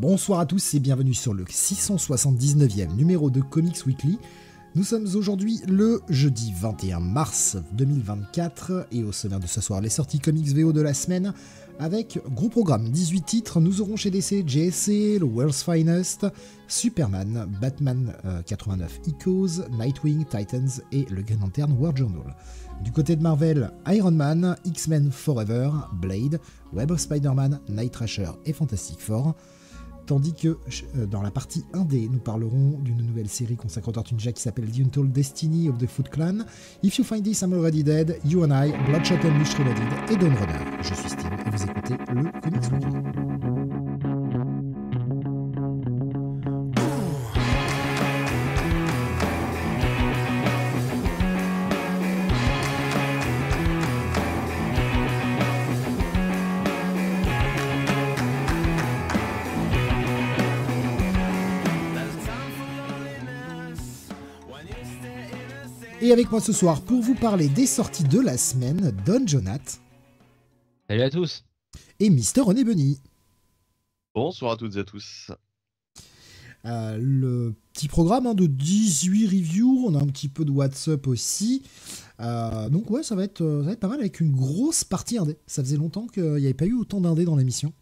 Bonsoir à tous et bienvenue sur le 679e numéro de Comics Weekly. Nous sommes aujourd'hui le jeudi 21 mars 2024 et au sommaire de ce soir les sorties comics VO de la semaine avec gros programme 18 titres, nous aurons chez DC JSC, le World's Finest, Superman, Batman 89 euh, Echoes, Nightwing, Titans et le Green Lantern World Journal. Du côté de Marvel, Iron Man, X-Men Forever, Blade, Web of Spider-Man, Night Thrasher et Fantastic Four. Tandis que euh, dans la partie 1D, nous parlerons d'une nouvelle série consacrée à Tortunja qui s'appelle The Untold Destiny of the Foot Clan, If You Find This I'm Already Dead, You and I, Bloodshot and Bush Reloaded et Dawn Runner. Je suis Steve et vous écoutez le Comics avec moi ce soir pour vous parler des sorties de la semaine, Don Jonat Salut à tous. Et Mister René Benny. Bonsoir à toutes et à tous. Euh, le petit programme hein, de 18 reviews, on a un petit peu de WhatsApp aussi. Euh, donc ouais, euh, ça va, être, pas mal avec une grosse partie indé. Ça faisait longtemps qu'il n'y avait pas eu autant d'indé dans l'émission.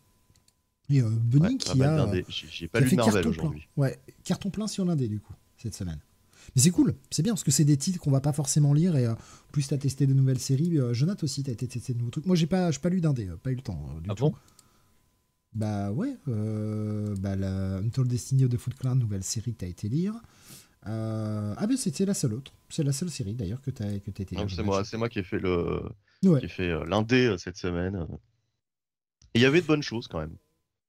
Et euh, qui a, carton plein. Ouais, carton plein sur l'indé du coup cette semaine. Mais c'est cool, c'est bien, parce que c'est des titres qu'on va pas forcément lire, et euh, plus t'as testé de nouvelles séries, euh, Jonathan aussi, t'as testé de nouveaux trucs. Moi, j'ai pas, pas lu d'indé, euh, pas eu le temps du ah bah ouais, bah la Untold Destiny of the Foot Clan, nouvelle série que t'as été lire. ah ben c'était la seule autre, c'est la seule série d'ailleurs que t'as que été ah, C'est moi, moi, qui ai fait le, cette semaine. Il y avait de bonnes choses quand même.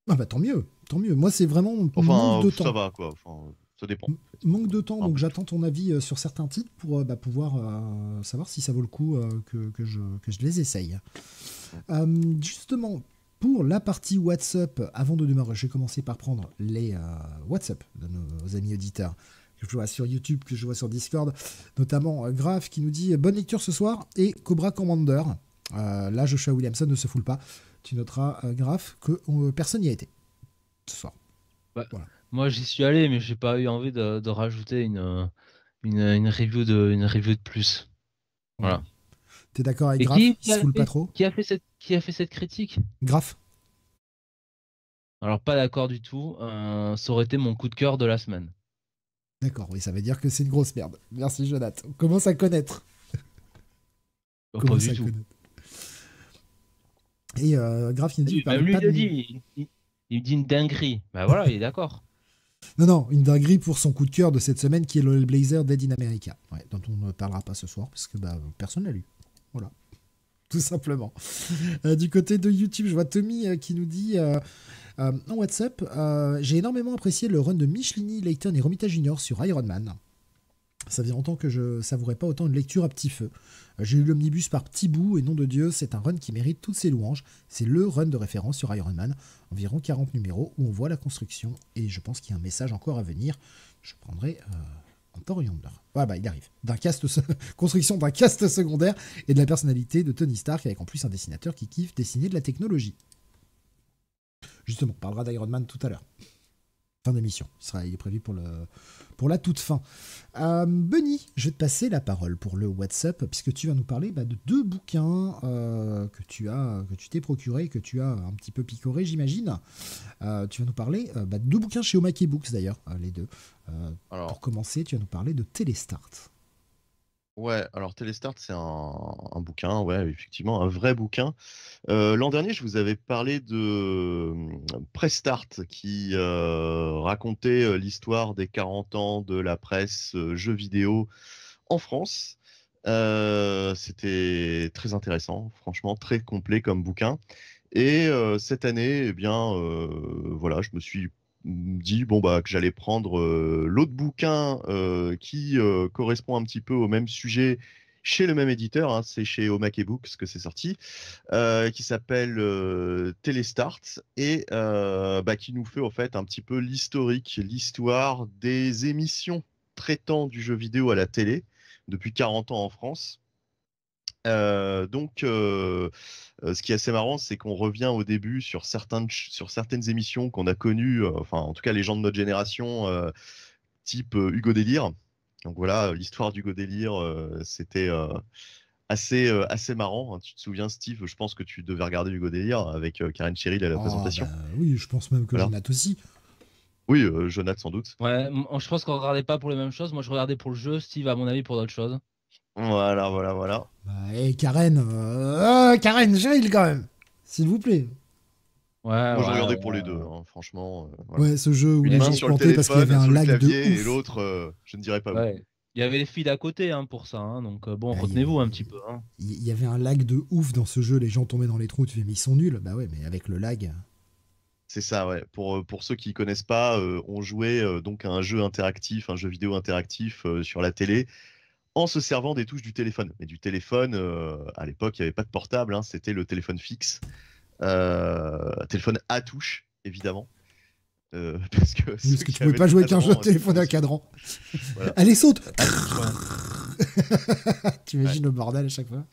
Ah bah tant mieux, tant mieux. Moi c'est vraiment enfin, ça va quoi. Enfin ça dépend. manque de temps, ah donc j'attends ton avis euh, sur certains titres pour euh, bah, pouvoir euh, savoir si ça vaut le coup que, je, les essaye. justement, pour la partie WhatsApp, avant de démarrer, je vais commencer par prendre les WhatsApp de nos amis auditeurs que je vois sur YouTube, que je vois sur Discord, notamment Graf qui nous dit bonne lecture ce soir et Cobra Commander. là, Joshua Williamson ne se foule pas. Tu noteras, Graf, que personne n'y a été ce soir. Bah, voilà. Moi, j'y suis allé, mais j'ai pas eu envie de, rajouter une, review de, plus. Voilà. T'es d'accord avec Graf qui, a fait, pas trop qui, a fait cette, critique Graf. Alors, pas d'accord du tout. Euh, ça aurait été mon coup de cœur de la semaine. D'accord, oui, ça veut dire que c'est une grosse merde. Merci, Jonathan. On commence à connaître. On oh, commence à Connaître. Et euh, Graf, il dit. Bah, il, il, dit une dinguerie. Bah voilà, il est d'accord. Non, non, une dinguerie pour son coup de cœur de cette semaine qui est le Blazer Dead in America, dont on ne parlera pas ce soir parce que bah, personne l'a lu. Voilà. Tout simplement. Euh, du côté de YouTube, je vois Tommy euh, qui nous dit Non euh, en WhatsApp J'ai énormément apprécié le run de Michelini, Leighton et Romita Junior sur Iron Man. Ça faisait longtemps que je savourais pas autant une lecture à petit feu. J'ai eu l'omnibus par petit bout et nom de Dieu, c'est un run qui mérite toutes ses louanges. C'est le run de référence sur Iron Man, environ 40 numéros où on voit la construction et je pense qu'il y a un message encore à venir. Je prendrai euh, en temps ah bah il arrive. D'un cast construction d'un cast secondaire et de la personnalité de Tony Stark avec en plus un dessinateur qui kiffe dessiner de la technologie. Justement, on parlera d'Iron Man tout à l'heure. Fin d'émission. Il, est prévu pour, le, pour la toute fin. Euh, Benny, je vais te passer la parole pour le WhatsApp, puisque tu vas nous parler bah, de deux bouquins euh, que tu as, que tu t'es procuré, que tu as un petit peu picoré, j'imagine. Euh, tu vas nous parler bah, de deux bouquins chez Omake Books, d'ailleurs, les deux. pour commencer, tu vas nous parler de Télestart. Ouais, alors Téléstart, c'est un, bouquin, ouais, effectivement, un vrai bouquin. Euh, l'an dernier, je vous avais parlé de mmh, Prestart qui euh, racontait l'histoire des 40 ans de la presse jeux vidéo en France. Euh, c'était très intéressant, franchement, très complet comme bouquin. Et cette année, eh bien, voilà, je me suis dit bon bah que j'allais prendre euh, l'autre bouquin euh, qui euh, correspond un petit peu au même sujet chez le même éditeur, hein, c'est chez Omake Books que c'est sorti, qui s'appelle Téléstart et bah, qui nous fait en fait un petit peu l'historique, l'histoire des émissions traitant du jeu vidéo à la télé depuis 40 ans en France. Euh, donc, euh, euh, ce qui est assez marrant, c'est qu'on revient au début sur certaines, sur certaines émissions qu'on a connues, enfin, en tout cas, les gens de notre génération, type Hugo Délire. Donc voilà, l'histoire d'Hugo Délire, c'était assez, assez marrant. Hein. Tu te souviens, Steve, je pense que tu devais regarder Hugo Délire avec Karen Cheryl à la ah, présentation. Bah oui, je pense même que aussi. Oui, Jonathan sans doute. Ouais, je pense qu'on regardait pas pour les mêmes choses. Moi, je regardais pour le jeu, Steve, à mon avis, pour d'autres choses. Voilà, voilà, voilà. Bah et Karen, euh, euh, Karen, Karen, heal quand même, s'il vous plaît. Ouais, Moi, je regardais pour les deux, hein, franchement. Euh, ouais, ce jeu où les gens se plantaient parce qu'il y avait un lag de ouf. Et l'autre, je ne dirais pas. Ouais. Il y avait les filles à côté hein, pour ça, hein, donc bon, bah, retenez-vous un petit peu. Hein. Il y avait un lag de ouf dans ce jeu, les gens tombaient dans les trous, tu fais mais ils sont nuls, bah ouais, mais avec le lag. C'est ça, ouais. Pour, pour ceux qui connaissent pas, on jouait donc à un jeu interactif, un jeu vidéo interactif sur la télé, se servant des touches du téléphone. Mais du téléphone, euh, à l'époque, il n'y avait pas de portable, hein, c'était le téléphone fixe, euh, téléphone à touche, évidemment. Euh, parce que, parce que tu pouvais pas jouer qu'un un jeu de téléphone à cadran. Allez, saute tu imagines le bordel à chaque fois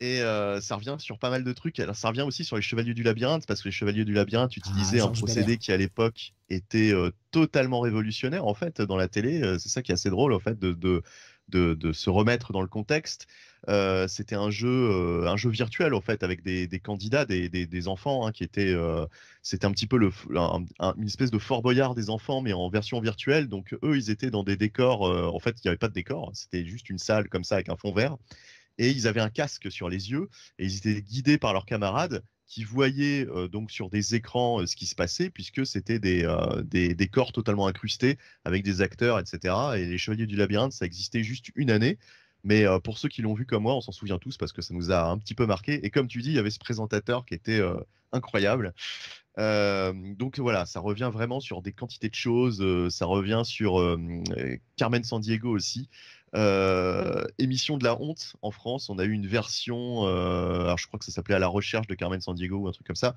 Et ça revient sur pas mal de trucs. Alors, ça revient aussi sur les Chevaliers du Labyrinthe, parce que les Chevaliers du Labyrinthe ah, utilisaient un procédé qui, à l'époque, était totalement révolutionnaire, en fait, dans la télé. C'est ça qui est assez drôle, en fait, de, de, de, se remettre dans le contexte. Euh, c'était un jeu, euh, un jeu virtuel en fait, avec des, candidats, des, des, enfants hein, qui étaient. Euh, c'était un petit peu le, une espèce de Fort Boyard des enfants, mais en version virtuelle. Donc eux, ils étaient dans des décors. en fait, il n'y avait pas de décor. C'était juste une salle comme ça avec un fond vert. Et ils avaient un casque sur les yeux et ils étaient guidés par leurs camarades qui voyaient donc sur des écrans ce qui se passait, puisque c'était des, des, corps totalement incrustés avec des acteurs, etc. Et les Chevaliers du Labyrinthe, ça existait juste une année. Mais pour ceux qui l'ont vu comme moi, on s'en souvient tous parce que ça nous a un petit peu marqué. Et comme tu dis, il y avait ce présentateur qui était incroyable. donc voilà, ça revient vraiment sur des quantités de choses. ça revient sur Carmen San Diego aussi. Euh, émission de la honte en France. On a eu une version, euh, alors je crois que ça s'appelait À la recherche de Carmen Sandiego ou un truc comme ça.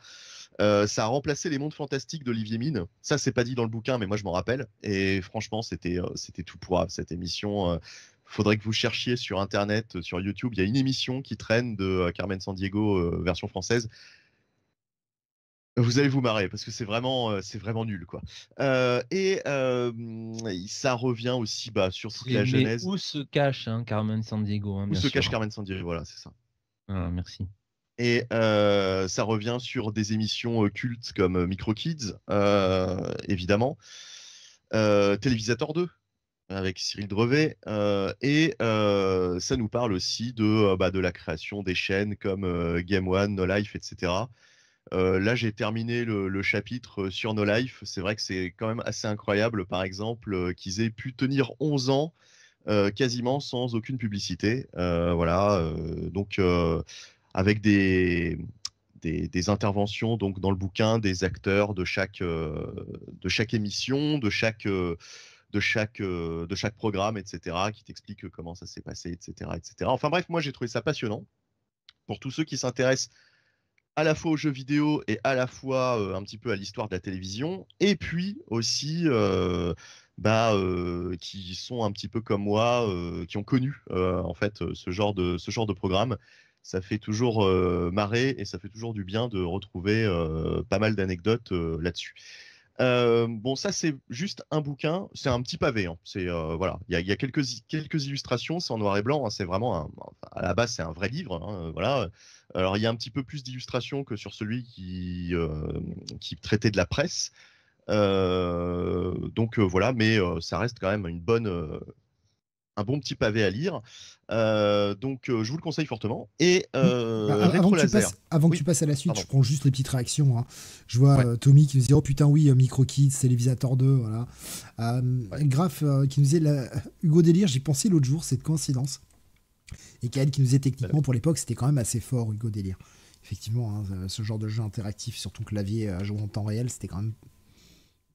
Euh, ça a remplacé Les Mondes Fantastiques d'Olivier Mine. Ça, c'est pas dit dans le bouquin, mais moi je m'en rappelle. Et franchement, c'était c'était tout pourrave cette émission faudrait que vous cherchiez sur internet, sur YouTube, il y a une émission qui traîne de Carmen Sandiego version française vous allez vous marrer parce que c'est vraiment, euh, c'est vraiment nul quoi. Euh, et ça revient aussi bah, sur la genèse. où se cache hein, Carmen Sandiego hein, Où se cache hein. Carmen Sandiego Voilà, c'est ça. Ah, merci. Et ça revient sur des émissions cultes comme Micro Kids, euh, évidemment, Télévisateur 2 avec Cyril Drevet. et ça nous parle aussi de, bah, de la création des chaînes comme Game One, No Life, etc. Euh, là, j'ai terminé le, chapitre euh, sur No Life. C'est vrai que c'est quand même assez incroyable, par exemple, euh, qu'ils aient pu tenir 11 ans quasiment sans aucune publicité. voilà, donc avec des, interventions donc dans le bouquin des acteurs de chaque, de chaque émission, de chaque de chaque, de chaque programme, etc., qui t'explique comment ça s'est passé, etc., etc. Enfin bref, moi j'ai trouvé ça passionnant. Pour tous ceux qui s'intéressent à la fois aux jeux vidéo et à la fois euh, un petit peu à l'histoire de la télévision, et puis aussi euh, bah, euh, qui sont un petit peu comme moi, qui ont connu en fait ce genre de ce genre de programme. Ça fait toujours marrer et ça fait toujours du bien de retrouver pas mal d'anecdotes là-dessus. Euh, bon, ça c'est juste un bouquin, c'est un petit pavé. Hein. C'est euh, voilà, il y a, quelques quelques illustrations, c'est en noir et blanc. Hein. C'est vraiment à la base c'est un vrai livre. Hein, euh, voilà. Alors il y a un petit peu plus d'illustrations que sur celui qui qui traitait de la presse. donc voilà, mais ça reste quand même une bonne un bon petit pavé à lire. Euh, donc, euh, je vous le conseille fortement. Et bah, euh, avant, que tu, passes, à la suite, je prends juste les petites réactions. Hein. Je vois Tommy qui nous dit Oh putain, oui, Micro Kids, Télévisateur 2. Voilà. Graf qui nous dit Hugo Délire, j'y pensais l'autre jour, c'est de coïncidence. Et Kael qui nous est techniquement, pour l'époque, c'était quand même assez fort, Hugo Délire. Effectivement, hein, ce genre de jeu interactif sur ton clavier à jouer en temps réel, c'était quand même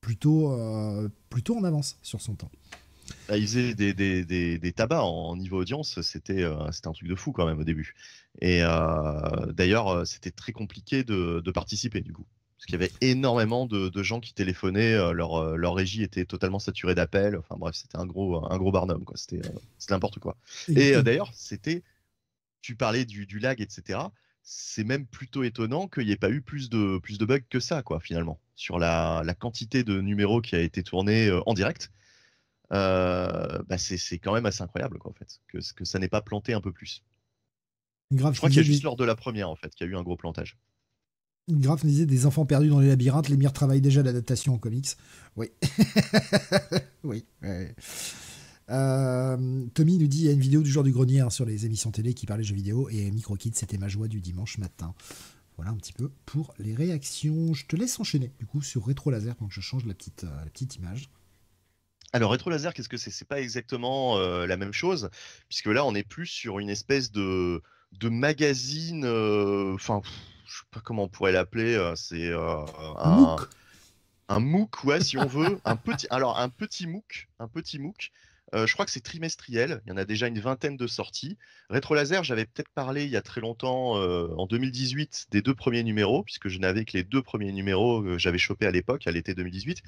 plutôt, plutôt en avance sur son temps. Bah, ils faisaient des, tabacs en, niveau audience, euh, c'était un truc de fou quand même au début. Et euh, d'ailleurs, euh, c'était très compliqué de, participer du coup. Parce qu'il y avait énormément de, gens qui téléphonaient, leur, régie était totalement saturée d'appels. Enfin bref, c'était un gros, un gros barnum, C'était n'importe quoi. Et d'ailleurs, c'était. Tu parlais du, lag, etc. C'est même plutôt étonnant qu'il n'y ait pas eu plus de, plus de bugs que ça, finalement, sur la, la quantité de numéros qui a été tourné en direct euh, bah, c'est quand même assez incroyable fait, que, ça n'ait pas planté un peu plus. je crois qu'il y a juste lors de la première en fait qu'il y a eu un gros plantage. Graf nous disait des enfants perdus dans les labyrinthes, les mires travaillent déjà l'adaptation en comics. Oui. oui. Euh, Tommy nous dit il y a une vidéo du jour du grenier hein, sur les émissions télé qui parlait jeux vidéo et MicroKid, c'était ma joie du dimanche matin. Voilà un petit peu pour les réactions. Je te laisse enchaîner du coup sur Rétro Laser quand je change la petite euh, image. Alors, rétro laser, qu'est-ce que c'est C'est pas exactement la même chose, puisque là, on est plus sur une espèce de, magazine. Enfin, je sais pas comment on pourrait l'appeler. c'est un MOOC. si on veut. un petit, alors, un petit MOOC. Un petit MOOC. je crois que c'est trimestriel. Il y en a déjà une vingtaine de sorties. Rétro laser, j'avais peut-être parlé il y a très longtemps, en 2018, des deux premiers numéros, puisque je n'avais que les deux premiers numéros que j'avais chopés à l'époque, à l'été 2018.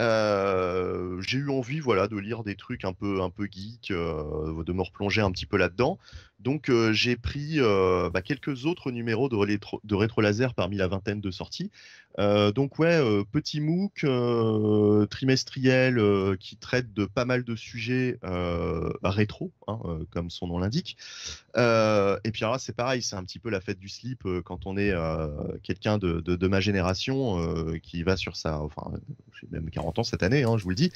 Euh, j'ai eu envie voilà, de lire des trucs un peu, un peu geek, euh, de me replonger un petit peu là-dedans. Donc euh, j'ai pris euh, bah, quelques autres numéros de, rétro, laser parmi la vingtaine de sorties. Euh, donc ouais, petit MOOC trimestriel qui traite de pas mal de sujets bah, rétro, hein, comme son nom l'indique. et puis là c'est pareil, c'est un petit peu la fête du slip quand on est quelqu'un de, ma génération qui va sur sa, enfin j'ai même 40 ans cette année, hein, je vous le dis,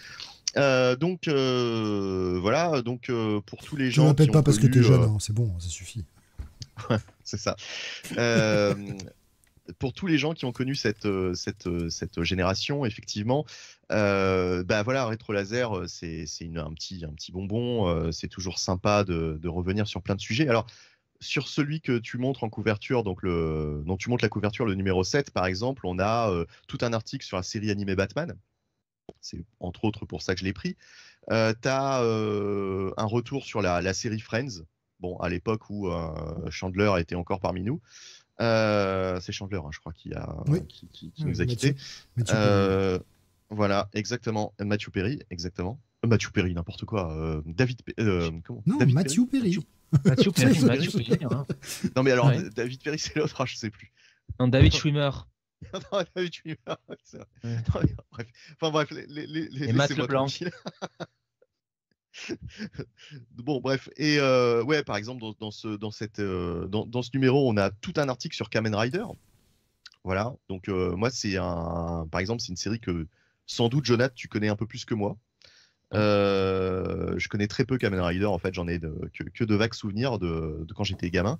euh, donc euh, voilà, donc euh, pour tous les gens. Ne pas parce que tu es jeune, hein, c'est bon, ça suffit. c'est ça. pour tous les gens qui ont connu cette, cette, génération, effectivement, euh, bah voilà, Rétro Laser, c'est un petit, un petit bonbon. c'est toujours sympa de, revenir sur plein de sujets. Alors, sur celui que tu montres en couverture, donc le, dont tu montres la couverture, le numéro 7, par exemple, on a tout un article sur la série animée Batman. C'est entre autres pour ça que je l'ai pris. Euh, tu as euh, un retour sur la, série Friends. Bon, à l'époque où euh, Chandler était encore parmi nous. Euh, c'est Chandler, hein, je crois, qui, a, qui, nous a quittés. voilà, exactement. Matthew Perry, exactement. Mathieu Perry, n'importe quoi. David, Non, Mathieu Perry. Perry. Perry. Hein. Non, mais alors, David Perry, c'est l'autre, hein, je sais plus. Non, David Schwimmer. bref. Enfin bref, les, les, les, blanc. bon, bref. Et euh, ouais, par exemple, dans, ce, dans, cette, euh, dans, dans, ce numéro, on a tout un article sur Kamen Rider. Voilà. Donc, euh, moi, c'est un. Par exemple, c'est une série que sans doute, Jonathan, tu connais un peu plus que moi. Euh, je connais très peu Kamen Rider, en fait, j'en ai que, de vagues souvenirs de, quand j'étais gamin.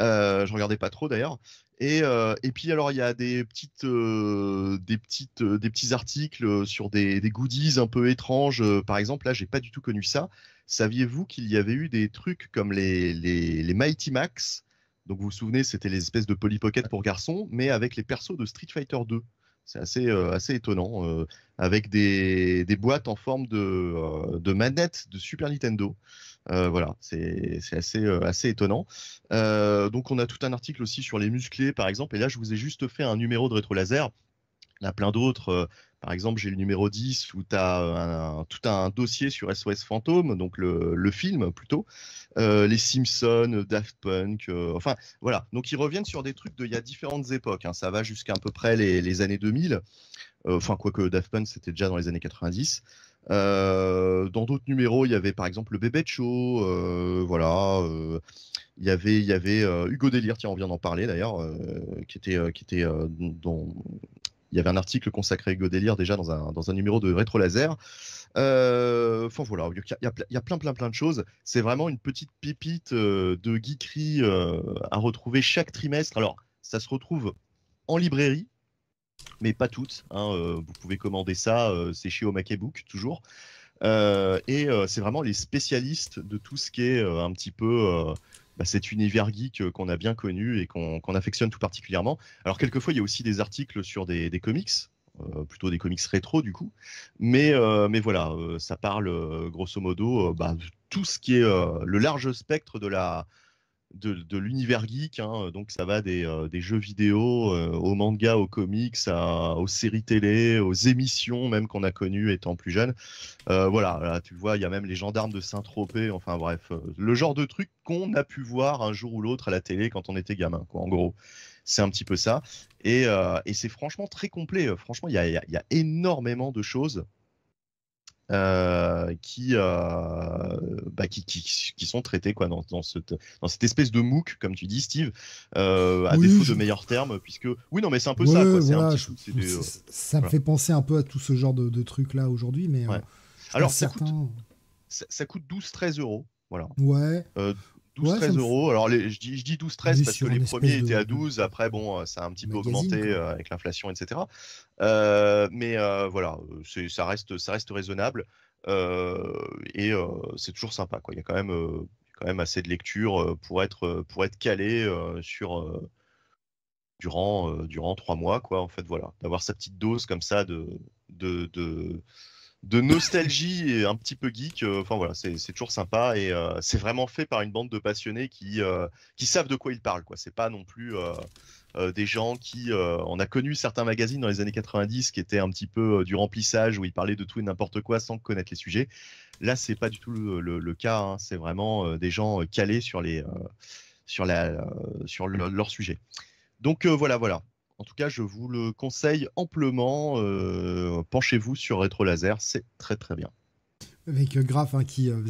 Euh, je regardais pas trop d'ailleurs. Et, euh, puis alors il y a des petites, euh, des petites, des petits articles sur des, goodies un peu étranges. Par exemple, là, j'ai pas du tout connu ça. Saviez-vous qu'il y avait eu des trucs comme les, Mighty Max Donc vous vous souvenez, c'était les espèces de polypockets pour garçons, mais avec les persos de Street Fighter 2. C'est assez, euh, assez étonnant, euh, avec des, boîtes en forme de, euh, de de Super Nintendo. voilà, c'est assez, assez étonnant. donc on a tout un article aussi sur les musclés, par exemple. Et là, je vous ai juste fait un numéro de Rétro Laser. Il y a plein d'autres. Par exemple, j'ai le numéro 10 où tu as tout un dossier sur SOS Fantôme, donc le, le film plutôt. Euh, les Simpsons, euh, Daft Punk, euh, enfin voilà. Donc ils reviennent sur des trucs de il y a différentes époques. Hein. ça va jusqu'à à peu près les, années 2000. Enfin quoique Daft Punk c'était déjà dans les années 90. dans d'autres numéros, il y avait par exemple le Bébé de Show, voilà. il y avait, il y avait Hugo Délire, tiens, on vient d'en parler d'ailleurs, qui était, qui était dans, il y avait un article consacré à Hugo Délire déjà dans un, dans un numéro de Rétro Laser. Euh, enfin voilà, il y, a, plein plein plein de choses. C'est vraiment une petite pépite euh, de geekerie euh, à retrouver chaque trimestre. Alors ça se retrouve en librairie, mais pas toutes. Hein, vous pouvez commander ça, c'est chez Omakebook toujours. et c'est vraiment les spécialistes de tout ce qui est un petit peu bah, cet univers geek qu'on a bien connu et qu'on affectionne tout particulièrement. Alors quelquefois, il y a aussi des articles sur des comics euh, plutôt des comics rétro du coup. Mais, euh, mais voilà, euh, ça parle grosso modo bah, tout ce qui est le large spectre de la, de, de l'univers geek. Hein. donc ça va des, des jeux vidéo, au aux mangas, aux comics, à, aux séries télé, aux émissions même qu'on a connues étant plus jeune. voilà, tu vois, il y a même les gendarmes de Saint-Tropez. Enfin bref, le genre de truc qu'on a pu voir un jour ou l'autre à la télé quand on était gamin, quoi, en gros c'est un petit peu ça. Et, euh, c'est franchement très complet. Euh, franchement, il y a, énormément de choses euh, bah, qui, sont traitées quoi, dans, cette, espèce de MOOC, comme tu dis, Steve, à défaut de meilleurs termes, puisque. Oui, non, mais c'est un peu ça. ça me fait penser un peu à tout ce genre de, de trucs-là aujourd'hui, mais. Alors, ça, coûte, ça, coûte 12-13 euros. Voilà. Ouais. 12-13 euros. Alors, je dis, je dis 12-13 parce que les premiers étaient à 12. Après, bon, ça euh, a un petit peu augmenté euh, avec l'inflation, etc. Euh, mais voilà, ça reste, ça reste raisonnable. et c'est toujours sympa. Quoi. Il y a quand même, quand même assez de lecture pour être, pour être calé sur, durant, durant trois mois. Quoi, en fait, voilà. D'avoir sa petite dose comme ça de, de de nostalgie et un petit peu geek. Euh, enfin voilà, c'est toujours sympa et euh, c'est vraiment fait par une bande de passionnés qui, euh, qui savent de quoi ils parlent. quoi. C'est pas non plus des gens qui. on a connu certains magazines dans les années 90 qui étaient un petit peu du remplissage où ils parlaient de tout et n'importe quoi sans connaître les sujets. Là, c'est pas du tout le, cas. Hein. C'est vraiment des gens calés sur, les, sur, la, sur leur sujet. Donc voilà, voilà. En tout cas, je vous le conseille amplement. Euh, penchez-vous sur Retro Laser, c'est très très bien. Avec euh, Graf, hein, qui. Euh,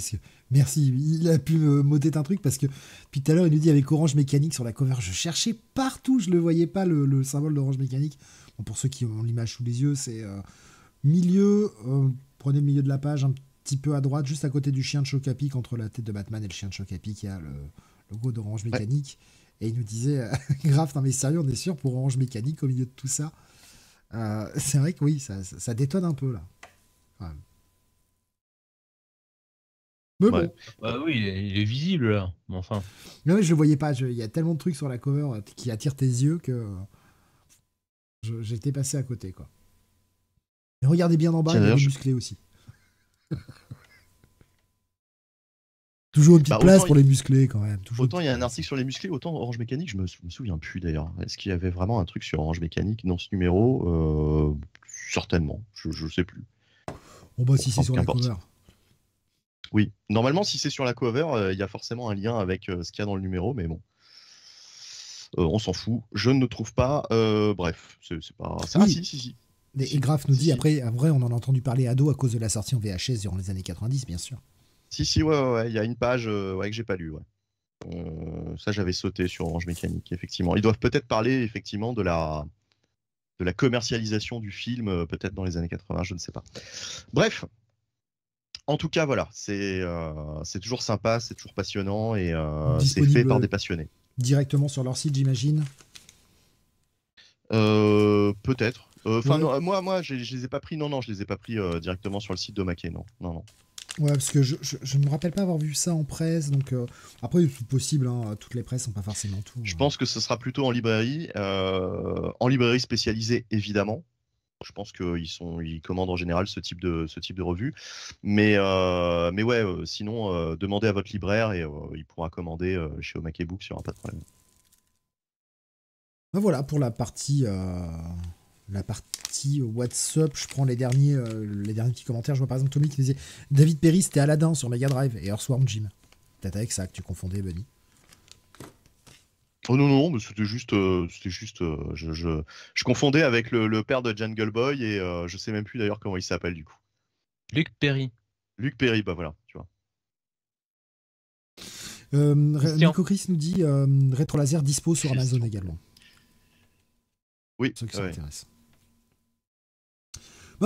merci, il a pu me moter un truc parce que depuis tout à l'heure, il nous dit avec Orange Mécanique sur la cover. Je cherchais partout, je ne le voyais pas, le, symbole d'Orange Mécanique. pour ceux qui ont l'image sous les yeux, c'est milieu. prenez le milieu de la page, un petit peu à droite, juste à côté du chien de Chocapic, entre la tête de Batman et le chien de Chocapic, il y a le logo d'Orange Mécanique. Et il nous disait, euh, grave, non mais sérieux, on est sûr pour Orange Mécanique au milieu de tout ça. Euh, c'est vrai que oui, ça, ça, détonne un peu là. Bah oui, il est visible là. enfin. Non, mais je le voyais pas. Il y a tellement de trucs sur la cover euh, qui attirent tes yeux que j'étais passé à côté quoi. regardez bien en bas, il y a musclé aussi. Toujours une petite bah, place pour les musclés quand même. autant il y a un article sur les musclés, autant Orange Mécanique, je me, me souviens plus d'ailleurs. Est-ce qu'il y avait vraiment un truc sur Orange Mécanique dans ce numéro euh, Certainement, je, ne sais plus. Bon bah si c'est sur la cover. Oui, normalement si c'est sur la cover, euh, il y a forcément un lien avec euh, ce qu'il y a dans le numéro, mais bon. on s'en fout, je ne trouve pas. bref, c'est pas. Ah, oui. Ah, si, si, si. Et Graf nous dit, après, en vrai, on en a entendu parler à ado à cause de la sortie en VHS durant les années 90, bien sûr. Si, si, ouais, ouais, il y a une page euh, ouais, que j'ai pas lue. Euh, ça, j'avais sauté sur Orange Mécanique, effectivement. Ils doivent peut-être parler, effectivement, de la, de la commercialisation du film, euh, peut-être dans les années 80, je ne sais pas. Bref, en tout cas, voilà, c'est euh, toujours sympa, c'est toujours passionnant et euh, c'est fait par des passionnés. Directement sur leur site, j'imagine Peut-être. Enfin, moi, moi, je, les ai pas pris. Non, non, je les ai pas pris directement sur le site de Maquet, non, non, non. Ouais, parce que je, ne me rappelle pas avoir vu ça en presse. Donc euh, après, c'est possible. Hein, toutes les presses sont pas forcément tout. Je hein. pense que ce sera plutôt en librairie, euh, en librairie spécialisée évidemment. Je pense qu'ils sont, ils commandent en général ce type de, ce type de revue. Mais, euh, mais ouais, sinon, demandez à votre libraire et il pourra commander chez Omake Book, il n'y aura pas de problème. Ben voilà pour la partie la partie WhatsApp, je prends les derniers, euh, les derniers petits commentaires. Je vois par exemple Tommy qui disait David Perry, c'était Aladdin sur Mega Drive et Earthworm Jim. Peut-être avec ça que tu confondais, Bunny. Oh non, non, mais c'était juste. Euh, c'était juste euh, je, je, confondais avec le, père de Jungle Boy et je sais même plus d'ailleurs comment il s'appelle du coup. Luc Perry. Luc Perry, bah voilà, tu vois. Nico Chris nous dit Rétro Laser dispo sur Amazon également. Oui, ceux qui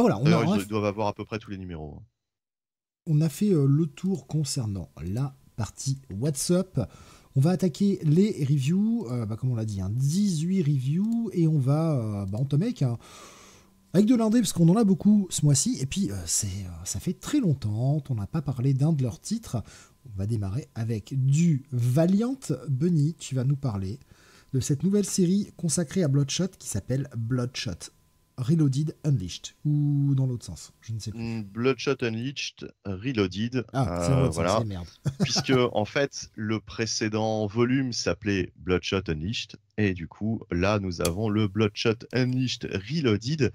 bah on a, ils doivent avoir à peu près tous les numéros. Hein. On a fait euh, le tour concernant la partie WhatsApp. On va attaquer les reviews, euh, bah, comme on l'a dit, 18 hein, reviews, et on va on euh, bah, avec, avec de l'indé, parce qu'on en a beaucoup ce mois-ci, et puis c'est, ça fait très longtemps qu'on n'a pas parlé d'un de leurs titres. On va démarrer avec du Valiant Bunny, tu vas nous parler de cette nouvelle série consacrée à Bloodshot qui s'appelle Bloodshot Reloaded Unleashed ou dans l'autre sens, je ne sais plus. Mm, Bloodshot Unleashed Reloaded. Ah, euh, voilà. merde. Puisque en fait, le précédent volume s'appelait Bloodshot Unleashed et du coup, là nous avons le Bloodshot Unleashed Reloaded.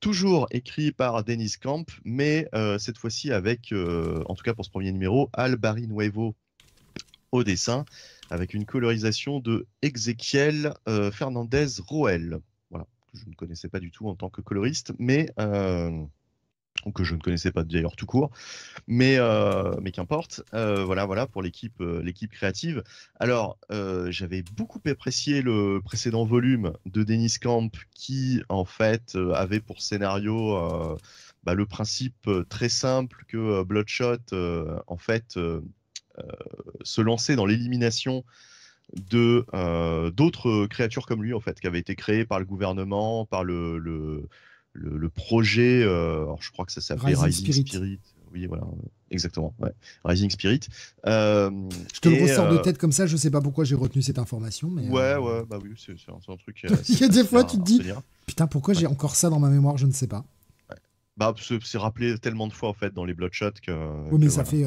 Toujours écrit par Dennis Camp, mais euh, cette fois-ci avec, euh, en tout cas pour ce premier numéro, Al Barry Nuevo au dessin, avec une colorisation de Ezequiel Fernandez Roel que je ne connaissais pas du tout en tant que coloriste, mais euh, ou que je ne connaissais pas d'ailleurs tout court, mais, euh, mais qu'importe. Euh, voilà, voilà pour l'équipe, l'équipe créative. Alors, j'avais beaucoup apprécié le précédent volume de Dennis Camp, qui en fait avait pour scénario bah, le principe très simple que Bloodshot en fait se lançait dans l'élimination de euh, d'autres créatures comme lui en fait qui avaient été créées par le gouvernement par le le, projet euh, alors je crois que ça s'appelait Rising, Spirit. oui voilà exactement Rising Spirit euh, je te le ressors de tête comme ça je sais pas pourquoi j'ai retenu cette information mais ouais ouais bah oui c'est un, truc il y a des fois tu te dis putain pourquoi j'ai encore ça dans ma mémoire je ne sais pas bah c'est rappelé tellement de fois en fait dans les Bloodshot que oui mais ça fait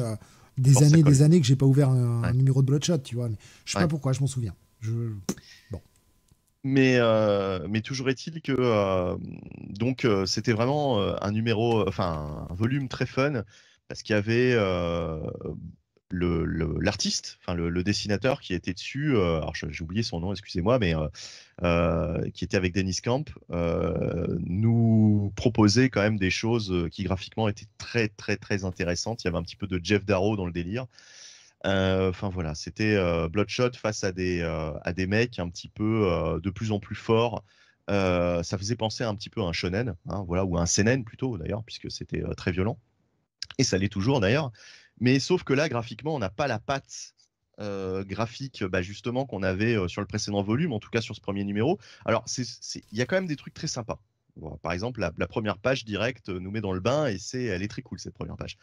des années, des années que j'ai pas ouvert un, numéro de Bloodshot, tu vois. je sais pas pourquoi, je m'en souviens. Bon. Mais, euh, mais toujours est-il que euh, donc euh, c'était vraiment un numéro, enfin un volume très fun parce qu'il y avait l'artiste, enfin le, dessinateur qui était dessus, euh, alors j'ai oublié son nom, excusez-moi, mais euh, euh, qui était avec Dennis Camp, nous proposait quand même des choses qui graphiquement étaient très très très intéressantes. Il y avait un petit peu de Jeff Darrow dans le délire. Enfin voilà, c'était Bloodshot face à des, à des mecs un petit peu de plus en plus forts. ça faisait penser un petit peu à un shonen, hein, voilà, ou à un seinen plutôt d'ailleurs, puisque c'était très violent. Et ça l'est toujours d'ailleurs. Mais sauf que là, graphiquement, on n'a pas la patte euh, graphique bah, justement qu'on avait euh, sur le précédent volume, en tout cas sur ce premier numéro. Alors, il y a quand même des trucs très sympas. par exemple, la, première page directe euh, nous met dans le bain et c'est, elle est très cool cette première page.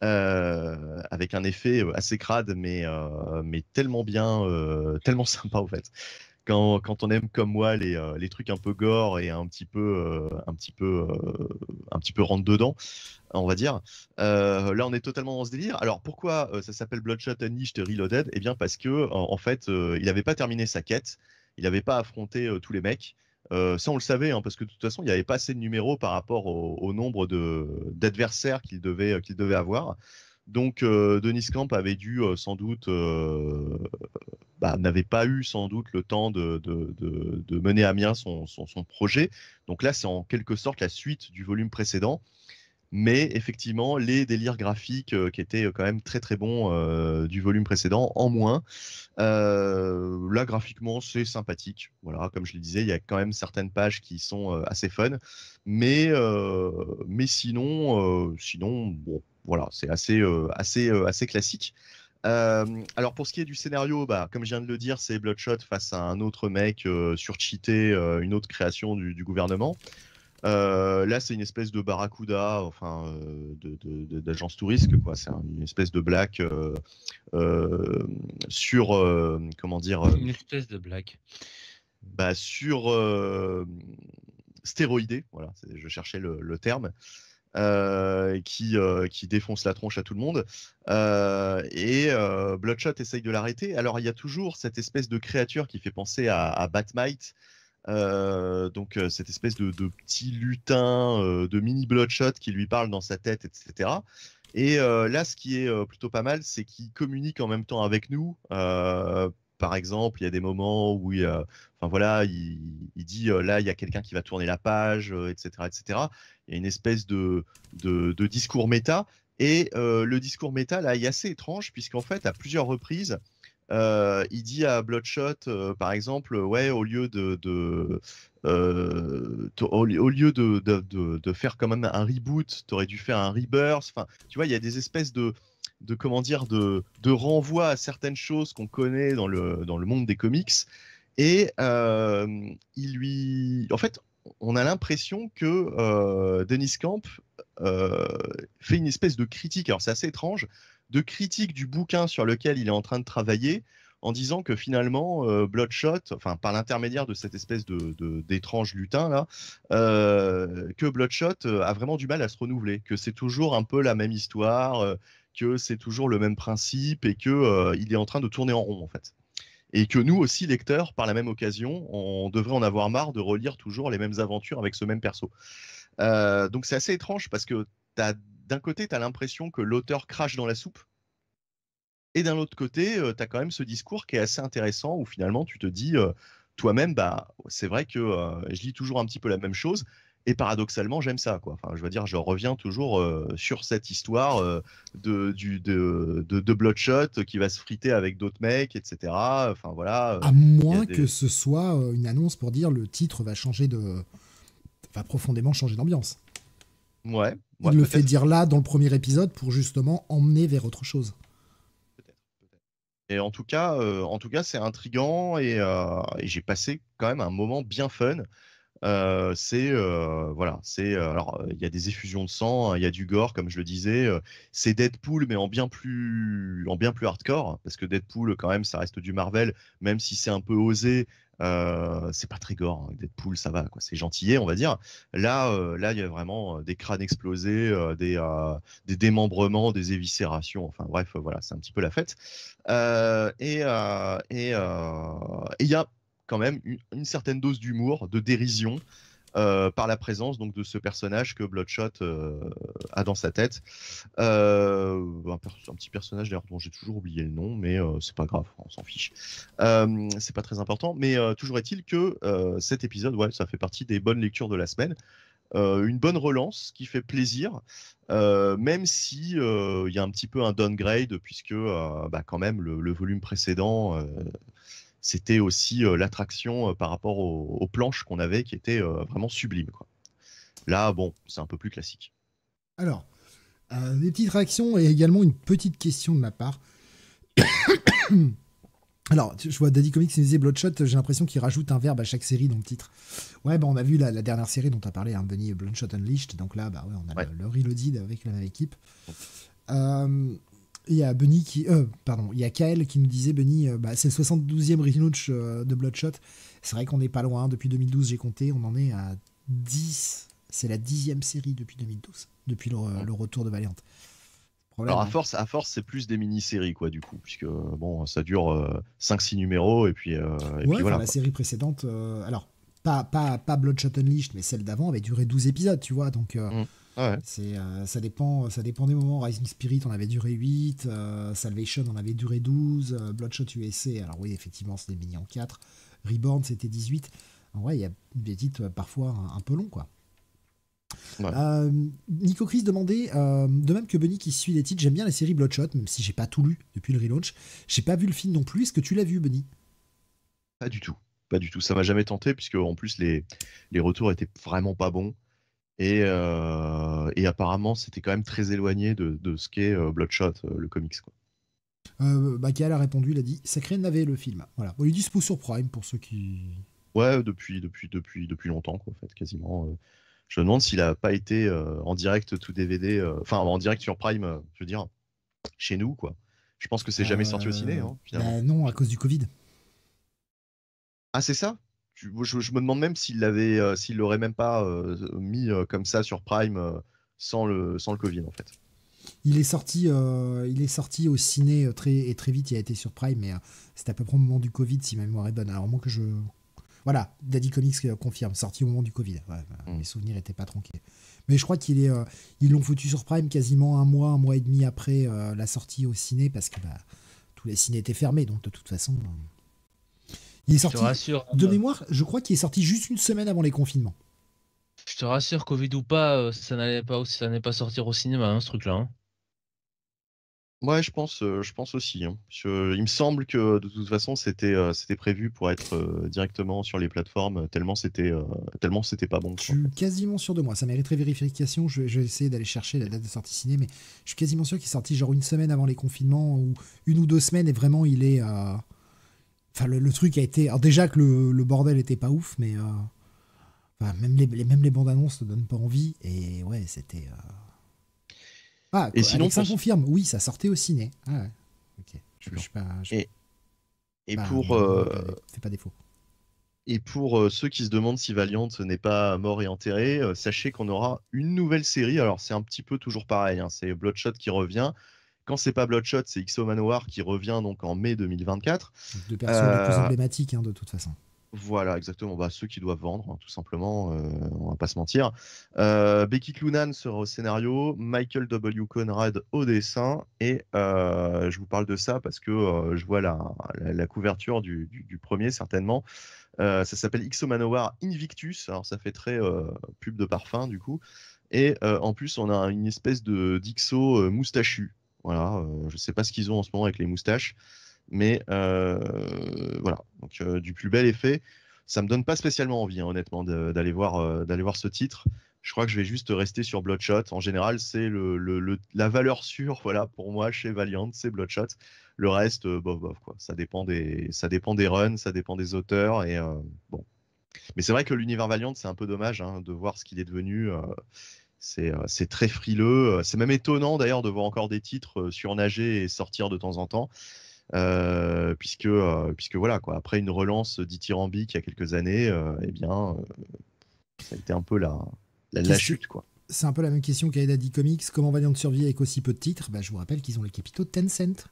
avec un effet assez crade, mais, mais tellement bien, tellement sympa au fait quand, on aime comme moi euh, les, trucs un peu gore et un petit peu, euh, un petit peu, euh, un petit peu rentre dedans, on va dire. là, on est totalement dans ce délire. Alors pourquoi ça s'appelle Bloodshot Unleashed Reloaded Eh bien parce que en fait, il n'avait pas terminé sa quête, il n'avait pas affronté tous les mecs. ça, on le savait, hein, parce que de toute façon, il n'y avait pas assez de numéros par rapport au, nombre d'adversaires qu'il devait, qu'il devait avoir. Donc, euh, Denis Camp avait dû euh, sans doute, euh, bah, n'avait pas eu sans doute le temps de, mener à bien son, projet. Donc là, c'est en quelque sorte la suite du volume précédent. Mais effectivement, les délires graphiques qui étaient quand même très très bons du volume précédent, en moins. là, graphiquement, c'est sympathique. Voilà, comme je le disais, il y a quand même certaines pages qui sont assez fun. Mais, mais sinon, sinon bon, voilà, c'est assez, euh, assez, euh, assez classique. Euh, alors pour ce qui est du scénario, bah, comme je viens de le dire, c'est Bloodshot face à un autre mec sur surcheaté, une autre création du, gouvernement. là, c'est une espèce de barracuda, enfin, d'agence touriste, quoi. C'est une espèce de black sur, comment dire Une espèce de blague Bah, sur stéroïdé, voilà. Je cherchais le terme. Euh, qui, euh, qui défonce la tronche à tout le monde. Euh, et Bloodshot essaye de l'arrêter. Alors il y a toujours cette espèce de créature qui fait penser à, Batmite. donc cette espèce de, petit lutin, de mini Bloodshot qui lui parle dans sa tête, etc. Et là, ce qui est plutôt pas mal, c'est qu'il communique en même temps avec nous par exemple, il y a des moments où, il, enfin voilà, il, dit là, il y a quelqu'un qui va tourner la page, etc., etc y a une espèce de, de, discours méta. Et euh, le discours méta, là, est assez étrange, puisqu'en fait, à plusieurs reprises, euh, il dit à Bloodshot, euh, par exemple, ouais, au lieu de, au, lieu de, faire quand même un reboot, tu aurais dû faire un rebirth. Enfin, tu vois, il y a des espèces de de comment dire de, renvoi à certaines choses qu'on connaît dans le dans le monde des comics. Et il lui, en fait, on a l'impression que euh, Dennis Camp euh, fait une espèce de critique, alors c'est assez étrange, de critique du bouquin sur lequel il est en train de travailler, en disant que finalement, euh, Bloodshot, enfin par l'intermédiaire de cette espèce de d'étrange lutin là, que Bloodshot a vraiment du mal à se renouveler, que c'est toujours un peu la même histoire, que c'est toujours le même principe et qu'il est en train de tourner en rond en fait et que nous aussi, lecteurs, par la même occasion, on devrait en avoir marre de relire toujours les mêmes aventures avec ce même perso. Euh, donc c'est assez étrange parce que d'un côté, tu as l'impression que l'auteur crache dans la soupe, et d'un autre côté, euh, tu as quand même ce discours qui est assez intéressant où finalement tu te dis, euh, toi-même, bah, c'est vrai que je lis toujours un petit peu la même chose, et paradoxalement, j'aime ça. Quoi. Enfin, je veux dire, je reviens toujours sur cette histoire de, du, de, de, Bloodshot qui va se friter avec d'autres mecs, etc. Enfin, voilà, à moins que ce soit une annonce pour dire le titre va changer de. va profondément changer d'ambiance. Ouais. Il le fait dire là dans le premier épisode pour justement emmener vers autre chose. Et en tout cas, en tout cas, c'est intrigant et, et j'ai passé quand même un moment bien fun c'est voilà, c'est alors il y a des effusions de sang, il y a du gore comme je le disais, c'est Deadpool mais en bien plus en bien plus hardcore parce que Deadpool quand même ça reste du Marvel même si c'est un peu osé, c'est pas très gore. Hein, Deadpool, ça va, quoi. C'est gentillet, on va dire. Là, là, il y a vraiment des crânes explosés, des, des, démembrements, des éviscérations. Enfin, bref, voilà, c'est un petit peu la fête. et il y a quand même une, certaine dose d'humour, de dérision. Euh, par la présence donc de ce personnage que Bloodshot euh, a dans sa tête. Euh, un, petit personnage d'ailleurs dont j'ai toujours oublié le nom, mais c'est pas grave, on s'en fiche. c'est pas très important, mais toujours est-il que cet épisode, ouais, ça fait partie des bonnes lectures de la semaine. une bonne relance qui fait plaisir, même si il y a un petit peu un downgrade puisque bah, quand même le, le volume précédent c'était aussi l'attraction par rapport aux, planches qu'on avait qui était vraiment sublime. Là, bon, c'est un peu plus classique. Alors, des petites réactions et également une petite question de ma part. Alors, je vois Daddy Comics qui Bloodshot, j'ai l'impression qu'il rajoute un verbe à chaque série dans le titre. Ouais, bah, on a vu la, dernière série dont tu as parlé, hein, Bunny Bloodshot Unleashed, donc là, bah on a reloaded avec la même équipe. Euh, il y a Benny qui, euh, pardon, il y a Kael qui nous disait Benny, euh, bah, c'est le 72e relaunch euh, de Bloodshot. C'est vrai qu'on n'est pas loin. Hein. Depuis 2012, j'ai compté, on en est à 10. C'est la dixième série depuis 2012, depuis le, retour de Valiant. Alors à hein. force, à force, c'est plus des mini-séries quoi du coup, puisque bon, ça dure 5-6 numéros et puis, voilà. la série précédente, alors pas, pas, pas Bloodshot Unleashed, mais celle d'avant avait duré 12 épisodes, tu vois, donc mm. Ah C'est, euh, ça, dépend, ça dépend des moments. Rising Spirit on avait duré 8, euh, Salvation on avait duré 12, euh, Bloodshot USC, alors oui, effectivement, c'était mini en 4, Reborn c'était 18. En vrai, il y a des titres parfois un, peu longs, quoi. Nico Chris demandait, de même que Bunny qui suit les titres, j'aime bien les séries Bloodshot, même si j'ai pas tout lu depuis le relaunch. J'ai pas vu le film non plus. Est-ce que tu l'as vu, Bunny Pas du tout. Pas du tout. Ça m'a jamais tenté, puisque en plus, les, les retours étaient vraiment pas bons. Euh, et, apparemment, c'était quand même très éloigné de, ce qu'est euh, Bloodshot, euh, le comics. Quoi. a répondu, il a dit Sacré navet le film. Voilà. Bon, il est sur Prime pour ceux qui. Ouais, depuis, depuis, depuis, depuis longtemps, quoi, en fait, quasiment. Je me demande s'il n'a pas été en direct tout DVD, enfin en direct sur Prime, je veux dire, chez nous, quoi. Je pense que c'est jamais sorti au ciné. Hein, bah, non, à cause du Covid. Ah, c'est ça je, me demande même s'il l'avait, euh, s'il l'aurait même pas euh, mis euh, comme ça sur Prime sans le, sans le Covid en fait. Il est sorti, il est sorti au ciné très et très vite. Il a été sur Prime, mais c'était à peu près au moment du Covid, si ma mémoire est bonne. Alors moi que je, voilà, Daddy Comics confirme, sorti au moment du Covid. Hmm. Mes souvenirs étaient pas tronqués. Mais je crois qu'il est, ils l'ont foutu sur Prime quasiment un mois, un mois et demi après la sortie au ciné parce que bah, tous les cinés étaient fermés, donc de toute façon. Il est sorti, de mémoire, je crois qu'il est sorti juste une semaine avant les confinements. Je te rassure, Covid ou pas, euh, ça n'allait pas, pas sortir au cinéma, un hein, ce truc-là. Hein. Ouais, je pense, euh, je pense aussi. Hein, euh, il me semble que de toute façon, c'était, prévu pour être directement sur les plateformes, tellement c'était, pas bon. Je suis quasiment sûr de moi. Ça mériterait vérification. Je, vais essayer d'aller chercher la date de sortie ciné, mais je suis quasiment sûr qu'il est sorti genre une semaine avant les confinements ou une ou deux semaines, et vraiment, il est. à... Enfin, le, truc a été. déjà que le, bordel était pas ouf, mais. Euh, même les, bandes annonces ne donnent pas envie. Et ouais, c'était. Euh, ah, et sinon, ça confirme. Oui, ça sortait au ciné. Ah, ok. Je, pas, Et, pour. Euh, pas défaut. Et pour ceux qui se demandent si Valiant n'est pas mort et enterré, sachez qu'on aura une nouvelle série. Alors c'est un petit peu toujours pareil, hein, c'est Bloodshot qui revient, quand c'est pas Bloodshot, c'est XO Manowar qui revient donc en mai 2024. Deux personnes les plus euh, emblématiques hein, de toute façon. Voilà, exactement. Bah, ceux qui doivent vendre, hein, tout simplement, on euh, on va pas se mentir. Euh, Becky Clunan sera au scénario, Michael W. Conrad au dessin, et je vous parle de ça parce que je vois la, la, couverture du, premier, certainement. ça s'appelle XO Manowar Invictus, alors ça fait très pub de parfum, du coup. Et en plus, on a une espèce de d'Ixo moustachu. Voilà, euh, je ne sais pas ce qu'ils ont en ce moment avec les moustaches, mais euh, voilà. Donc euh, du plus bel effet, ça ne me donne pas spécialement envie, hein, honnêtement, d'aller voir, voir ce titre. Je crois que je vais juste rester sur Bloodshot. En général, c'est le, la valeur sûre, voilà, pour moi chez Valiant, c'est Bloodshot. Le reste, bof bof quoi. Ça dépend des, ça dépend des runs, ça dépend des auteurs et bon. Mais c'est vrai que l'univers Valiant, c'est un peu dommage hein, de voir ce qu'il est devenu c'est très frileux. C'est même étonnant d'ailleurs de voir encore des titres surnager et sortir de temps en temps. puisque, puisque voilà, quoi, après une relance dithyrambique il y a quelques années, eh bien, ça a été un peu la, la, chute. quoi. C'est un peu la même question qu'Aida dit Comics. Comment Valiant survivre avec aussi peu de titres bah, Je vous rappelle qu'ils ont les capitaux de Tencent.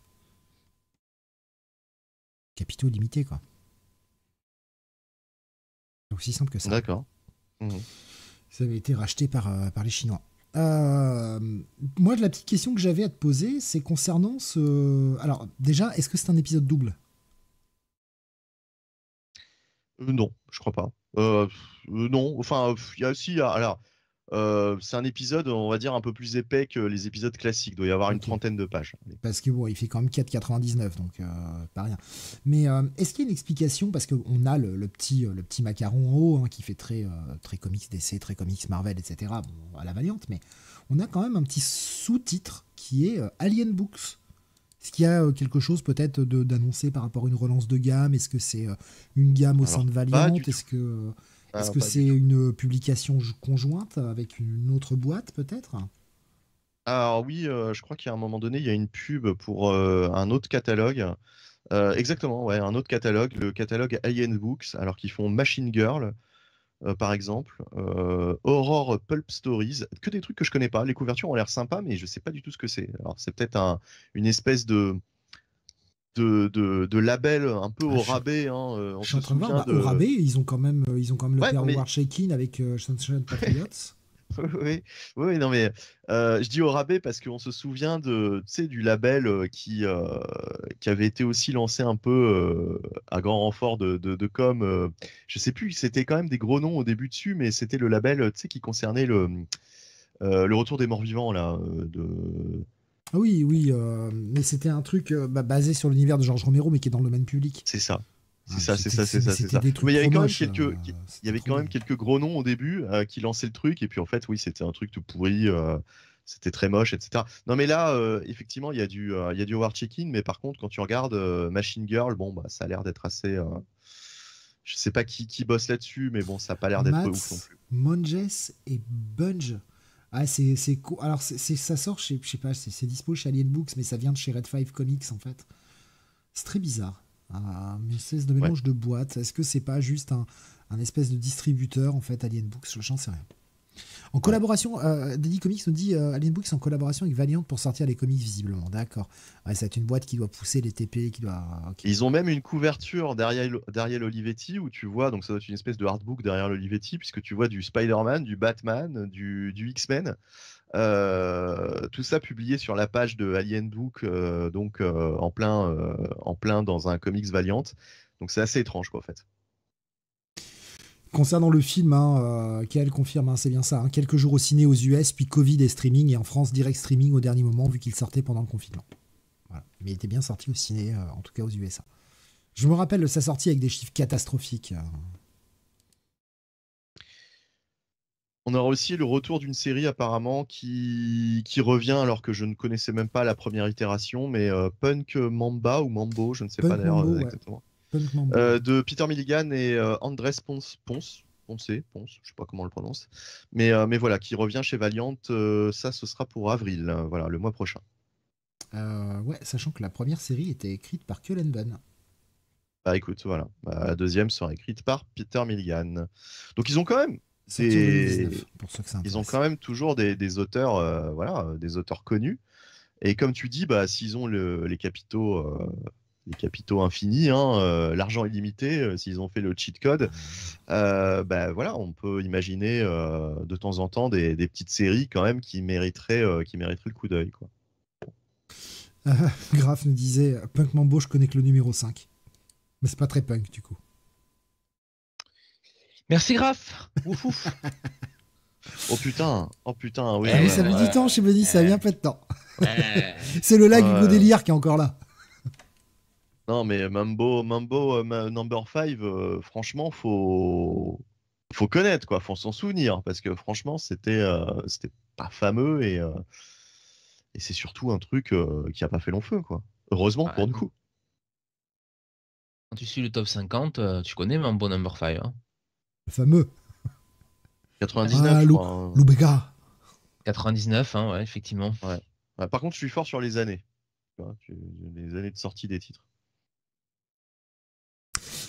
Capitaux limités, quoi. Aussi simple que ça. D'accord. Mmh ça avait été racheté euh, par, les Chinois. Euh, moi, la petite question que j'avais à te poser, c'est concernant ce. Alors, déjà, est-ce que c'est un épisode double euh, Non, je crois pas. Euh, non, enfin, il y a aussi. Alors, c'est un épisode, on va dire, un peu plus épais que les épisodes classiques. Il doit y avoir une trentaine de pages. Parce que bon, il fait quand même 4,99, donc pas rien. Mais est-ce qu'il y a une explication Parce qu'on a le, petit, le petit macaron en haut hein, qui fait très, très comics DC, très comics Marvel, etc. Bon, à la Valiante, mais on a quand même un petit sous-titre qui est Alien Books. Est-ce qu'il y a quelque chose peut-être d'annoncé par rapport à une relance de gamme Est-ce que c'est une gamme au sein de valiante Est-ce que est-ce que c'est une publication conjointe avec une autre boîte peut-être Alors oui, euh, je crois qu'à un moment donné, il y a une pub pour euh, un autre catalogue. Euh, exactement, ouais, un autre catalogue, le catalogue Alien Books, alors qu'ils font Machine Girl. par exemple, Aurore Pulp Stories, que des trucs que je connais pas. Les couvertures ont l'air sympas, mais je sais pas du tout ce que c'est. Alors, c'est peut-être une espèce de, de, de, labels un peu au ah, rabais. Hein, euh, je suis en train de voir, bah, au rabais, ils ont quand même, euh, ils ont quand même le War Shaking avec euh, Sunshine Patriots. oui, oui, non mais euh, je dis au rabais parce qu'on se souvient de, du label qui, qui avait été aussi lancé un peu à grand renfort de, de, com. je sais plus, c'était quand même des gros noms au début dessus, mais c'était le label qui concernait le, le retour des morts vivants là de ah oui, oui, euh, mais c'était un truc euh, bah, basé sur l'univers de Georges Romero, mais qui est dans le domaine public. C'est ça. Ah, c'est ça, c'est ça, c'est ça, Mais il y avait quand même euh, quelques, gros noms au début qui lançaient le truc, et puis en fait, oui, c'était un truc tout pourri, c'était très moche, etc. Non, mais là, effectivement, il y a du, il a du checking, mais par contre, quand tu regardes Machine Girl, bon, bah, ça a l'air d'être assez. je sais pas qui, bosse là-dessus, mais bon, ça a pas l'air d'être ouf non plus. Monges et Bunge ah, c'est, c'est Alors, c'est, ça sort, je sais pas, c'est, dispo chez Alien Books, mais ça vient de chez Red 5 Comics, en fait. C'est très bizarre. Ah, mais c'est de mélange de boîtes. Est-ce que c'est pas juste un, un espèce de distributeur, en fait, Alien Books J'en sais rien. En collaboration, euh, Comics nous dit euh, Alien Books en collaboration avec Valiant pour sortir les comics visiblement. D'accord. c'est une boîte qui doit pousser les TP, qui doit. Ils ont même une couverture derrière derrière Olivetti où tu vois donc ça doit être une espèce de artbook derrière l'Olivetti puisque tu vois du Spider-Man, du Batman, du, du X-Men. Euh, tout ça publié sur la page de Alien Book, euh, donc en plein en plein dans un comics Valiant. Donc c'est assez étrange quoi en fait. Concernant le film, hein, euh, confirme, hein, c'est bien ça, hein, quelques jours au ciné aux US, puis Covid et streaming, et en France, direct streaming au dernier moment, vu qu'il sortait pendant le confinement. Mais il était bien sorti au ciné, euh, en tout cas aux USA. Je me rappelle de sa sortie avec des chiffres catastrophiques. Euh. On aura aussi le retour d'une série apparemment qui, revient alors que je ne connaissais même pas la première itération, mais Punk Mamba ou Mambo, je ne sais pas d'ailleurs exactement. Euh, de Peter Milligan et Andres euh, Andrés Ponce, Ponce, Ponce, je sais pas comment on le prononce, mais, euh, mais voilà, qui revient chez Valiant, ça ce sera pour avril, voilà, le mois prochain. ouais, sachant que la première série était écrite par Cullen Bunn. Bah écoute, voilà, bah, la deuxième sera écrite par Peter Milligan. Donc ils ont quand même c'est ils ont quand même toujours des, auteurs, voilà, des auteurs connus. Et comme tu dis, bah, s'ils ont les capitaux les capitaux infinis, hein, euh, l'argent illimité, euh, s'ils ont fait le cheat code, euh, bah, voilà, on peut imaginer euh, de temps en temps des, petites séries quand même qui mériteraient, qui le coup d'œil. Quoi. Graf nous disait Punk Mambo, je connais que le numéro 5. Mais c'est pas très punk du coup. Merci Graf Oh putain, oh putain, oui. Ah ça me dit ça vient pas de temps. c'est le lag Hugo Délire qui est encore là. Non, mais Mambo, Mambo euh, Number 5, euh, franchement, faut faut connaître, quoi, faut s'en souvenir, parce que franchement, c'était euh, pas fameux et, et c'est surtout un truc qui a pas fait long feu, quoi. Heureusement pour le coup. Quand tu suis le top 50, tu connais Mambo Number 5. Hein. le fameux. 99, ah, 99, hein. hein, effectivement. Bah, par contre, je suis fort sur les années. les années de sortie des titres.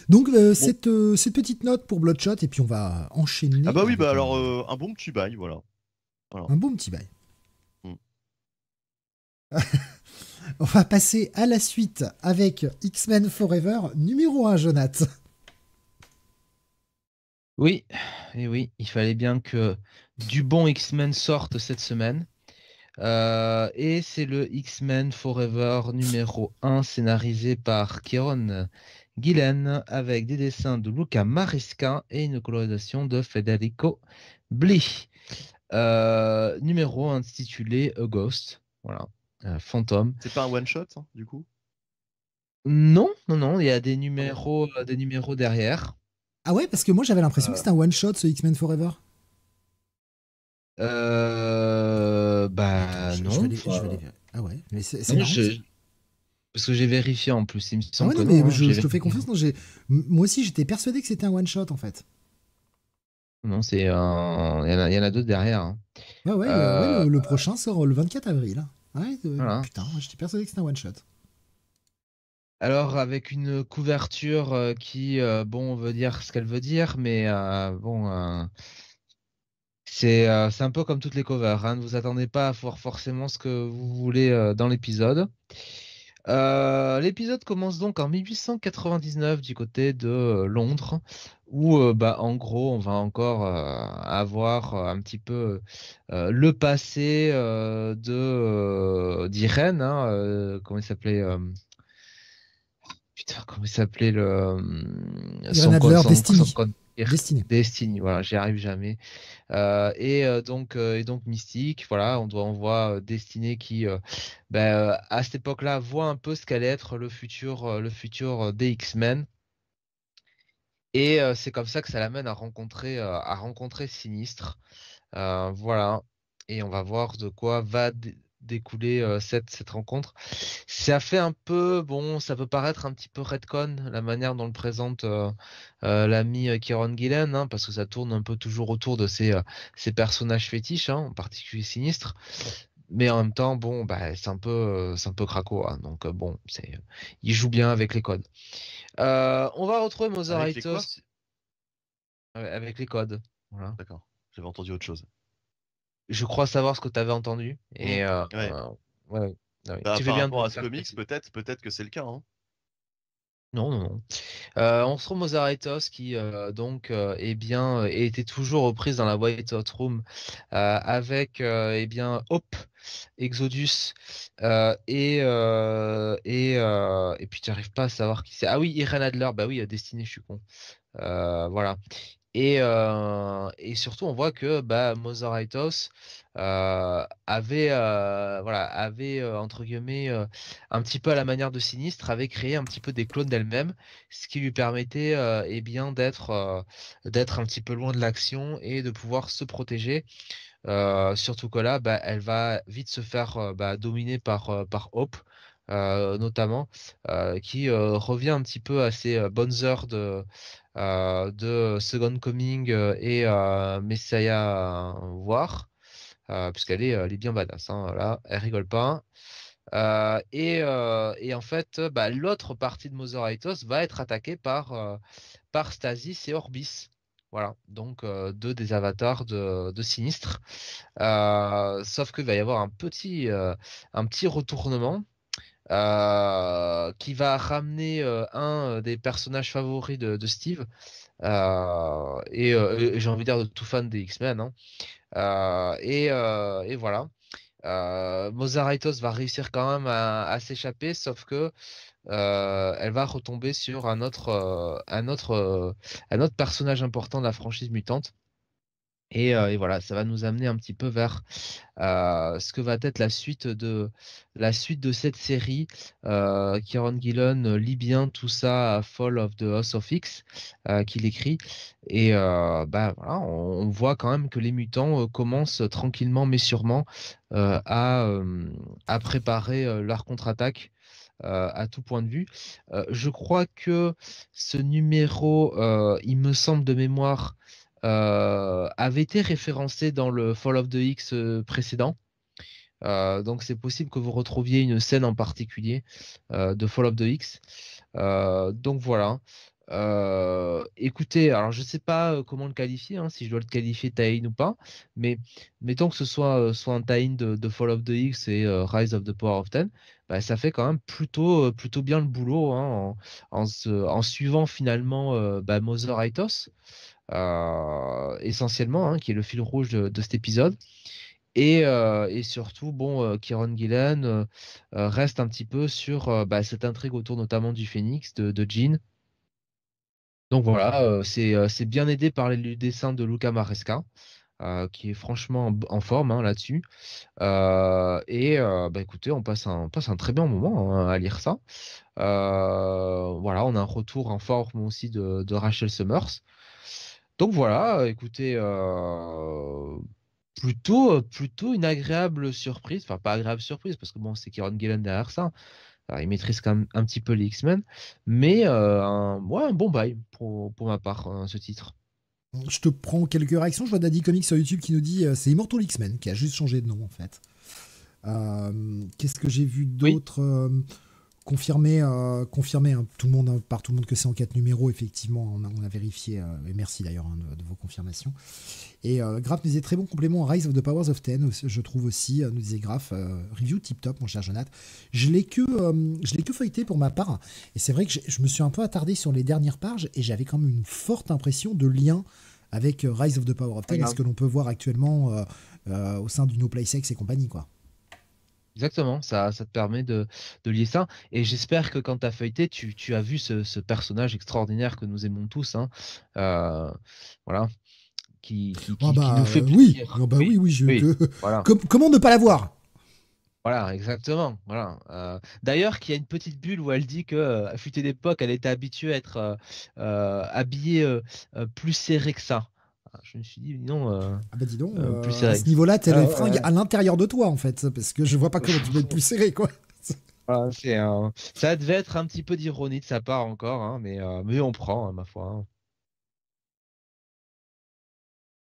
Donc euh, euh, cette, petite note pour Bloodshot et puis on va enchaîner. Ah bah oui, bah alors euh, un bon petit bail, voilà. Un bon petit bail. Mm. on va passer à la suite avec X-Men Forever numéro 1, Jonathan. Oui, et oui, il fallait bien que du bon X-Men sorte cette semaine. et c'est le X-Men Forever numéro 1 scénarisé par Kieron... Guylaine, avec des dessins de Luca Marisca et une colorisation de Federico Bli. Euh, numéro intitulé A Ghost, voilà, fantôme. C'est pas un one shot hein, du coup Non, non, non, il y a des ah numéros, euh, des numéros derrière. Ah ouais, parce que moi j'avais l'impression que euh. c'était un one shot ce X-Men Forever. Euh, bah non. Je vais je Ah ouais, mais c'est. Parce que j'ai vérifié en plus, il mais fais confiance. moi aussi, j'étais persuadé que c'était un one shot en fait. Non, c'est un... il, y en a, d'autres derrière. Hein. ouais, le, euh, prochain sort le 24 avril. Hein. Euh, putain, j'étais persuadé que c'était un one shot. Alors avec une couverture euh, qui, bon, veut dire ce qu'elle veut dire, mais bon. C'est un peu comme toutes les covers. Hein. Ne vous attendez pas à voir forcément ce que vous voulez dans l'épisode. Euh, l'épisode commence donc en 1899 du côté de euh, Londres, où euh, bah, en gros on va encore avoir un petit peu le passé de d'Irène, hein, comment il s'appelait Putain, comment il s'appelait le... Destiny. voilà, j'y arrive jamais. Euh, et, euh, donc, euh, et donc Mystique, voilà, on, doit, on voit Destiny qui, ben, à cette époque-là, voit un peu ce qu'allait être le futur, le futur des X-Men. Et c'est comme ça que ça l'amène à rencontrer, à rencontrer Sinistre. voilà. Et on va voir de quoi va découlé euh, cette, cette rencontre. Ça fait un peu, bon, ça peut paraître un petit peu redcon la manière dont le présente euh, euh, l'ami Kieron Gillen, hein, parce que ça tourne un peu toujours autour de ses personnages fétiches, hein, en particulier Sinistre. Mais en même temps, bon, bah, c'est un peu, c'est un peu craco, hein, donc bon, c'est, il joue bien avec les codes. on va retrouver Mozart avec les, codes. Voilà. D'accord, j'avais entendu autre chose je crois savoir ce que tu avais entendu. Et mmh. euh, euh ah bah, tu fais bien à ce comics, peut-être, peut-être que c'est le cas. Hein. Non, non, non. Euh, on retrouve Mozaretos qui euh, donc euh, eh bien était toujours reprise dans la White Hot Room avec eh bien Hop, Exodus et et, et puis tu n'arrives pas à savoir qui c'est. Ah oui, Irene Adler, bah oui, Destiné, je suis con. voilà, et, surtout, on voit que bah, avait, voilà, avait entre guillemets, un petit peu à la manière de Sinistre, avait créé un petit peu des clones d'elle-même, ce qui lui permettait eh bien d'être d'être un petit peu loin de l'action et de pouvoir se protéger. surtout que là, bah, elle va vite se faire bah, dominer par, par Hope, euh, notamment, euh, qui euh, revient un petit peu à ses bonnes heures de, de Second Coming et Messiah War, puisqu'elle est, elle est bien badass, hein, là, elle rigole pas. et, en fait, bah, l'autre partie de Motheraitos va être attaquée par, par Stasis et Orbis. Voilà, donc deux des avatars de, de Sinistre. sauf qu'il va y avoir un petit, un petit retournement euh, qui va ramener euh, un euh, des personnages favoris de, Steve, et, j'ai envie de dire de tout fan des X-Men. Hein. Et, voilà. Mozaraitos va réussir quand même à, s'échapper, sauf que elle va retomber sur un autre, un autre, un autre personnage important de la franchise mutante. Et, voilà, ça va nous amener un petit peu vers ce que va être la suite de, la suite de cette série. Kieron Gillen euh, lit bien tout ça à Fall of the House of X qu'il écrit. Et bah, on, voit quand même que les mutants commencent tranquillement mais sûrement à, préparer leur contre-attaque. à tout point de vue. je crois que ce numéro, il me semble de mémoire, euh, avait été référencé dans le Fall of the X euh, précédent. Euh, donc c'est possible que vous retrouviez une scène en particulier de Fall of the X. donc voilà. écoutez, alors je ne sais pas comment le qualifier, hein, si je dois le qualifier tie ou pas, mais mettons que ce soit, soit un tie de, Fall of the X et Rise of the Power of Ten, bah, ça fait quand même plutôt, plutôt bien le boulot hein, en, en, suivant finalement bah, Mother euh, essentiellement, hein, qui est le fil rouge de, cet épisode. Et, euh, et, surtout, bon, euh, Kieron Gillen reste un petit peu sur bah, cette intrigue autour notamment du phénix de, Jean. Donc voilà, c'est bien aidé par les dessins de Luca Maresca, qui est franchement en, forme hein, là-dessus. et bah, écoutez, on passe, un, passe un très bon moment hein, à lire ça. voilà, on a un retour en forme aussi de Rachel Summers. Donc voilà, écoutez, euh, plutôt, plutôt une agréable surprise, enfin pas agréable surprise, parce que bon, c'est Kieron Gillen derrière ça. il maîtrise quand même un petit peu les X-Men, mais euh, un, bon bail pour, ma part, hein, ce titre. Je te prends quelques réactions. Je vois Daddy Comics sur YouTube qui nous dit euh, c'est Immortal X-Men qui a juste changé de nom en fait. Qu'est-ce que j'ai vu d'autre confirmé, euh, confirmé hein, tout le monde, hein, par tout le monde que c'est en 4 numéros, effectivement, on a, vérifié, euh, et merci d'ailleurs hein, de, vos confirmations. Et euh, Graf nous disait très bon complément Rise of the Powers of Ten, je trouve aussi, euh, nous disait Graf, review tip top, mon cher Jonathan. Je l'ai que, je l'ai que feuilleté pour ma part, et c'est vrai que je me suis un peu attardé sur les dernières pages, et j'avais quand même une forte impression de lien avec Rise of the Power of Ten, ce que l'on peut voir actuellement au sein du No Play Sex et compagnie, quoi. Exactement, ça, te permet de, lier ça. Et j'espère que quand tu as feuilleté, tu, as vu ce, personnage extraordinaire que nous aimons tous. Hein, euh, voilà. Qui, ah bah, nous fait euh, plaisir. Ah bah oui, oui, oui, je, comment ne pas la voir voilà, exactement. Voilà. Euh, d'ailleurs, qu'il y a une petite bulle où elle dit que, à d'époque, elle était habituée à être habillée plus serrée que ça je me suis dit, non. Euh, ah bah dis donc, euh, euh, plus serré. à ce niveau-là, t'as ah, à l'intérieur de toi, en fait, parce que je vois pas comment tu peux être plus serré, quoi. Ah, ça devait être un petit peu d'ironie de sa part encore, hein, mais, mais on prend, hein, ma foi. Hein.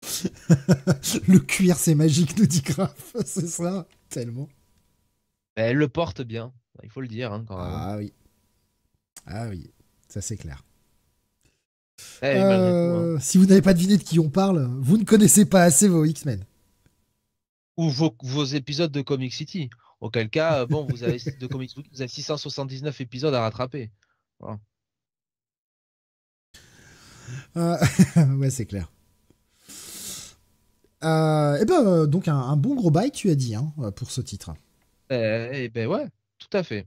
le cuir, c'est magique, nous dit Graf, c'est ça, tellement. Elle le porte bien, il faut le dire. Hein, même. ah oui. Ah oui, ça c'est clair. Eh, hein. euh, si vous n'avez pas deviné de qui on parle, vous ne connaissez pas assez vos X-Men. Ou vos, épisodes de Comic City. Auquel cas, euh, bon, vous avez, de Comic vous avez 679 épisodes à rattraper. Euh, ouais, c'est clair. Euh, et eh ben, donc un, bon gros bail, tu as dit, hein, pour ce titre. Eh, eh ben ouais, tout à fait.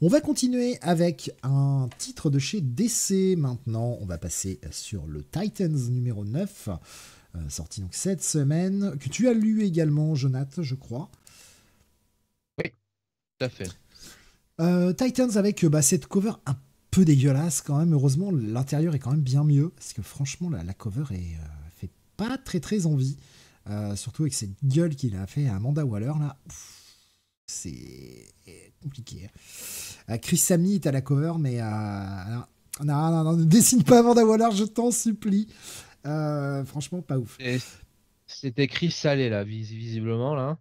On va continuer avec un titre de chez DC maintenant. On va passer sur le Titans numéro 9, euh, sorti donc cette semaine, que tu as lu également, Jonathan, je crois. Oui, tout à fait. Euh, Titans avec euh, bah, cette cover un peu dégueulasse quand même. Heureusement, l'intérieur est quand même bien mieux, parce que franchement, la, cover est, fait pas très très envie. surtout avec cette gueule qu'il a fait à Amanda Waller là c'est euh, compliqué. Hein. Euh, Chris Samy est à la cover, mais euh, ne dessine pas avant d'avoir l'air je t'en supplie. franchement, pas ouf. C'était Chris Salé, là, visiblement, là.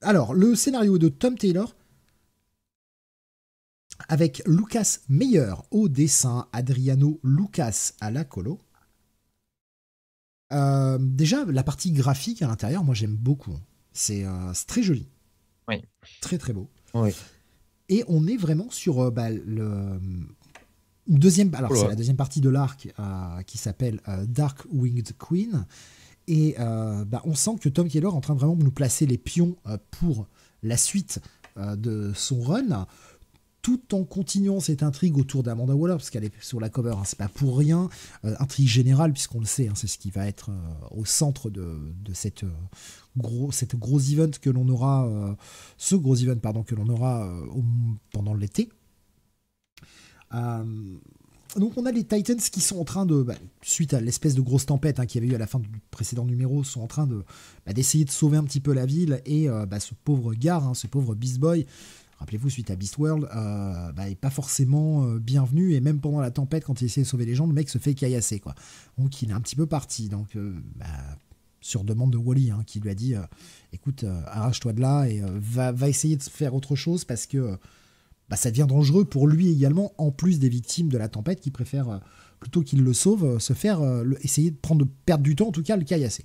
Alors, le scénario de Tom Taylor, avec Lucas Meyer au dessin, Adriano Lucas à la colo. Euh, déjà, la partie graphique à l'intérieur, moi j'aime beaucoup. C'est euh, très joli. Très très beau. Et on est vraiment sur euh, bah, le deuxième. Alors oh c'est la deuxième partie de l'arc qui s'appelle Dark Winged Queen. Et bah, on sent que Tom Keller est en train de nous placer les pions pour la suite de son run tout en continuant cette intrigue autour d'Amanda Waller, parce qu'elle est sur la cover, hein, c'est pas pour rien, euh, intrigue générale, puisqu'on le sait, hein, c'est ce qui va être euh, au centre de, de cette, euh, gros, cette gros event que l'on aura, ce gros event, pardon, que l'on aura pendant l'été. donc on a les Titans qui sont en train de, bah, suite à l'espèce de grosse tempête hein, qu'il y avait eu à la fin du précédent numéro, sont en train de bah, d'essayer de sauver un petit peu la ville et bah, ce pauvre gars, hein, ce pauvre Beast Boy, rappelez-vous, suite à Beast World, euh, bah, pas forcément euh, bienvenu, et même pendant la tempête, quand il essaie de sauver les gens, le mec se fait caillasser, quoi. Donc il est un petit peu parti, donc euh, bah, sur demande de Wally, hein, qui lui a dit, écoute, arrache-toi de là et va, essayer de faire autre chose, parce que bah, ça devient dangereux pour lui également, en plus des victimes de la tempête, qui préfèrent, plutôt qu'il le sauve, se faire, essayer de prendre, perdre du temps, en tout cas, le caillasser.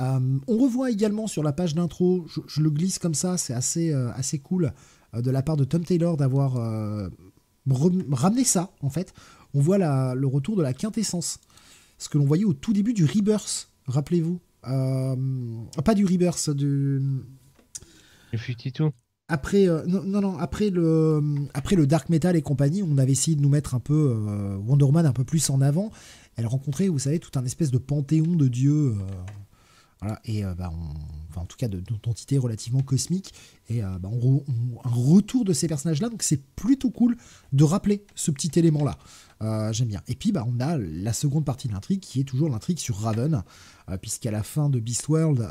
Euh, on revoit également sur la page d'intro, je, le glisse comme ça, c'est assez, euh, assez cool euh, de la part de Tom Taylor d'avoir ramené ça en fait. On voit le retour de la quintessence, ce que l'on voyait au tout début du Rebirth, rappelez-vous. pas du Rebirth, du. Le après non, non, après le après le dark metal et compagnie on avait essayé de nous mettre un peu Wonderman un peu plus en avant elle rencontrait vous savez tout un espèce de panthéon de dieux voilà, et euh, bah, en tout cas d'entités de, relativement cosmiques, et euh, bah, un retour de ces personnages-là, donc c'est plutôt cool de rappeler ce petit élément-là. Euh, j'aime bien. Et puis bah, on a la seconde partie de l'intrigue, qui est toujours l'intrigue sur Raven, puisqu'à la fin de Beast World,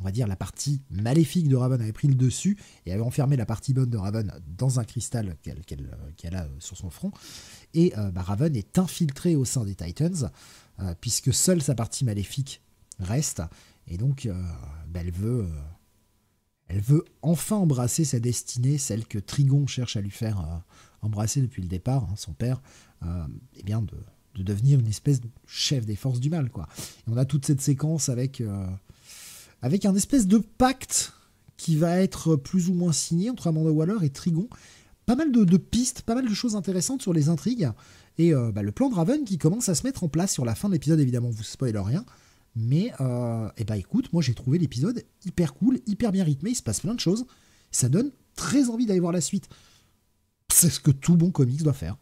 on va dire la partie maléfique de Raven avait pris le dessus, et avait enfermé la partie bonne de Raven dans un cristal qu'elle a sur son front, et Raven est infiltré au sein des Titans, puisque seule sa partie maléfique reste. Et donc, euh, bah, euh, elle veut. enfin embrasser sa destinée, celle que Trigon cherche à lui faire euh, embrasser depuis le départ, hein, son père, eh bien de, devenir une espèce de chef des forces du mal. Quoi. on a toute cette séquence avec, avec un espèce de pacte qui va être plus ou moins signé entre Amanda Waller et Trigon. Pas mal de, pistes, pas mal de choses intéressantes sur les intrigues, et bah, le plan de Raven qui commence à se mettre en place sur la fin de l'épisode, évidemment, vous spoil rien. Mais bah écoute, moi j'ai trouvé l'épisode hyper cool, hyper bien rythmé, il se passe plein de choses. Ça donne très envie d'aller voir la suite. C'est ce que tout bon comics doit faire.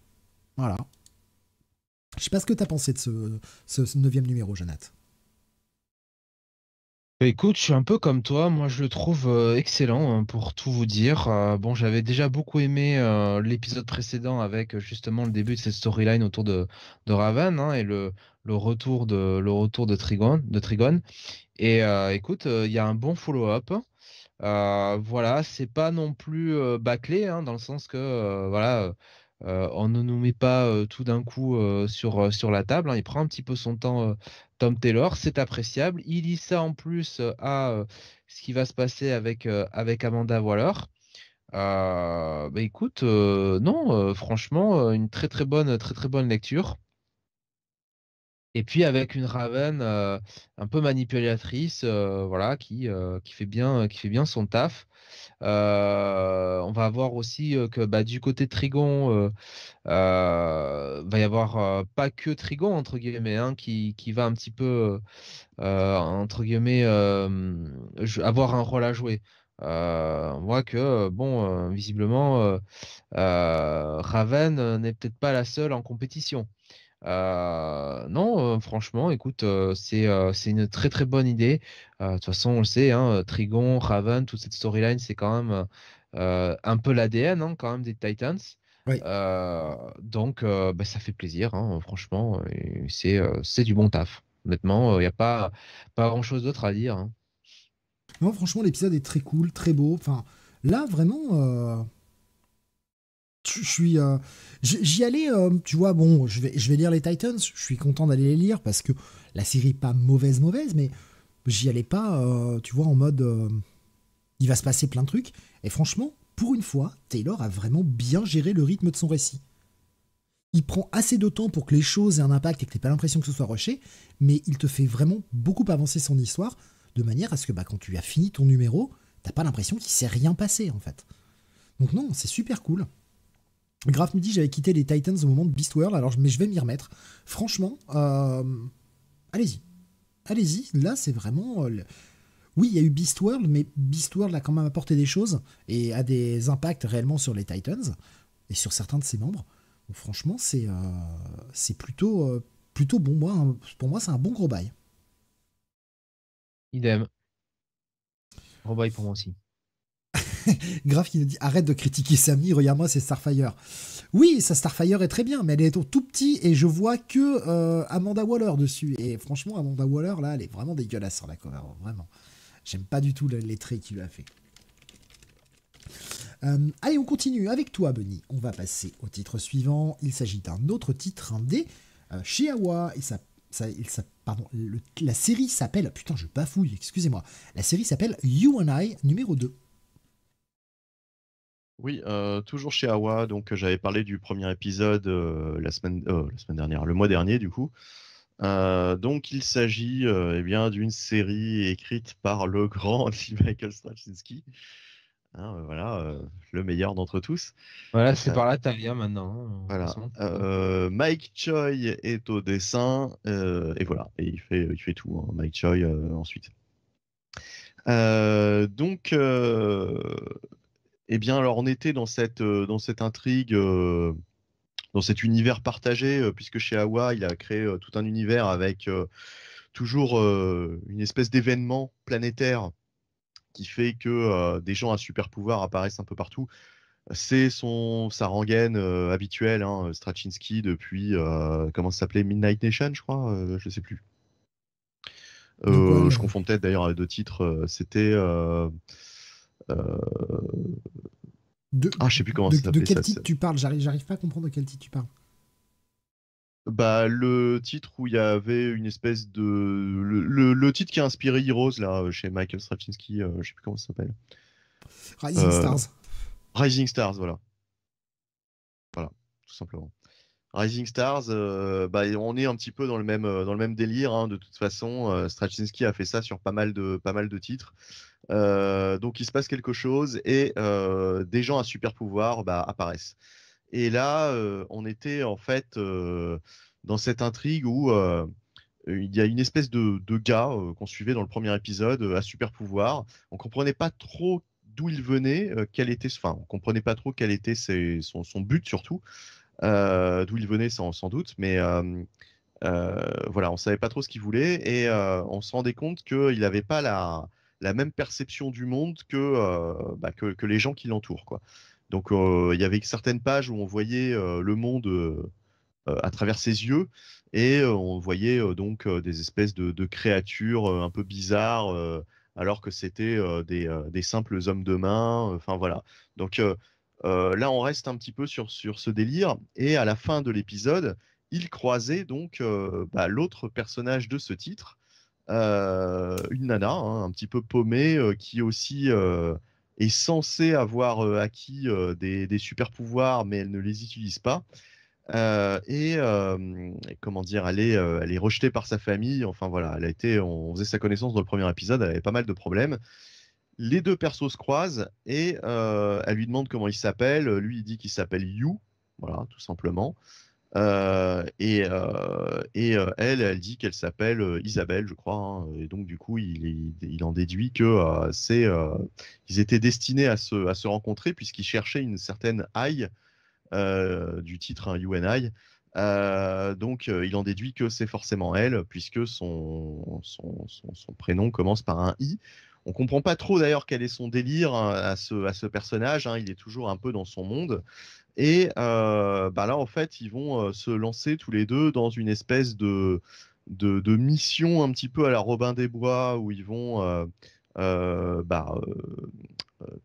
Voilà. Je sais pas ce que t'as pensé de ce, neuvième numéro, Jonathan. Bah, écoute, je suis un peu comme toi, moi je le trouve euh, excellent hein, pour tout vous dire. Euh, bon, j'avais déjà beaucoup aimé euh, l'épisode précédent avec justement le début de cette storyline autour de, Raven hein, et le, le, retour de, le retour de Trigon. De Et écoute, il y a un bon follow-up. voilà, c'est pas non plus bâclé, hein, dans le sens que voilà, on ne nous met pas tout d'un coup sur, sur la table. Il prend un petit peu son temps Tom Taylor, c'est appréciable. Il lit ça en plus à euh, euh, ce qui va se passer avec, euh, avec Amanda Waller. Bah, écoute, non, franchement, une très très bonne, très très bonne lecture. Et puis avec une Raven euh, un peu manipulatrice, euh, voilà, qui, euh, qui, fait bien, qui fait bien son taf. on va voir aussi que bah, du côté Trigon, Trigon, va y avoir pas que Trigon entre guillemets, hein, qui, va un petit peu entre guillemets avoir un rôle à jouer. on voit que, bon, visiblement, Raven n'est peut-être pas la seule en compétition. Euh, non, euh, franchement, écoute, euh, c'est c'est une très très bonne idée. De toute façon, on le sait, hein, Trigon, Raven, toute cette storyline, c'est quand même un peu l'ADN hein, quand même des Titans. donc, bah, ça fait plaisir, hein, franchement. C'est c'est du bon taf. Honnêtement, il n'y a pas, pas grand chose d'autre à dire. Non, franchement, l'épisode est très cool, très beau. Enfin, là, vraiment je suis euh, j'y allais euh, tu vois bon je vais je vais lire les Titans je suis content d'aller les lire parce que la série pas mauvaise mauvaise mais j'y allais pas euh, tu vois en mode il va se passer plein de trucs et franchement pour une fois Taylor a vraiment bien géré le rythme de son récit il prend assez de temps pour que les choses aient un impact et que tu n'aies pas l'impression que ce soit rushé mais il te fait vraiment beaucoup avancer son histoire de manière à ce que bah, quand tu as fini ton numéro t'as pas l'impression qu'il s'est rien passé en fait donc non c'est super cool Graf me dit j'avais quitté les Titans au moment de Beast World, alors, mais je vais m'y remettre. Franchement, euh, allez-y. Allez-y, là c'est vraiment... Euh, oui, il y a eu Beast World, mais Beast World a quand même apporté des choses et a des impacts réellement sur les Titans et sur certains de ses membres. franchement, c'est euh, plutôt, plutôt bon. Moi, hein, Pour moi, c'est un bon gros bail. Idem. Gros bail pour moi aussi. Graf qui nous dit arrête de critiquer Samy, regarde-moi, c'est Starfire. Oui, sa Starfire est très bien, mais elle est au tout petit et je vois que euh, Amanda Waller dessus. Et franchement, Amanda Waller, là, elle est vraiment dégueulasse sur la cover, vraiment. J'aime pas du tout les traits qu'il a fait. Euh, allez, on continue avec toi, Benny. On va passer au titre suivant. Il s'agit d'un autre titre indé euh, chez ça, pardon, la série s'appelle, putain je bafouille, excusez-moi, la série s'appelle You and I numéro 2. Oui, toujours chez Awa. Donc, j'avais parlé du premier épisode la, semaine, oh, la semaine dernière, le mois dernier, du coup. donc, il s'agit eh bien d'une série écrite par le grand Michael Straczynski. Hein, voilà, le meilleur d'entre tous. Voilà, c'est par là Talia hein, maintenant. voilà. Mike Choi est au dessin et voilà, et il fait, il fait tout. Hein, Mike Choi ensuite. donc, eh bien, alors on était dans cette, euh, dans cette intrigue, euh, dans cet univers partagé, euh, puisque chez Hawa, il a créé tout un univers avec toujours une espèce d'événement planétaire qui fait que des gens à super pouvoir apparaissent un peu partout c'est son sa rengaine habituelle, hein, Straczynski depuis comment ça s'appelait Midnight Nation, je crois, je ne sais plus. je confonds peut-être d'ailleurs deux titres. C'était euh, de, ah, je sais plus comment quel titre tu parles J'arrive pas à comprendre de quel titre tu parles. Bah, le titre où il y avait une espèce de. Le, titre qui a inspiré Heroes, là, euh, chez Michael Straczynski, euh, je sais plus comment ça s'appelle. Rising Stars. Rising Stars, voilà. Voilà, tout simplement. Rising Stars, bah, on est un petit peu dans le même, dans le même délire. Hein, de toute façon, Straczynski a fait ça sur pas mal de, pas mal de titres. Euh, donc il se passe quelque chose et euh, des gens à super pouvoir bah, apparaissent. Et là, euh, on était en fait dans cette intrigue où il y a une espèce de, gars qu'on suivait dans le premier épisode à super pouvoir. On comprenait pas trop d'où il venait, quel était, enfin, on comprenait pas trop quel était son, but surtout, d'où il venait sans, doute, mais voilà, on savait pas trop ce qu'il voulait et on se rendait compte qu'il n'avait pas la, la même perception du monde euh, bah, que, que, les gens qui l'entourent. Quoi. Donc euh, il y avait certaines pages où on voyait euh, le monde à travers ses yeux et on voyait donc des espèces de, créatures un peu bizarres alors que c'était des, simples hommes de main. Enfin voilà. Donc là on reste un petit peu sur, sur ce délire et à la fin de l'épisode, il croisait donc bah, l'autre personnage de ce titre euh, une nana hein, un petit peu paumée euh, qui aussi euh, est censée avoir acquis des, super pouvoirs, mais elle ne les utilise pas. et comment dire, elle est, rejetée par sa famille. Enfin voilà, elle a été, on faisait sa connaissance dans le premier épisode, elle avait pas mal de problèmes. Les deux persos se croisent et elle lui demande comment il s'appelle. Lui, il dit qu'il s'appelle You, voilà, tout simplement. Euh, et, euh, euh, elle, elle dit qu'elle s'appelle Isabelle, je crois. Hein, et donc, du coup, il, il, en déduit que c'est, étaient destinés à se, à se rencontrer puisqu'ils cherchaient une certaine I du titre hein, UNI. donc, il en déduit que c'est forcément elle, puisque son, son, son, prénom commence par un I. On comprend pas trop d'ailleurs quel est son délire hein, à, ce, à ce personnage. Hein. il est toujours un peu dans son monde. Et bah là, en fait, ils vont se lancer tous les deux dans une espèce de, de, mission un petit peu à la Robin des Bois, où ils vont bah,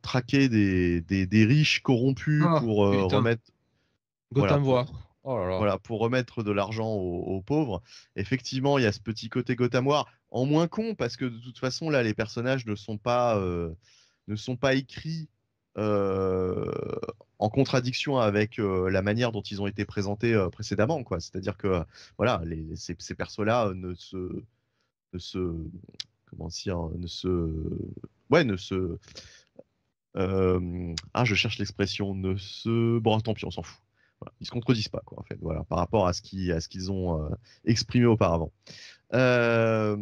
traquer des, riches corrompus ah, pour remettre... Oh pour remettre de l'argent aux, pauvres. Effectivement, il y a ce petit côté War en moins con, parce que de toute façon, là, les personnages ne sont pas, ne sont pas écrits en contradiction avec la manière dont ils ont été présentés précédemment. Quoi. C'est-à-dire que voilà, les, ces, ces persos-là ne se, ne se, comment dire, ne se, ouais, ne se, ah, je cherche l'expression, ne se, bon, tant pis, on s'en fout. Voilà, ils se contredisent pas, quoi, en fait, voilà, par rapport à ce qui, à ce qu'ils ont exprimé auparavant. Euh,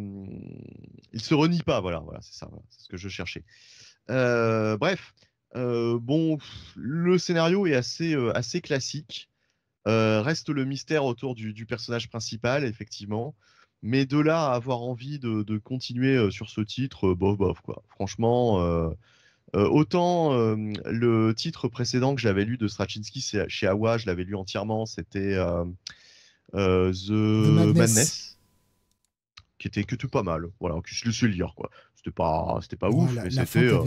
ils se renient pas, voilà, voilà, c'est ça, c'est ce que je cherchais. bref, euh, bon, le scénario est assez, euh, assez classique. Euh, reste le mystère autour du, personnage principal, effectivement. Mais de là à avoir envie de, de continuer sur ce titre, bof, bof, quoi. Franchement, autant le titre précédent que j'avais lu de Straczynski chez Awa, je l'avais lu entièrement, c'était The, Madness. qui était que tout pas mal. Voilà, que je le lire quoi pas, c'était pas ouf. La, mais fin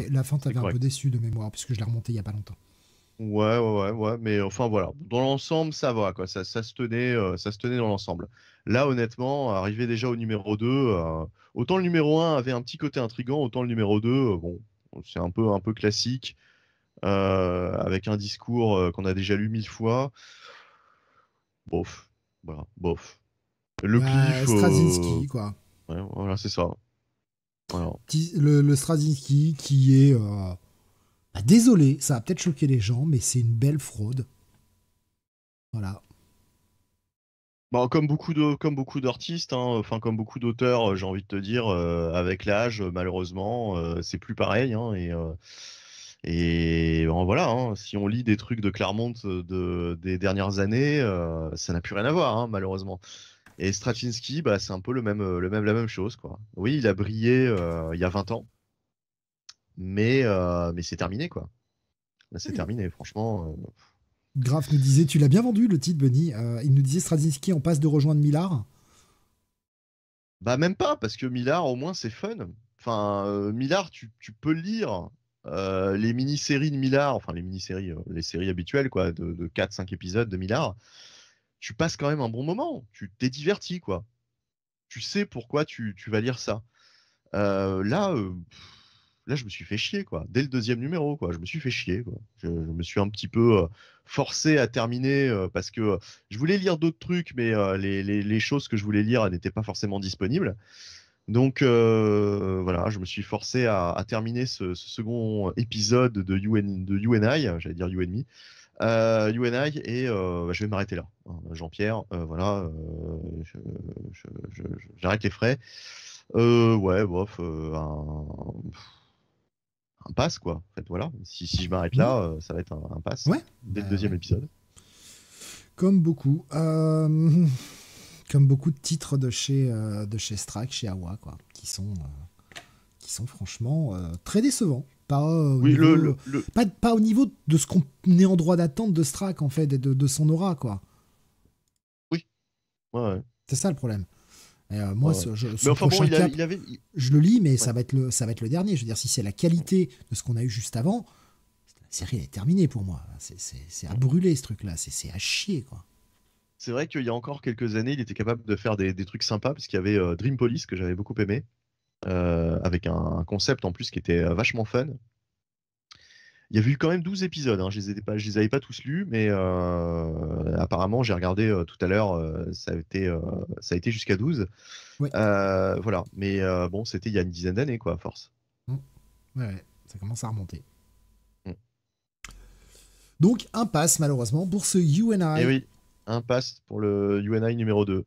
la fin euh, un peu déçu de mémoire, puisque je l'ai remonté il y a pas longtemps. Ouais, ouais, ouais, mais enfin voilà, dans l'ensemble, ça va, quoi. Ça, ça se tenait, euh, ça se tenait dans l'ensemble. Là, honnêtement, arrivé déjà au numéro 2, euh, autant le numéro 1 avait un petit côté intrigant, autant le numéro 2, bon, c'est un peu, un peu classique, avec un discours qu'on a déjà lu mille fois. Bof, voilà, bof. Le bah, cliff. quoi. voilà, c'est ça. Le, le, qui est... Euh, bah, désolé, ça a peut-être choqué les gens, mais c'est une belle fraude. Voilà. Bon, bah, comme beaucoup de, comme beaucoup d'artistes, hein, enfin comme beaucoup d'auteurs, euh, j'ai envie de te dire, euh, avec l'âge, malheureusement, c'est plus pareil. Hein, et et ben, voilà, hein, si on lit des trucs de Claremont des dernières années, ça n'a plus rien à voir, malheureusement. Et Straczynski, bah, c'est un peu le même, euh, le même, la même chose. Quoi. Oui, il a brillé euh, il y a 20 ans, mais, euh, mais c'est terminé. quoi. C'est terminé, franchement. Graf nous disait, tu l'as bien vendu le titre, Benny. il nous disait Straczynski on passe de rejoindre Millard. Bah même pas, parce que Millard, au moins, c'est fun. Enfin, Millard, tu, tu peux lire les mini-séries de Millard, enfin les mini-séries, les séries habituelles quoi, de, de 4-5 épisodes de Millard, tu passes quand même un bon moment, tu t'es diverti, quoi. Tu sais pourquoi tu, vas lire ça. Euh, là, euh, là, je me suis fait chier, quoi. Dès le deuxième numéro, quoi, je me suis fait chier, quoi. Je, me suis un petit peu euh, forcé à terminer parce que je voulais lire d'autres trucs, mais les, choses que je voulais lire n'étaient pas forcément disponibles. Donc voilà, je me suis forcé à, terminer ce, second épisode de You de you and I, j'allais dire You and Me. Euh, UNI, et euh, bah, je vais m'arrêter là. Hein, bah, Jean-Pierre, euh, voilà, euh, j'arrête les frais. ouais, bof, un, un, pass, quoi. En fait, voilà. Si, je m'arrête là, ça va être un, pass dès le deuxième épisode. Comme beaucoup. comme beaucoup de titres de chez, de chez Strike, chez Awa, quoi, qui sont, qui sont franchement très décevants. Euh, pas, au niveau de ce qu'on est en droit d'attendre de Strack, en fait, de, son aura, quoi. Oui. Ouais. C'est ça le problème. Euh, moi, je, le lis, mais ça, va être le, ça va être le dernier. Je veux dire, si c'est la qualité de ce qu'on a eu juste avant, la série est terminée pour moi. C'est à brûler, ce truc-là. C'est à chier, quoi c'est vrai qu'il y a encore quelques années, il était capable de faire des, trucs sympas, parce qu'il y avait euh, Dream Police que j'avais beaucoup aimé. Euh, avec un concept en plus qui était euh, vachement fun. Il y avait eu quand même 12 épisodes, hein. je ne les, les avais pas tous lus, mais euh, apparemment, j'ai regardé tout à l'heure, ça a été, été jusqu'à 12. voilà, mais bon, c'était il y a une dizaine d'années, quoi, à force. Mmh. ça commence à remonter. Donc mmh. Donc, impasse, malheureusement, pour ce UNI. Et eh oui, impasse pour le UNI numéro 2.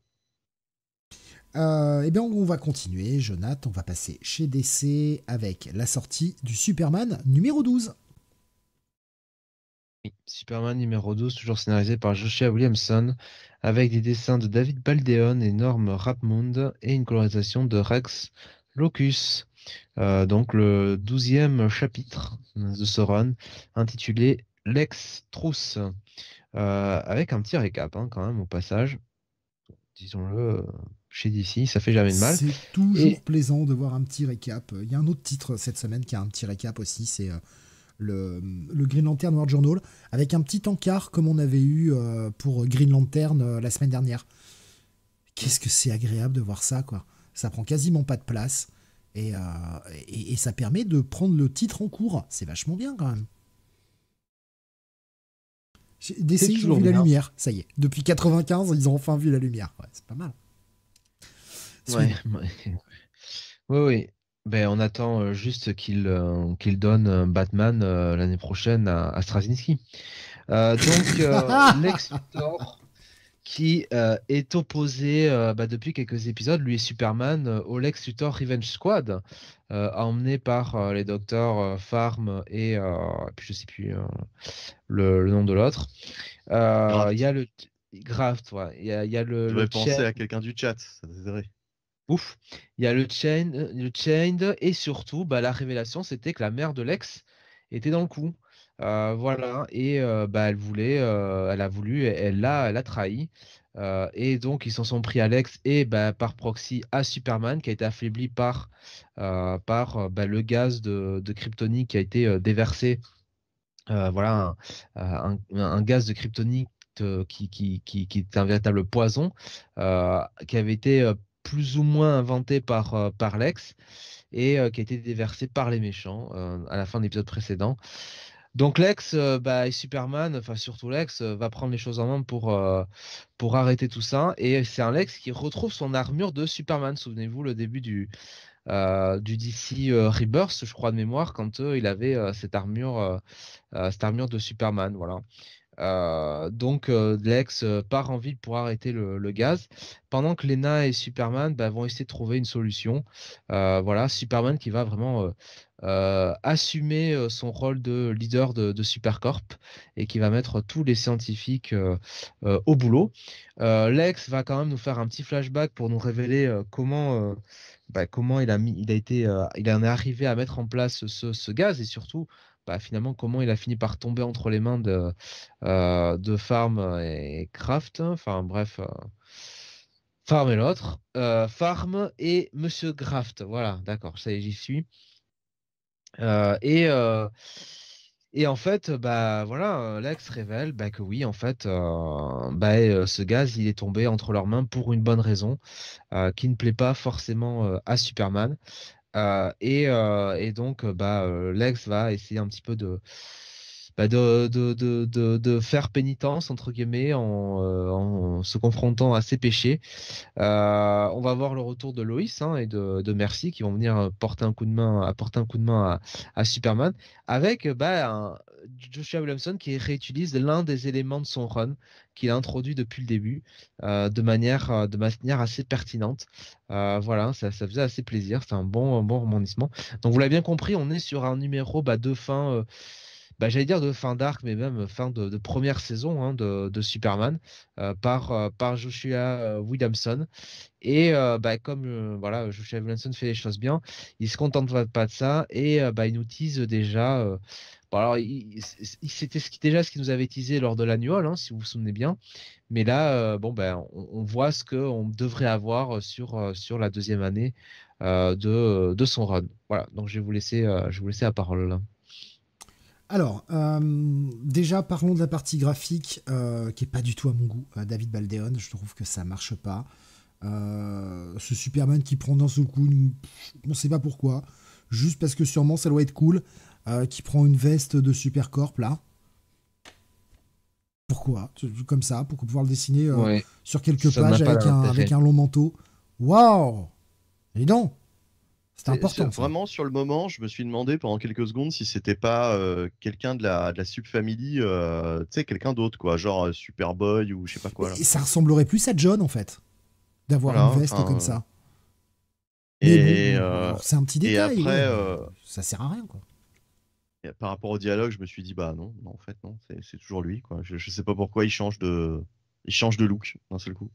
Euh, eh bien, on va continuer, Jonathan. On va passer chez DC avec la sortie du Superman numéro 12. Superman numéro 12, toujours scénarisé par Joshua Williamson, avec des dessins de David Baldeon et Norm Rapmund et une colorisation de Rex Locus. Euh, donc le douzième chapitre de ce run, intitulé Lex Trousse, euh, avec un petit récap hein, quand même au passage, disons-le, chez DC, ça fait jamais de mal. C'est toujours plaisant de voir un petit récap. Il y a un autre titre cette semaine qui a un petit récap aussi, c'est euh, le, Green Lantern World Journal, avec un petit encart comme on avait eu euh, pour Green Lantern euh, la semaine dernière. Qu'est-ce que c'est agréable de voir ça, quoi. Ça prend quasiment pas de place. Et, ça permet de prendre le titre en cours. C'est vachement bien quand même. D'essayer, ils vu la lumière, ça y est. Depuis 95, ils ont enfin vu la lumière. c'est pas mal. Ouais, Oui, oui. Ben, on attend euh, juste qu'il euh, qu'il donne euh, Batman l'année prochaine à, Straczynski. donc, Lex Luthor, qui est opposé bah, depuis quelques épisodes, lui et Superman, au Lex Luthor Revenge Squad, emmené par les docteurs Farm et, puis je sais plus le, nom de l'autre. Il y a le. Graft, Il y a, le. Tu le penser à quelqu'un du chat, ça vrai ouf. Il y a le chain, euh, le chain et surtout, bah, la révélation, c'était que la mère de l'ex était dans le coup. Euh, voilà, et euh, bah, elle voulait, elle a voulu, elle l'a, elle a trahi. et donc, ils s'en sont pris à Lex et bah, par proxy à Superman qui a été affaibli par, par bah, le gaz de, de kryptonite qui a été déversé. voilà, un, gaz de kryptonite qui, qui, qui, qui, est un véritable poison qui avait été plus ou moins inventé par, euh, par Lex et euh, qui a été déversé par les méchants euh, à la fin de l'épisode précédent. Donc Lex bah, et Superman, enfin surtout Lex, va prendre les choses en main pour, pour arrêter tout ça. Et c'est un Lex qui retrouve son armure de Superman. Souvenez-vous le début du, du DC Rebirth, je crois de mémoire, quand il avait cette, armure, cette armure de Superman. Voilà. Euh, donc euh, Lex euh, part en ville pour arrêter le, gaz, pendant que Lena et Superman bah, vont essayer de trouver une solution. voilà, Superman qui va vraiment assumer son rôle de leader de, Supercorp et qui va mettre tous les scientifiques au boulot. Lex va quand même nous faire un petit flashback pour nous révéler comment, bah, comment il a il a été, il en est arrivé à mettre en place ce gaz et surtout bah, finalement, comment il a fini par tomber entre les mains de, euh, Farm et Kraft. Hein, enfin, bref, euh, Farm et l'autre. Euh, Farm et Monsieur Kraft. Voilà, d'accord, ça y est, j'y suis. et. en fait, bah voilà, Lex révèle bah, que oui, en fait, bah, ce gaz, il est tombé entre leurs mains pour une bonne raison qui ne plaît pas forcément à Superman. Euh, euh, et, donc, euh, bah, Lex va essayer un petit peu de, bah, faire pénitence entre guillemets en, se confrontant à ses péchés. on va voir le retour de Loïs hein, et de, Mercy qui vont venir porter un coup de main, apporter un coup de main à, Superman avec bah, Joshua Williamson qui réutilise l'un des éléments de son run qu'il a introduit depuis le début euh, de, manière, euh, de manière assez pertinente. Euh, voilà, ça, faisait assez plaisir. c'est un bon, remondissement. Donc vous l'avez bien compris, on est sur un numéro bah, de fin. bah, j'allais dire de fin d'arc, mais même fin de, première saison hein, de, Superman par, par Joshua Williamson. Et bah, comme voilà, Joshua Williamson fait les choses bien, il se contente pas de ça et bah, il nous tease déjà alors, c'était déjà ce qui nous avait teasé lors de l'annual, hein, si vous vous souvenez bien. Mais là, euh, bon, ben, on, voit ce qu'on devrait avoir euh, sur, euh, sur la deuxième année de, son run. Voilà, donc je vais vous laisser, je vous la parole. Alors, déjà, parlons de la partie graphique qui n'est pas du tout à mon goût. David Baldeon, je trouve que ça marche pas. ce Superman qui prend dans son coup, on ne sait pas pourquoi. Juste parce que sûrement ça doit être cool. Euh, qui prend une veste de super-corps, là. Pourquoi Comme ça, pour pouvoir le dessiner euh, sur quelques pages avec un, long manteau. Waouh Mais non C'est important. Vraiment, sur le moment, je me suis demandé pendant quelques secondes si c'était pas euh, quelqu'un de la, de la tu sais, quelqu'un d'autre, quoi, genre Superboy ou je sais pas quoi. Et ça ressemblerait plus à John en fait, d'avoir une veste comme ça. Et c'est un petit détail. Et après, ça sert à rien quoi par rapport au dialogue, je me suis dit, bah non, non en fait, non, c'est toujours lui. Quoi. Je ne sais pas pourquoi il change de, il change de look d'un seul coup.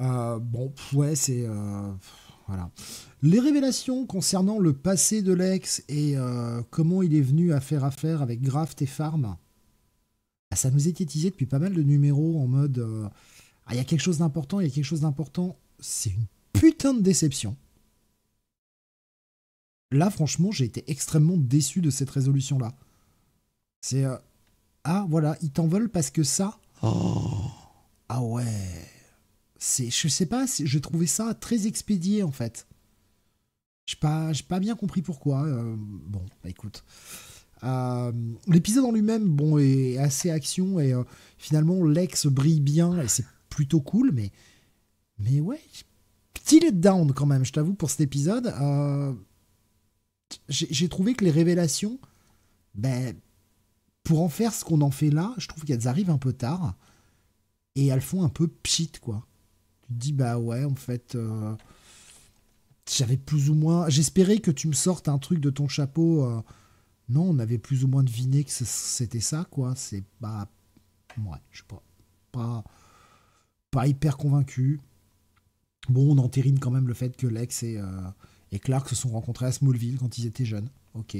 Euh, bon, ouais, c'est. Euh, voilà. Les révélations concernant le passé de Lex et euh, comment il est venu à faire affaire avec Graft et Farm, bah, ça nous était teasé depuis pas mal de numéros en mode. ah, il y a quelque chose d'important, il y a quelque chose d'important. C'est une putain de déception là, franchement, j'ai été extrêmement déçu de cette résolution-là. C'est. Euh, ah, voilà, ils t'en parce que ça. Oh. Ah ouais. C'est, je sais pas, je trouvais ça très expédié, en fait. J'ai pas, pas bien compris pourquoi. Euh, bon, bah, écoute. Euh, l'épisode en lui-même, bon, est assez action et finalement, l'ex brille bien et c'est plutôt cool, mais. Mais ouais, petit letdown quand même, je t'avoue, pour cet épisode. Euh j'ai trouvé que les révélations, ben, pour en faire ce qu'on en fait là, je trouve qu'elles arrivent un peu tard et elles font un peu pchit, quoi. Tu te dis, bah ouais, en fait, euh, j'avais plus ou moins. J'espérais que tu me sortes un truc de ton chapeau. Euh. non, on avait plus ou moins deviné que c'était ça, quoi. C'est pas... ouais, je sais pas, pas, hyper convaincu. Bon, on entérine quand même le fait que Lex est. Euh, et Clark se sont rencontrés à Smallville quand ils étaient jeunes. Ok.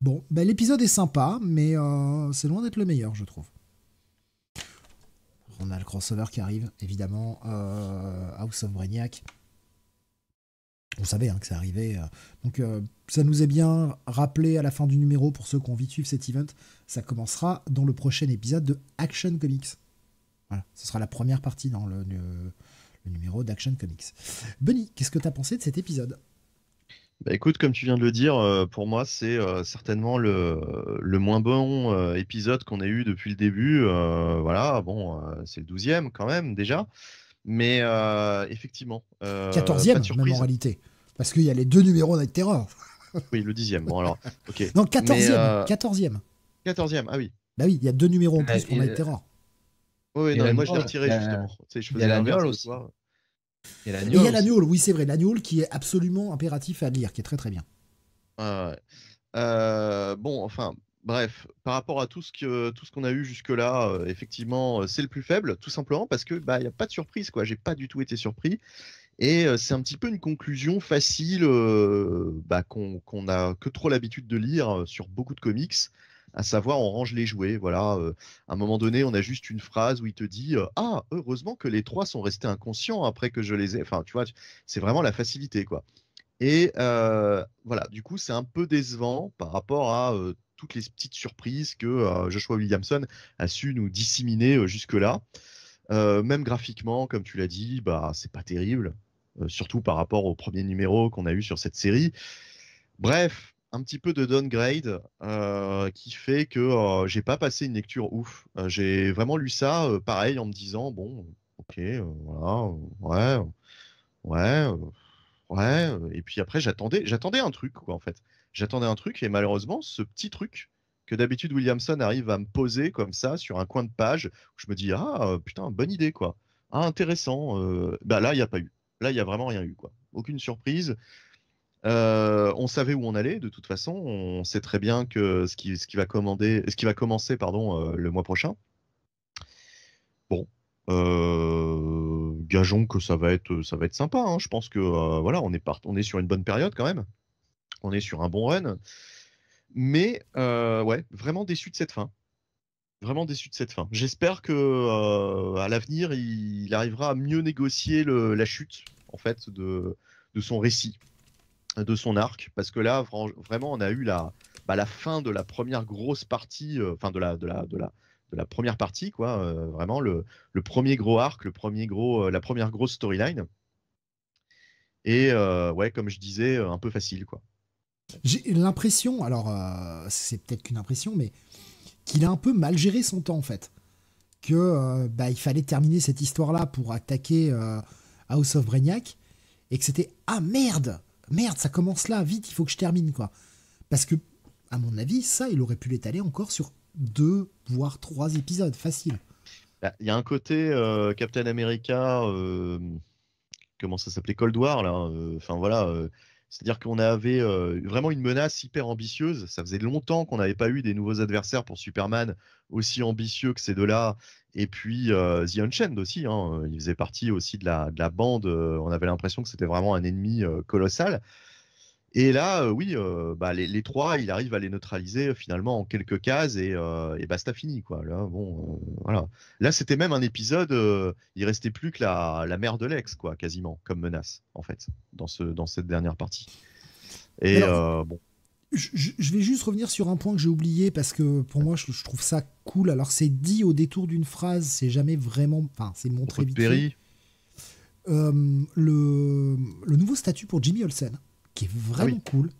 Bon, ben, l'épisode est sympa, mais euh, c'est loin d'être le meilleur, je trouve. On a le crossover qui arrive, évidemment, euh, House of Brainiac. On savait hein, que ça arrivait. Euh. donc, ça nous est bien rappelé à la fin du numéro pour ceux qui ont vite suivi cet event. Ça commencera dans le prochain épisode de Action Comics. Voilà, ce sera la première partie dans le le numéro d'Action Comics. Benny, qu'est-ce que tu as pensé de cet épisode bah écoute, comme tu viens de le dire, euh, pour moi, c'est euh, certainement le, moins bon euh, épisode qu'on ait eu depuis le début. voilà, bon, c'est le douzième quand même déjà. Mais effectivement. Euh, 14e, même en réalité. Parce qu'il y a les deux numéros Night Terror. oui, le dixième. Bon, alors, ok. Non, 14 quatorzième, 14e. ah oui. Bah oui, il y a deux numéros en bah, plus pour Night Terror. Oui, non, moi je l'ai retiré justement. je faisais la ce aussi. Il y a l'agnoule, oui, c'est vrai, l'agnoule qui est absolument impératif à lire, qui est très très bien. Euh, bon, enfin, bref, par rapport à tout ce que tout ce qu'on a eu jusque-là, euh, effectivement, euh, c'est le plus faible, tout simplement parce que bah il a pas de surprise quoi. J'ai pas du tout été surpris. Et c'est un petit peu une conclusion facile bah, qu'on n'a a que trop l'habitude de lire sur beaucoup de comics à savoir on range les jouets. Voilà, euh. à un moment donné, on a juste une phrase où il te dit euh, ah heureusement que les trois sont restés inconscients après que je les ai. Enfin, tu vois, c'est vraiment la facilité quoi. Et euh, voilà, du coup, c'est un peu décevant par rapport à toutes les petites surprises que Joshua Williamson a su nous disséminer jusque là. même graphiquement, comme tu l'as dit, bah c'est pas terrible, surtout par rapport au premier numéro qu'on a eu sur cette série. Bref, un petit peu de downgrade euh, qui fait que euh, j'ai pas passé une lecture ouf. Euh, j'ai vraiment lu ça pareil en me disant bon, ok, voilà, ouais, ouais, ouais. Et puis après j'attendais, j'attendais un truc quoi en fait. J'attendais un truc et malheureusement ce petit truc que d'habitude Williamson arrive à me poser comme ça sur un coin de page je me dis ah putain bonne idée quoi, ah, intéressant. bah là il n'y a pas eu. Là il y a vraiment rien eu quoi. Aucune surprise on savait où on allait de toute façon. On sait très bien que ce qui, va commencer pardon le mois prochain. Bon, gageons que ça va être ça va être sympa. Hein. Je pense que voilà, on est on est sur une bonne période quand même. On est sur un bon run. Mais ouais, vraiment déçu de cette fin. Vraiment déçu de cette fin. J'espère que à l'avenir, il, arrivera à mieux négocier la chute en fait de son récit de son arc, parce que là, vraiment, on a eu la, bah, la fin de la première grosse partie, euh, enfin de la, de la, de la, première partie, quoi. Euh, vraiment le, premier gros arc, le premier gros, euh, la première grosse storyline. Et ouais, comme je disais, un peu facile, quoi. J'ai l'impression, alors c'est peut-être qu'une impression, mais qu'il a un peu mal géré son temps en fait. Que bah, il fallait terminer cette histoire-là pour attaquer House of Brainiac et que c'était ah merde, merde, ça commence là, vite, il faut que je termine, quoi. Parce que, à mon avis, ça, il aurait pu l'étaler encore sur deux, voire trois épisodes, facile. Bah, il y a un côté euh, Captain America, euh, comment ça s'appelait, Cold War, là. Euh, enfin, voilà c'est-à-dire qu'on avait vraiment une menace hyper ambitieuse. Ça faisait longtemps qu'on n'avait pas eu des nouveaux adversaires pour Superman aussi ambitieux que ces deux-là. Et puis The Unchained aussi. Hein, il faisait partie aussi de la bande. on avait l'impression que c'était vraiment un ennemi colossal. Et là, euh, oui, euh, bah, les, trois, il arrive à les neutraliser euh, finalement en quelques cases et, et basta fini quoi. Là, bon, voilà. Là, c'était même un épisode. il restait plus que la, mère de l'ex quoi, quasiment comme menace en fait dans ce dans cette dernière partie. Et bon. Je, vais juste revenir sur un point que j'ai oublié parce que pour moi, je, trouve ça cool. Alors, c'est dit au détour d'une phrase, c'est jamais vraiment, enfin, c'est montré vite. le nouveau statut pour Jimmy Olsen qui est ah vraiment cool. Mm.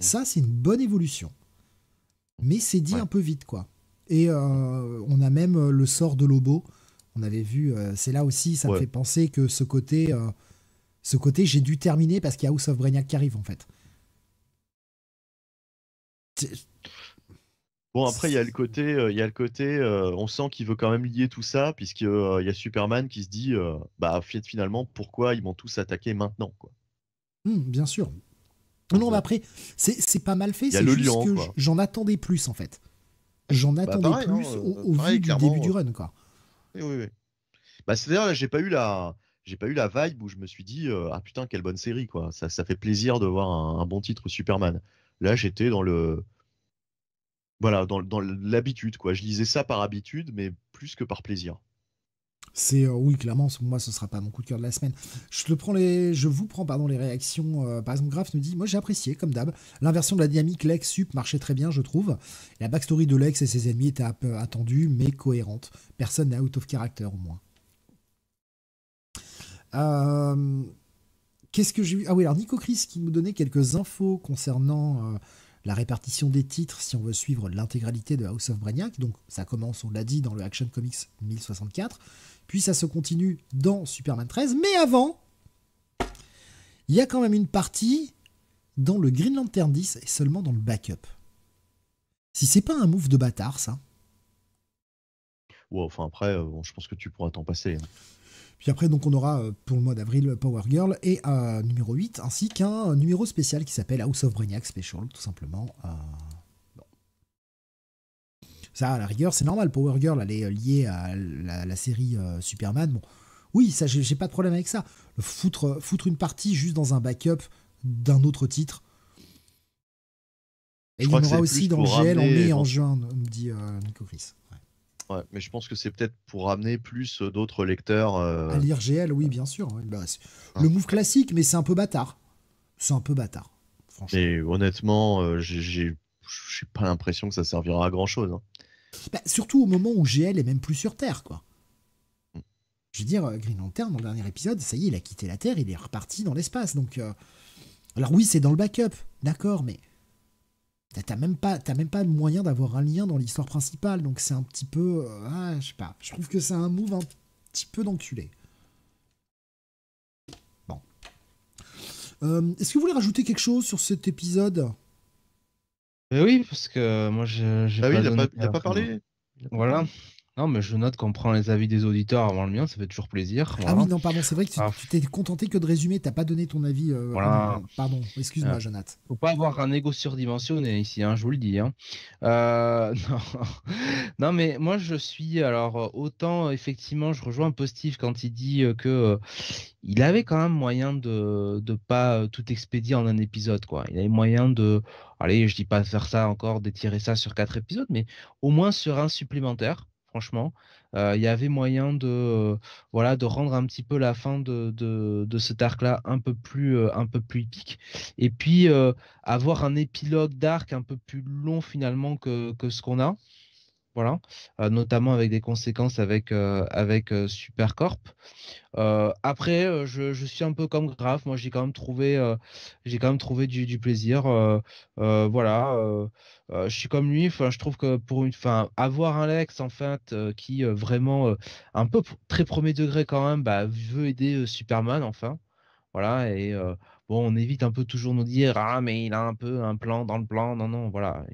Ça, c'est une bonne évolution. Mais c'est dit un peu vite, quoi. Et euh, on a même euh, le sort de Lobo. On avait vu, euh, c'est là aussi, ça me fait penser que ce côté, ce côté, j'ai dû terminer parce qu'il y a House of Brainiac qui arrive, en fait. Bon, après, il y a le côté, il y a le côté on sent qu'il veut quand même lier tout ça, puisqu'il y a Superman qui se dit, bah, finalement, pourquoi ils m'ont tous attaqué maintenant, quoi. Hum, bien sûr, non, mais après, c'est pas mal fait. C'est juste que j'en attendais plus, en fait. J'en bah, attendais plus hein, au, du début du euh, run, quoi. oui, bah, c'est d'ailleurs, j'ai pas eu la. J'ai pas eu la vibe où je me suis dit euh, ah putain quelle bonne série quoi ça, fait plaisir de voir un, bon titre Superman là j'étais dans le voilà dans, dans l'habitude quoi je lisais ça par habitude mais plus que par plaisir c'est euh, oui clairement moi ce sera pas mon coup de cœur de la semaine je prends les je vous prends pardon les réactions euh, par exemple Graf nous dit moi j'ai apprécié comme d'hab l'inversion de la dynamique Lex Sup marchait très bien je trouve la backstory de Lex et ses ennemis était un peu attendue mais cohérente personne n'est out of character au moins euh, Qu'est-ce que j'ai eu... Ah oui, alors Nico Chris qui nous donnait quelques infos concernant la répartition des titres si on veut suivre l'intégralité de House of Brainiac. Donc ça commence, on l'a dit, dans le Action Comics 1064. Puis ça se continue dans Superman 13. Mais avant, il y a quand même une partie dans le Green Lantern 10 et seulement dans le backup. Si c'est pas un move de bâtard, ça. Ouais, enfin après, euh, je pense que tu pourras t'en passer. Hein. Puis après, donc, on aura euh, pour le mois d'avril euh, Power Girl et un numéro 8, ainsi qu'un numéro spécial qui s'appelle House of Brainiac Special, tout simplement. Ça, à la rigueur, c'est normal. Power Girl, elle est euh, liée à la, série euh, Superman. Bon, oui, ça, j'ai pas de problème avec ça. Euh, foutre, une partie juste dans un backup d'un autre titre. Et il y en aura aussi dans GL en mai en juin, me dit Nico Chris. Ouais. mais je pense que c'est peut-être pour amener plus d'autres lecteurs. À lire GL, oui, bien sûr. Bah, hein. Le move classique, mais c'est un peu bâtard. C'est un peu bâtard, Et honnêtement, j'ai pas l'impression que ça servira à grand chose. Hein. Bah, surtout au moment où GL est même plus sur Terre, quoi. Mm. Je veux dire, euh, Green Lantern, dans le dernier épisode, ça y est, il a quitté la Terre, il est reparti dans l'espace. Donc, euh, alors oui, c'est dans le backup, d'accord, mais t'as même pas, même pas moyen d'avoir un lien dans l'histoire principale. Donc c'est un petit peu, euh, ah, je sais pas. Je trouve que c'est un move un petit peu d'enculé. Bon. Est-ce que vous voulez rajouter quelque chose sur cet épisode oui, parce que moi, j'ai pas il parlé. Voilà. Non, mais je note qu'on prend les avis des auditeurs avant le mien, ça fait toujours plaisir. Ah oui, non, pardon, c'est vrai que ah. tu t'es contenté que de résumer, t'as pas donné ton avis. Euh, voilà. pardon, excuse-moi, Il euh, ne Faut pas avoir un ego surdimensionné ici, hein, je vous le dis. Hein. Euh, non. mais moi je suis alors autant effectivement, je rejoins un peu Steve quand il dit que il avait quand même moyen de ne pas tout expédier en un épisode quoi. Il avait moyen de allez, je dis pas faire ça encore, d'étirer ça sur quatre épisodes, mais au moins sur un supplémentaire, franchement, euh, il y avait moyen de, euh, voilà, de rendre un petit peu la fin de, cet arc-là un peu plus, euh, un peu plus épique. Et puis avoir un épilogue d'arc un peu plus long finalement que ce qu'on a voilà, euh, notamment avec des conséquences avec, euh, avec euh, Supercorp. après, je, suis un peu comme Graf, moi j'ai quand même trouvé, j'ai quand même trouvé du, plaisir. voilà, je suis comme lui, je trouve que pour une, fin, avoir un Lex en fait qui vraiment un peu très premier degré quand même, bah, veut aider Superman enfin, voilà et bon, on évite un peu toujours de nous dire ah mais il a un peu un plan dans le plan, non non, voilà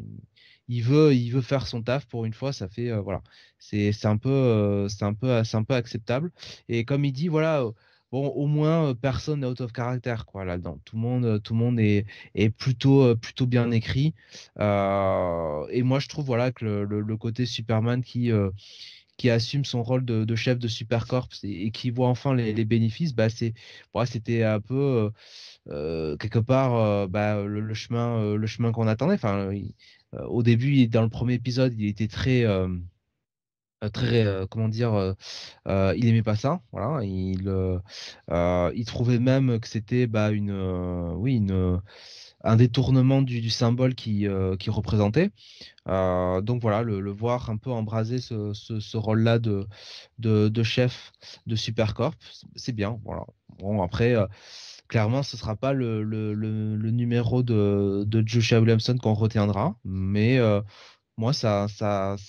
il veut, il veut faire son taf pour une fois. Ça fait euh, voilà, c'est un peu, euh, c'est un peu, euh, c'est un peu acceptable. Et comme il dit, voilà. Bon, au moins personne n'est out of character quoi là-dedans. Tout le monde, tout le monde est, est plutôt, plutôt bien écrit. et moi, je trouve voilà que le, côté Superman qui qui assume son rôle de, chef de super et, et, qui voit enfin les, bénéfices, bah c'est, voilà c'était un peu quelque part bah, le, chemin, le chemin qu'on attendait. Enfin, au début, dans le premier épisode, il était très euh, euh, très euh, comment dire il aimait pas ça voilà il il trouvait même que c'était bah une oui une un détournement du, symbole qui, qui représentait. donc voilà, le, voir un peu embraser ce, rôle-là de, de, de, chef de Supercorp, c'est bien. Voilà. Bon, après, clairement, ce ne sera pas le, numéro de, Joshua Williamson qu'on retiendra, mais euh, moi, ça,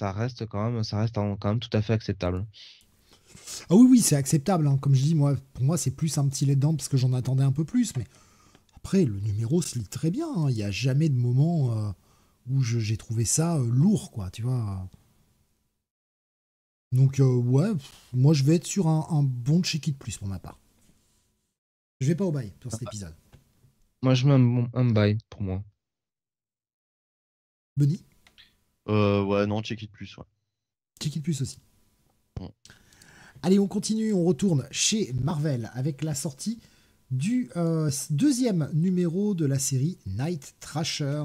reste quand même, ça reste quand même tout à fait acceptable. Ah oui, oui, c'est acceptable. Hein. Comme je dis, moi, pour moi, c'est plus un petit lait dents parce que j'en attendais un peu plus. Mais après, le numéro se lit très bien. Hein. Il n'y a jamais de moment euh, où j'ai trouvé ça euh, lourd, quoi, tu vois. Donc, ouais, moi, je vais être sur un, bon check-it plus pour ma part. Je vais pas au bail pour cet ah. épisode. Moi, je mets un, bail pour moi. Benny euh, Ouais, non, check it plus. Check it plus aussi. Allez, on continue, on retourne chez Marvel avec la sortie du euh, deuxième numéro de la série Night Trasher.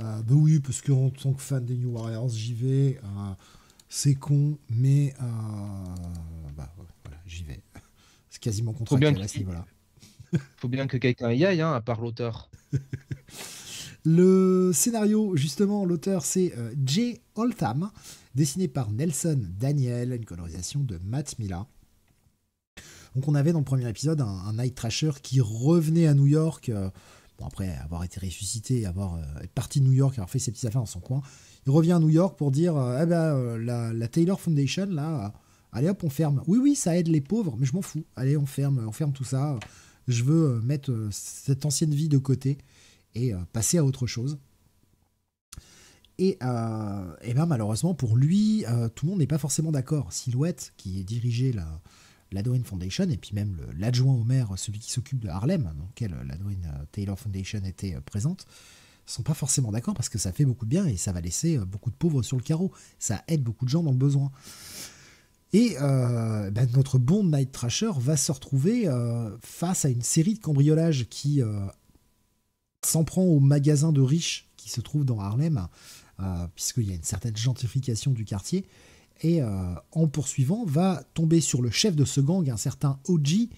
Euh, bah oui, parce en tant que fan des New Warriors, j'y vais. c'est con, mais bah, voilà, j'y vais. C'est quasiment contre Trop ce faut bien que quelqu'un y aille, hein, à part l'auteur. Le scénario, justement, l'auteur, c'est euh, Jay Oldham, dessiné par Nelson Daniel, une colorisation de Matt Mila. Donc on avait dans le premier épisode un, Night Trasher qui revenait à New York, euh, après avoir été ressuscité, avoir euh, parti de New York, avoir fait ses petites affaires dans son coin, il revient à New York pour dire, eh ben la, la, Taylor Foundation là, allez hop on ferme. Oui oui ça aide les pauvres, mais je m'en fous. Allez on ferme, on ferme tout ça je veux euh, mettre euh, cette ancienne vie de côté et euh, passer à autre chose. Et, ben malheureusement pour lui, tout le monde n'est pas forcément d'accord. Silhouette, qui est dirigé la, la Foundation, et puis même l'adjoint au maire, celui qui s'occupe de Harlem, hein, dans lequel la Taylor Foundation était présente, sont pas forcément d'accord parce que ça fait beaucoup de bien et ça va laisser beaucoup de pauvres sur le carreau. Ça aide beaucoup de gens dans le besoin. Et euh, ben, notre bon Night Trasher va se retrouver euh, face à une série de cambriolages qui euh, s'en prend au magasin de riches qui se trouve dans Harlem, puisqu'il y a une certaine gentrification du quartier. Et en poursuivant, va tomber sur le chef de ce gang, un certain Oji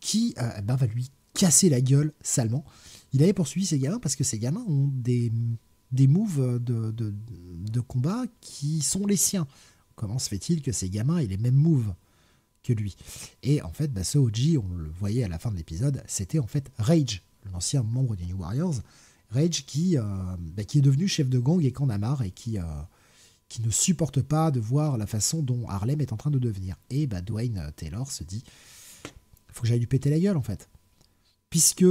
qui ben, va lui casser la gueule salement. Il avait poursuivi ces gamins parce que ces gamins ont des, des moves de, de combat qui sont les siens. Comment se fait-il que ces gamins aient les mêmes moves que lui Et en fait, bah, ce OG, on le voyait à la fin de l'épisode, c'était en fait Rage, l'ancien membre des New Warriors. Rage qui, euh, bah, est devenu chef de gang et qu'en a marre et euh, qui, ne supporte pas de voir la façon dont Harlem est en train de devenir. Et bah, Dwayne euh, Taylor se dit faut que j'aille lui péter la gueule en fait. Puisque,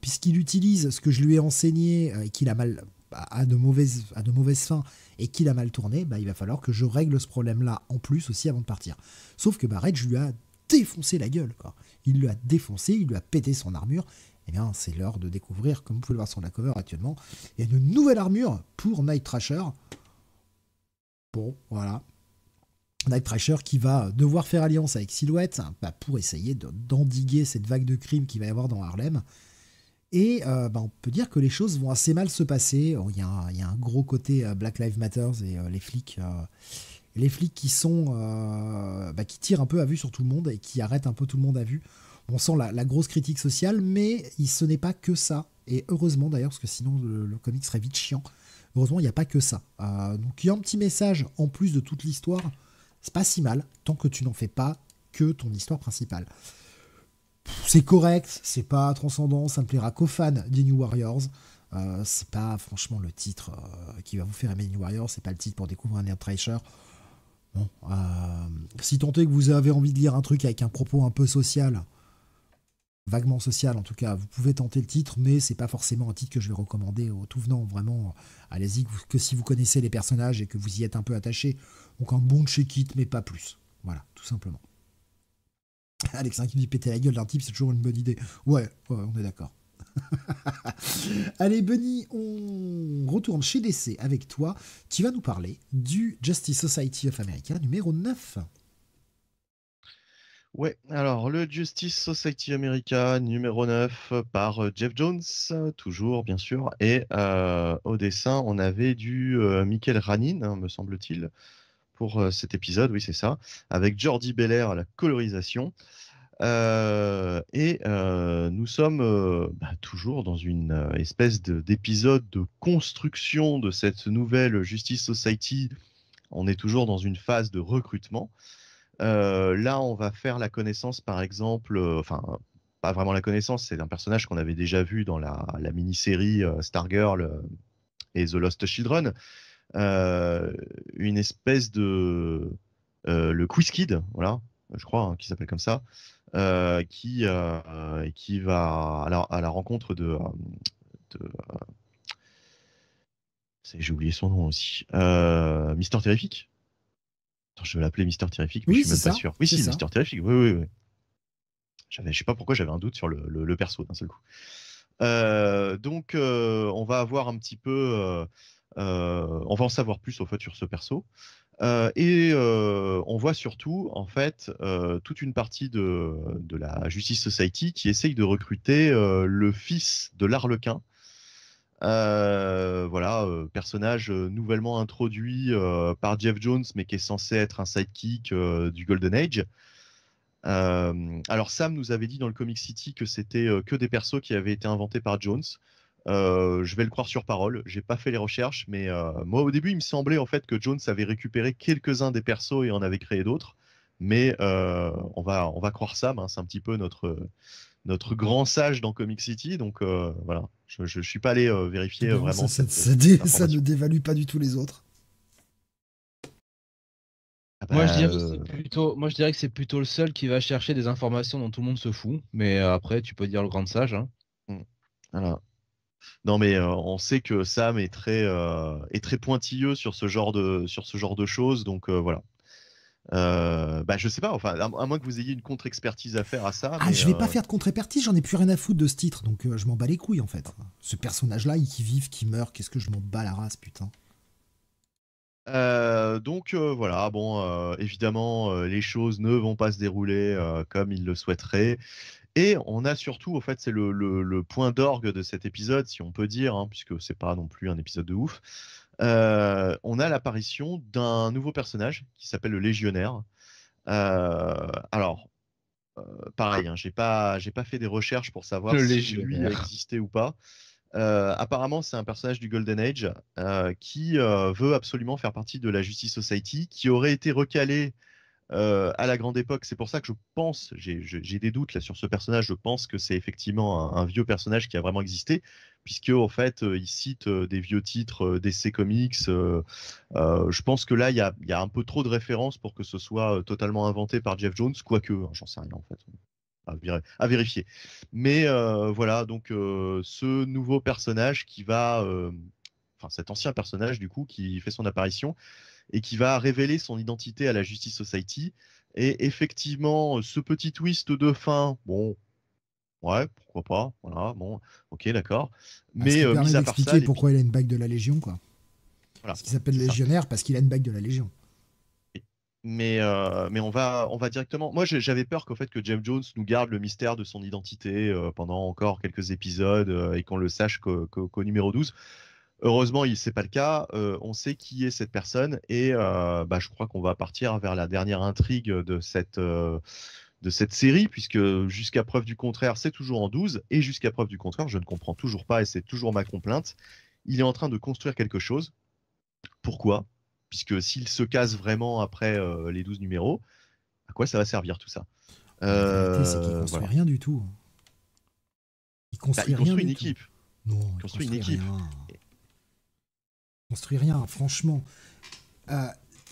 puisqu'il utilise ce que je lui ai enseigné et qu'il a mal à mauvaises à de mauvaises fins et qu'il a mal tourné, bah, il va falloir que je règle ce problème-là en plus aussi avant de partir. Sauf que Barrett, lui a défoncé la gueule. Quoi. Il lui a défoncé, il lui a pété son armure. Eh bien, c'est l'heure de découvrir, comme vous pouvez le voir sur la cover actuellement, il y a une nouvelle armure pour Night Trasher. Bon, voilà. Night Trasher qui va devoir faire alliance avec Silhouette bah, pour essayer d'endiguer cette vague de crimes qu'il va y avoir dans Harlem. Et euh, bah, on peut dire que les choses vont assez mal se passer. Oh, il y, a, un gros côté euh, Black Lives Matter et euh, les flics. les flics qui sont bah, qui tirent un peu à vue sur tout le monde et qui arrêtent un peu tout le monde à vue. On sent la, grosse critique sociale, mais ce n'est pas que ça. Et heureusement d'ailleurs, parce que sinon le, comic serait vite chiant. Heureusement, il n'y a pas que ça. donc il y a un petit message en plus de toute l'histoire. C'est pas si mal tant que tu n'en fais pas que ton histoire principale c'est correct, c'est pas transcendant, ça me plaira qu'aux fans des New Warriors. Euh, c'est pas franchement le titre euh, qui va vous faire aimer New Warriors, c'est pas le titre pour découvrir un Air Trasher. si tant que vous avez envie de lire un truc avec un propos un peu social, vaguement social en tout cas, vous pouvez tenter le titre, mais c'est pas forcément un titre que je vais recommander au tout venant. Vraiment, allez-y que si vous connaissez les personnages et que vous y êtes un peu attaché. Donc un bon check-it, mais pas plus. Voilà, tout simplement un hein, qui me dit péter la gueule d'un type, c'est toujours une bonne idée. Ouais, on est d'accord. Allez, Bunny, on retourne chez DC avec toi. Tu vas nous parler du Justice Society of America numéro 9. Ouais, alors le Justice Society of America numéro 9 euh, par euh, Jeff Jones, toujours bien sûr. Et euh, au dessin, on avait du Michael Ranin, hein, me semble-t-il pour euh, cet épisode, oui c'est ça, avec Jordi Belair à la colorisation. Euh, et euh, nous sommes bah, toujours dans une espèce d'épisode de, construction de cette nouvelle Justice Society. On est toujours dans une phase de recrutement. là, on va faire la connaissance, par exemple, enfin, pas vraiment la connaissance, c'est un personnage qu'on avait déjà vu dans la, la mini-série Stargirl et The Lost Children, euh, une espèce de euh, le Quiz Kid, voilà, je crois, hein, qui s'appelle comme ça, euh, qui qui va à la, à la rencontre de, j'ai oublié son nom aussi. Euh, Mister Terrifique. je vais l'appeler Mister terrifique mais oui, ne suis même pas sûr. Oui, Mister Terrifique. oui, oui, oui. J'avais, je sais pas pourquoi j'avais un doute sur le, le, perso d'un seul coup. donc, on va avoir un petit peu euh, on va en savoir plus au fait sur ce perso. Euh, et euh, on voit surtout en fait toute une partie de, la Justice Society qui essaye de recruter le fils de l'arlequin, voilà, personnage nouvellement introduit par Jeff Jones, mais qui est censé être un sidekick du Golden Age. alors Sam nous avait dit dans le Comic City que c'était que des persos qui avaient été inventés par Jones. Euh, je vais le croire sur parole. J'ai pas fait les recherches, mais euh, moi au début, il me semblait en fait que Jones avait récupéré quelques-uns des persos et en avait créé d'autres. Mais euh, on va on va croire ça hein, c'est un petit peu notre notre grand sage dans Comic City. Donc voilà, je, suis pas allé vérifier vraiment. Ça, ça, ça, ne dévalue pas du tout les autres. Ah moi, je dirais, bah, plutôt, moi je dirais que c'est plutôt le seul qui va chercher des informations dont tout le monde se fout, mais après tu peux dire le grand sage. Hein. Mm. Voilà. Non, mais euh, on sait que Sam est très, euh, très pointilleux sur ce genre de, sur ce genre de choses, donc euh, voilà. bah, je sais pas, enfin, à, moins que vous ayez une contre-expertise à faire à ça. Ah, je vais pas faire de contre-expertise, j'en ai plus rien à foutre de ce titre, donc je m'en bats les couilles en fait. Ce personnage-là, il qui vive, qui meurt, qu'est-ce que je m'en bats la race, putain. donc voilà, bon, évidemment, les choses ne vont pas se dérouler comme il le souhaiterait. Et on a surtout, au fait, c'est le, point d'orgue de cet épisode, si on peut dire, hein, puisque c'est pas non plus un épisode de ouf. Euh, on a l'apparition d'un nouveau personnage qui s'appelle le légionnaire. Euh, alors, euh, pareil, hein, j'ai pas, j'ai pas fait des recherches pour savoir le si lui existait ou pas. apparemment, c'est un personnage du Golden Age qui veut absolument faire partie de la Justice Society, qui aurait été recalé euh, à la grande époque. C'est pour ça que je pense, j'ai des doutes là sur ce personnage, je pense que c'est effectivement un, vieux personnage qui a vraiment existé, puisque en fait, euh, il cite euh, des vieux titres d'essais comics. je pense que là, il y a, un peu trop de références pour que ce soit totalement inventé par Jeff Jones, quoique, hein, j'en sais rien en fait. À, à vérifier. Mais voilà, donc ce nouveau personnage qui va, enfin cet ancien personnage du coup qui fait son apparition, et qui va révéler son identité à la Justice Society. Et effectivement, euh, ce petit twist de fin, bon, ouais, pourquoi pas, voilà, bon, ok, d'accord. Bah, mais ça euh, permet d'expliquer pourquoi il a une bague de la Légion, quoi. Voilà, ce s'appelle légionnaire parce qu'il a une bague de la Légion. Mais, euh, mais on, va, on va directement. Moi, j'avais peur qu'au fait que James Jones nous garde le mystère de son identité euh, pendant encore quelques épisodes et qu'on le sache qu'au numéro 12. Heureusement, ce n'est pas le cas. Euh, on sait qui est cette personne et euh, bah, je crois qu'on va partir vers la dernière intrigue de cette, euh, de cette série, puisque jusqu'à preuve du contraire, c'est toujours en 12 et jusqu'à preuve du contraire, je ne comprends toujours pas et c'est toujours ma complainte. Il est en train de construire quelque chose. Pourquoi Puisque s'il se casse vraiment après les 12 numéros, à quoi ça va servir tout ça C'est ne rien du tout. Il construit, il construit une équipe. Non, il construit, une équipe construit rien, franchement. Euh,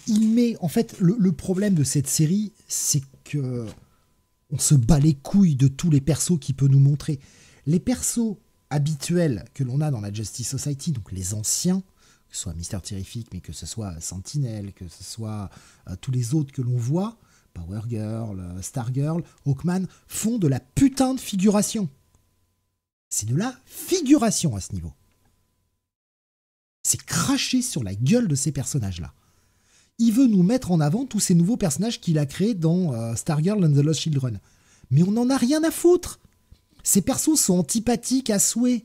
il met, en fait, le, problème de cette série, c'est que on se bat les couilles de tous les persos qu'il peut nous montrer. Les persos habituels que l'on a dans la Justice Society, donc les anciens, que ce soit Mister Terrific, mais que ce soit Sentinel, que ce soit euh, tous les autres que l'on voit, Power Girl, euh, Star Girl, Hawkman, font de la putain de figuration. C'est de la figuration à ce niveau. C'est cracher sur la gueule de ces personnages-là. Il veut nous mettre en avant tous ces nouveaux personnages qu'il a créés dans euh, Stargirl and the Lost Children. Mais on n'en a rien à foutre Ces persos sont antipathiques à souhait.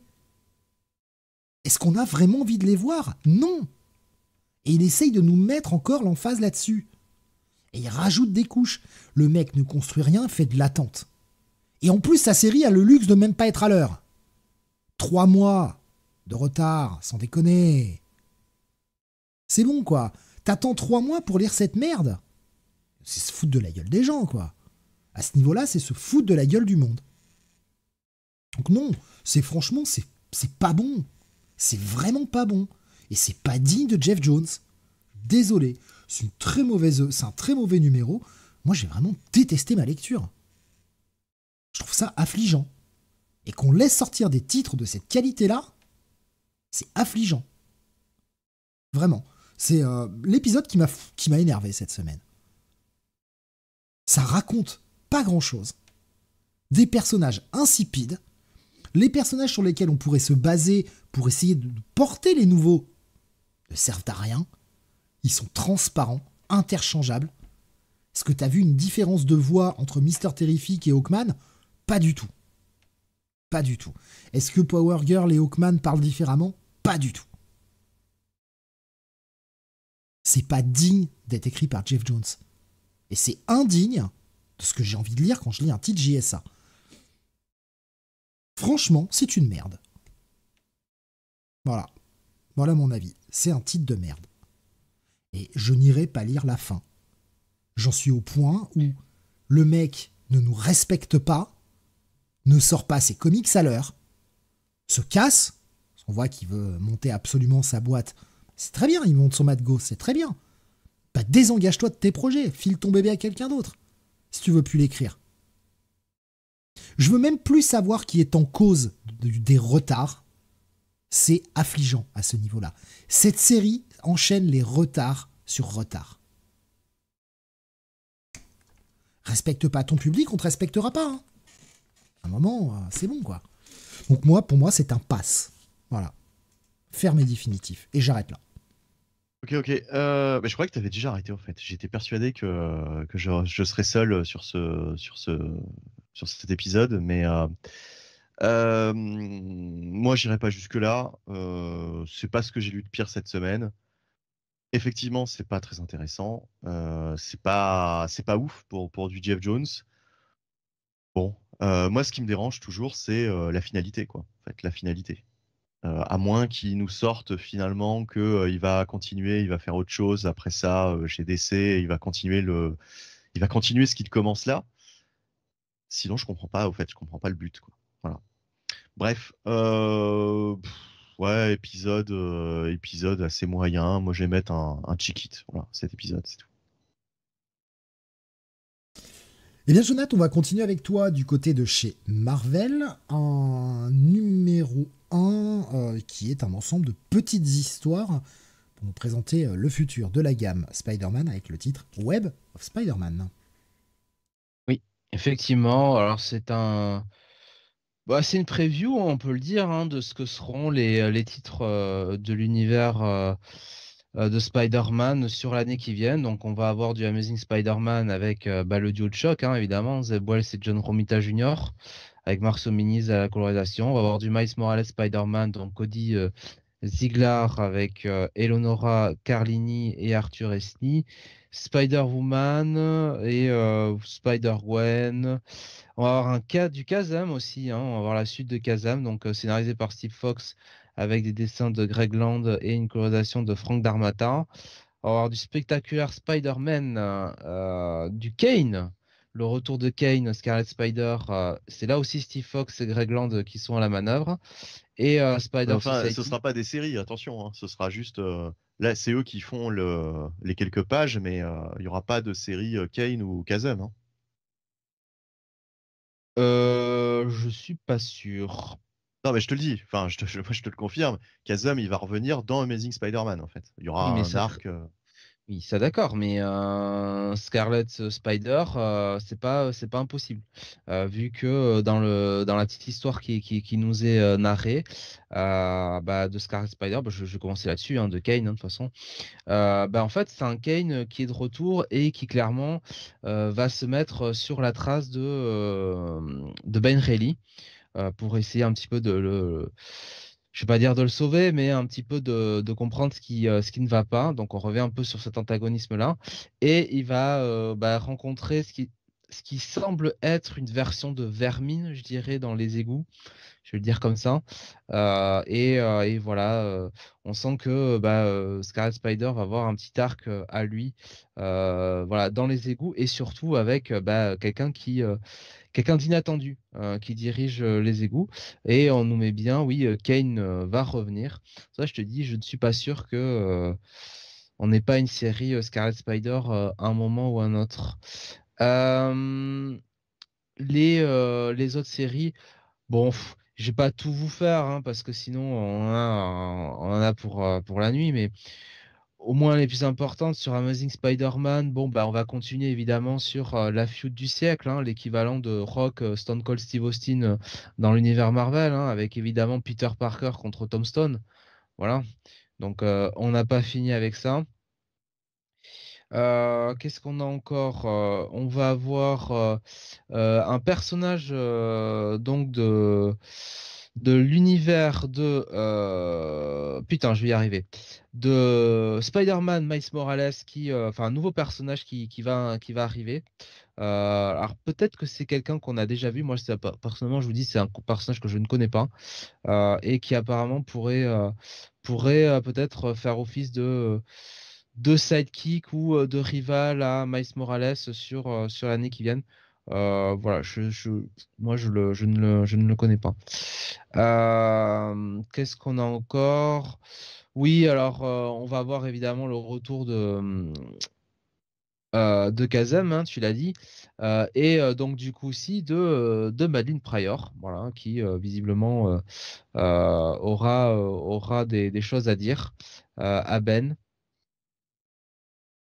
Est-ce qu'on a vraiment envie de les voir Non Et il essaye de nous mettre encore l'emphase là-dessus. Et il rajoute des couches. Le mec ne construit rien, fait de l'attente. Et en plus, sa série a le luxe de même pas être à l'heure. Trois mois de retard, sans déconner. C'est bon, quoi. T'attends trois mois pour lire cette merde C'est se foutre de la gueule des gens, quoi. À ce niveau-là, c'est se foutre de la gueule du monde. Donc non, c'est franchement, c'est pas bon. C'est vraiment pas bon. Et c'est pas digne de Jeff Jones. Désolé, c'est une très mauvaise, c'est un très mauvais numéro. Moi, j'ai vraiment détesté ma lecture. Je trouve ça affligeant. Et qu'on laisse sortir des titres de cette qualité-là, c'est affligeant. Vraiment. C'est euh, l'épisode qui m'a énervé cette semaine. Ça raconte pas grand-chose. Des personnages insipides, les personnages sur lesquels on pourrait se baser pour essayer de porter les nouveaux ne servent à rien. Ils sont transparents, interchangeables. Est-ce que t'as vu une différence de voix entre Mister Terrifique et Hawkman Pas du tout. Pas du tout. Est-ce que Power Girl et Hawkman parlent différemment pas du tout. C'est pas digne d'être écrit par Jeff Jones. Et c'est indigne de ce que j'ai envie de lire quand je lis un titre JSA. Franchement, c'est une merde. Voilà. Voilà mon avis. C'est un titre de merde. Et je n'irai pas lire la fin. J'en suis au point où le mec ne nous respecte pas, ne sort pas ses comics à l'heure, se casse, on voit qu'il veut monter absolument sa boîte. C'est très bien, il monte son matgo, c'est très bien. Bah désengage-toi de tes projets, file ton bébé à quelqu'un d'autre, si tu veux plus l'écrire. Je veux même plus savoir qui est en cause des retards. C'est affligeant à ce niveau-là. Cette série enchaîne les retards sur retards. Respecte pas ton public, on te respectera pas. Hein. À un moment, euh, c'est bon quoi. Donc moi, pour moi, c'est un passe. Voilà. Ferme définitif. Et j'arrête là. Ok, ok. Euh, je croyais que tu avais déjà arrêté, en fait. J'étais persuadé que, je, serais seul sur, ce, sur, ce, sur cet épisode, mais euh, euh, moi, j'irai pas jusque-là. c'est pas ce que j'ai lu de pire cette semaine. Effectivement, c'est pas très intéressant. c'est pas, c'est pas ouf pour, pour du Jeff Jones. Bon, moi, ce qui me dérange toujours, c'est la finalité, quoi. En fait, la finalité. Euh, à moins qu'il nous sorte finalement qu'il euh, va continuer, il va faire autre chose après ça euh, chez DC, il va continuer le, il va continuer ce qu'il commence là. Sinon, je comprends pas. Au fait, je comprends pas le but. Quoi. Voilà. Bref, ouais, épisode, épisode assez moyen. Moi, je vais mettre un, un it Voilà, cet épisode, c'est tout. Eh bien, Jonathan, on va continuer avec toi du côté de chez Marvel. Un numéro euh, qui est un ensemble de petites histoires pour nous présenter euh, le futur de la gamme Spider-Man avec le titre Web of Spider-Man. Oui, effectivement. Alors c'est un... Bah, c'est une preview, on peut le dire, hein, de ce que seront les, euh, titres de l'univers de Spider-Man sur l'année qui vient. Donc, on va avoir du Amazing Spider-Man avec bah, le duo de choc, hein, évidemment, Zeb Wells et John Romita Jr avec Marceau Minis à la colorisation. On va avoir du Miles Morales Spider-Man, donc Cody euh, Ziglar avec euh, Eleonora Carlini et Arthur Esny. Spider-Woman et euh, Spider-Gwen. On va avoir un cas du Kazam aussi. Hein. On va avoir la suite de Kazam, donc scénarisé par Steve Fox avec des dessins de Greg Land et une colorisation de Frank D'Armata. On va avoir du spectaculaire Spider-Man, du Kane, le retour de Kane, Scarlet Spider, euh, c'est là aussi Steve Fox et Greg Land euh, qui sont à la manœuvre. Et euh, Spider. Enfin, ce ne sera pas des séries, attention, hein. ce sera juste. Là, c'est eux qui font les quelques pages, mais il n'y aura pas de série Kane ou Kazem. Je hein. ne je suis pas sûr. Non, mais je te le dis, enfin, je te, te le confirme, Kazem il va revenir dans Amazing Spider-Man, en fait. Il y aura un arc. Oui, ça d'accord, mais euh, Scarlet Spider, c'est pas c'est pas impossible, vu que dans le dans la petite histoire qui, qui, nous est narrée bah, de Scarlet Spider, bah, je, vais commencer là-dessus, hein, de Kane hein, de toute façon. Bah, en fait, c'est un Kane qui est de retour et qui clairement va se mettre sur la trace de de Ben Reilly pour essayer un petit peu de le je vais pas dire de le sauver, mais un petit peu de, comprendre ce qui, euh, ce qui ne va pas. Donc on revient un peu sur cet antagonisme-là. Et il va euh, bah, rencontrer ce qui, ce qui semble être une version de vermine, je dirais, dans les égouts. Je vais le dire comme ça. Euh, et, voilà, on sent que bah, Scarlet Spider va avoir un petit arc à lui voilà, dans les égouts et surtout avec bah, quelqu'un qui quelqu'un d'inattendu euh, qui dirige euh, les égouts. Et on nous met bien, oui, euh, Kane va revenir. Ça, je te dis, je ne suis pas sûr que on n'ait pas une série Scarlet Spider un moment ou un autre. les, les autres séries, bon, je vais pas tout vous faire hein, parce que sinon on, en a pour, pour la nuit, mais au moins les plus importantes sur Amazing Spider-Man. Bon, bah, on va continuer évidemment sur euh, la feud du siècle, hein, l'équivalent de Rock, euh, Stone Cold Steve Austin euh, dans l'univers Marvel, hein, avec évidemment Peter Parker contre Tom Stone. Voilà. Donc, on n'a pas fini avec ça. Qu'est-ce qu'on a encore On va avoir un personnage donc de de l'univers de euh, putain je vais y arriver de Spider-Man Miles Morales qui euh, enfin un nouveau personnage qui, va qui va arriver euh, alors peut-être que c'est quelqu'un qu'on a déjà vu moi je sais pas, personnellement je vous dis c'est un personnage que je ne connais pas et qui apparemment pourrait pourrait peut-être faire office de de sidekick ou de rival à Miles Morales sur sur l'année qui vient euh, voilà, je, moi je, le, ne le, connais pas. Euh, qu'est-ce qu'on a encore Oui, alors euh, on va avoir évidemment le retour de, hum, de Kazem, hein, tu l'as dit, et donc du coup aussi de, de Madeleine Pryor, voilà, qui visiblement aura, aura des, choses à dire à Ben.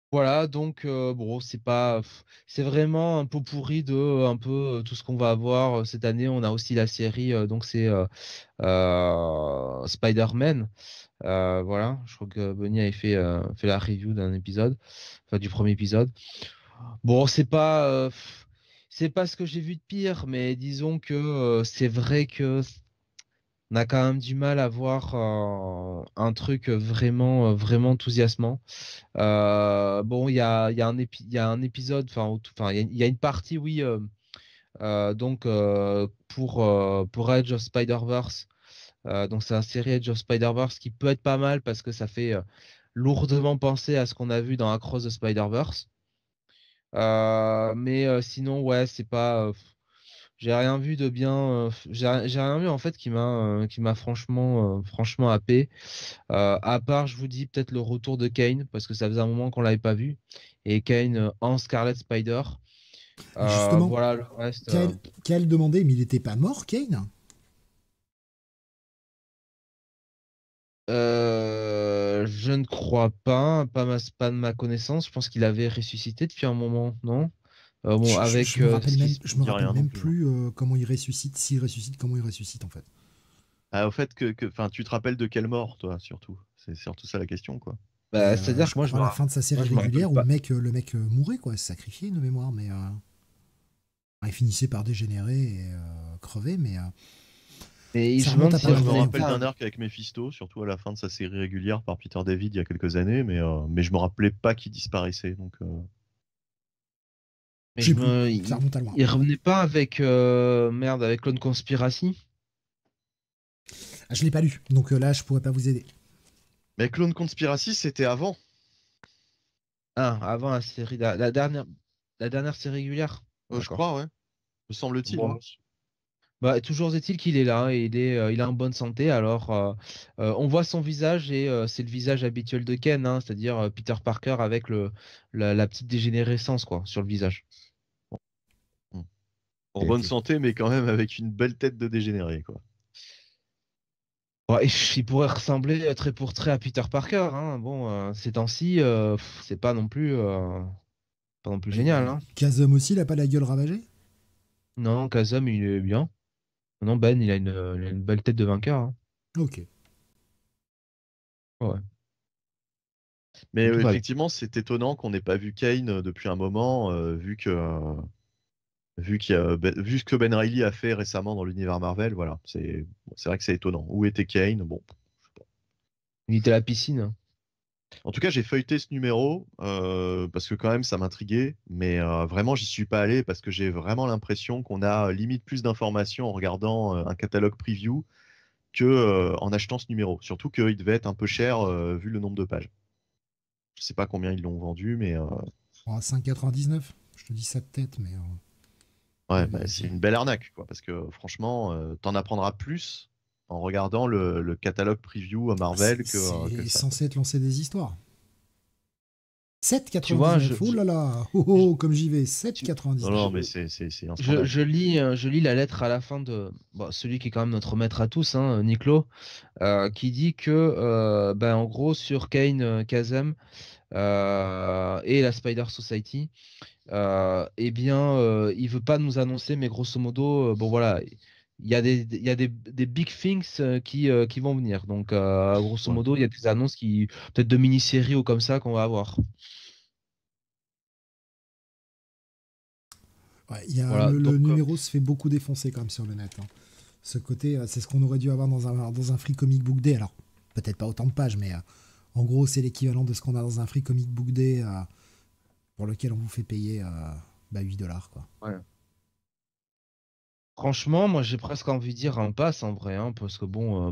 Voilà, donc euh, c'est pas, c'est vraiment un peu pourri de un peu tout ce qu'on va avoir cette année. On a aussi la série, donc c'est Spider-Man. voilà, je crois que Benny avait fait, fait la review d'un épisode, enfin du premier épisode. Bon, c'est pas, c'est pas ce que j'ai vu de pire, mais disons que c'est vrai que on a quand même du mal à voir un, truc vraiment, vraiment enthousiasmant. bon, il y a, un épisode, enfin, il y, a une partie, oui, donc pour, pour Edge of Spider-Verse. donc, c'est un série Edge of Spider-Verse qui peut être pas mal parce que ça fait lourdement penser à ce qu'on a vu dans Across the Spider-Verse. mais sinon, ouais, c'est pas j'ai rien vu de bien. Euh, j'ai rien vu en fait qui m'a euh, qui m'a franchement euh, franchement happé. à part, je vous dis peut-être le retour de Kane parce que ça faisait un moment qu'on l'avait pas vu et Kane en Scarlet Spider. Justement, voilà le reste. demandait, mais il n'était pas mort, Kane Je ne crois pas, pas, ma, pas de ma connaissance. Je pense qu'il avait ressuscité depuis un moment, non euh, je, avec. me euh, rappelle même, euh, plus comment il ressuscite, s'il ressuscite, comment il ressuscite en fait. Bah, au fait que, enfin, tu te rappelles de quelle mort, toi, surtout. C'est surtout ça la question, quoi. Bah, c'est-à-dire que moi, je à la fin de sa série régulière, où le mec, le mec mourait, quoi, sacrifié nos mémoire, mais il finissait par dégénérer et crever, mais. Et je, me rappelle d'un arc avec Mephisto, surtout à la fin de sa série régulière par Peter David il y a quelques années, mais, mais je me rappelais pas qu'il disparaissait. Donc, il... revenait pas avec euh, merde avec Clone Conspiracy. Ah, je l'ai pas lu, donc euh, là je pourrais pas vous aider. Mais Clone Conspiracy c'était avant. Ah, avant la série la, dernière la dernière série régulière. Euh, je crois ouais. Me semble-t-il. Hein. Bah, toujours est-il qu'il est là, et il est, il en bonne santé. Alors, on voit son visage et c'est le visage habituel de Ken, hein, c'est-à-dire Peter Parker avec le, la, la, petite dégénérescence quoi sur le visage. En bonne santé, mais quand même avec une belle tête de dégénéré, quoi. Ouais, il pourrait ressembler euh, très pour très à Peter Parker. Hein. Bon, euh, ces temps-ci, euh, c'est pas non plus, pas non plus génial. Hein. Kazum aussi, il a pas la gueule ravagée Non, Kazum, il est bien. Non, Ben, il a une, belle tête de vainqueur. Hein. Ok. Ouais. Mais effectivement, c'est étonnant qu'on n'ait pas vu Kane depuis un moment, vu que ben, vu, ce que Ben Reilly a fait récemment dans l'univers Marvel, voilà, c'est vrai que c'est étonnant. Où était Kane Bon, je Il était à la piscine. Hein. En tout cas, j'ai feuilleté ce numéro euh, parce que quand même, ça m'intriguait, mais euh, vraiment, j'y suis pas allé parce que j'ai vraiment l'impression qu'on a limite plus d'informations en regardant euh, un catalogue preview que en achetant ce numéro. Surtout qu'il devait être un peu cher vu le nombre de pages. Je sais pas combien ils l'ont vendu, mais. 5,99. Je te dis ça peut-être, mais. Ouais, mmh. bah, c'est une belle arnaque, quoi, parce que franchement, euh, t'en apprendras plus en regardant le, catalogue preview à Marvel que. Euh, c'est censé te lancer des histoires. 7,99. Oh là oh, là, comme j'y vais, 7,99. Non, mais c'est je, je, lis, euh, je lis la lettre à la fin de celui qui est quand même notre maître à tous, hein, qui dit que, ben, en gros, sur Kane, Kazem et la Spider Society, euh, eh bien, euh, il veut pas nous annoncer, mais grosso modo, euh, bon voilà, il y a des, big things qui, qui vont venir. Donc, grosso modo, il y a des annonces qui, peut-être de mini-séries ou comme ça qu'on va avoir. Ouais, y a le, numéro se fait beaucoup défoncer quand même sur le net. Hein. Ce côté, c'est ce qu'on aurait dû avoir dans un, dans un Free Comic Book Day. Alors, peut-être pas autant de pages, mais en gros, c'est l'équivalent de ce qu'on a dans un Free Comic Book Day pour lequel on vous fait payer 8 euh, bah, dollars. Franchement, moi j'ai presque envie de dire un pass en vrai, hein, parce que bon, euh,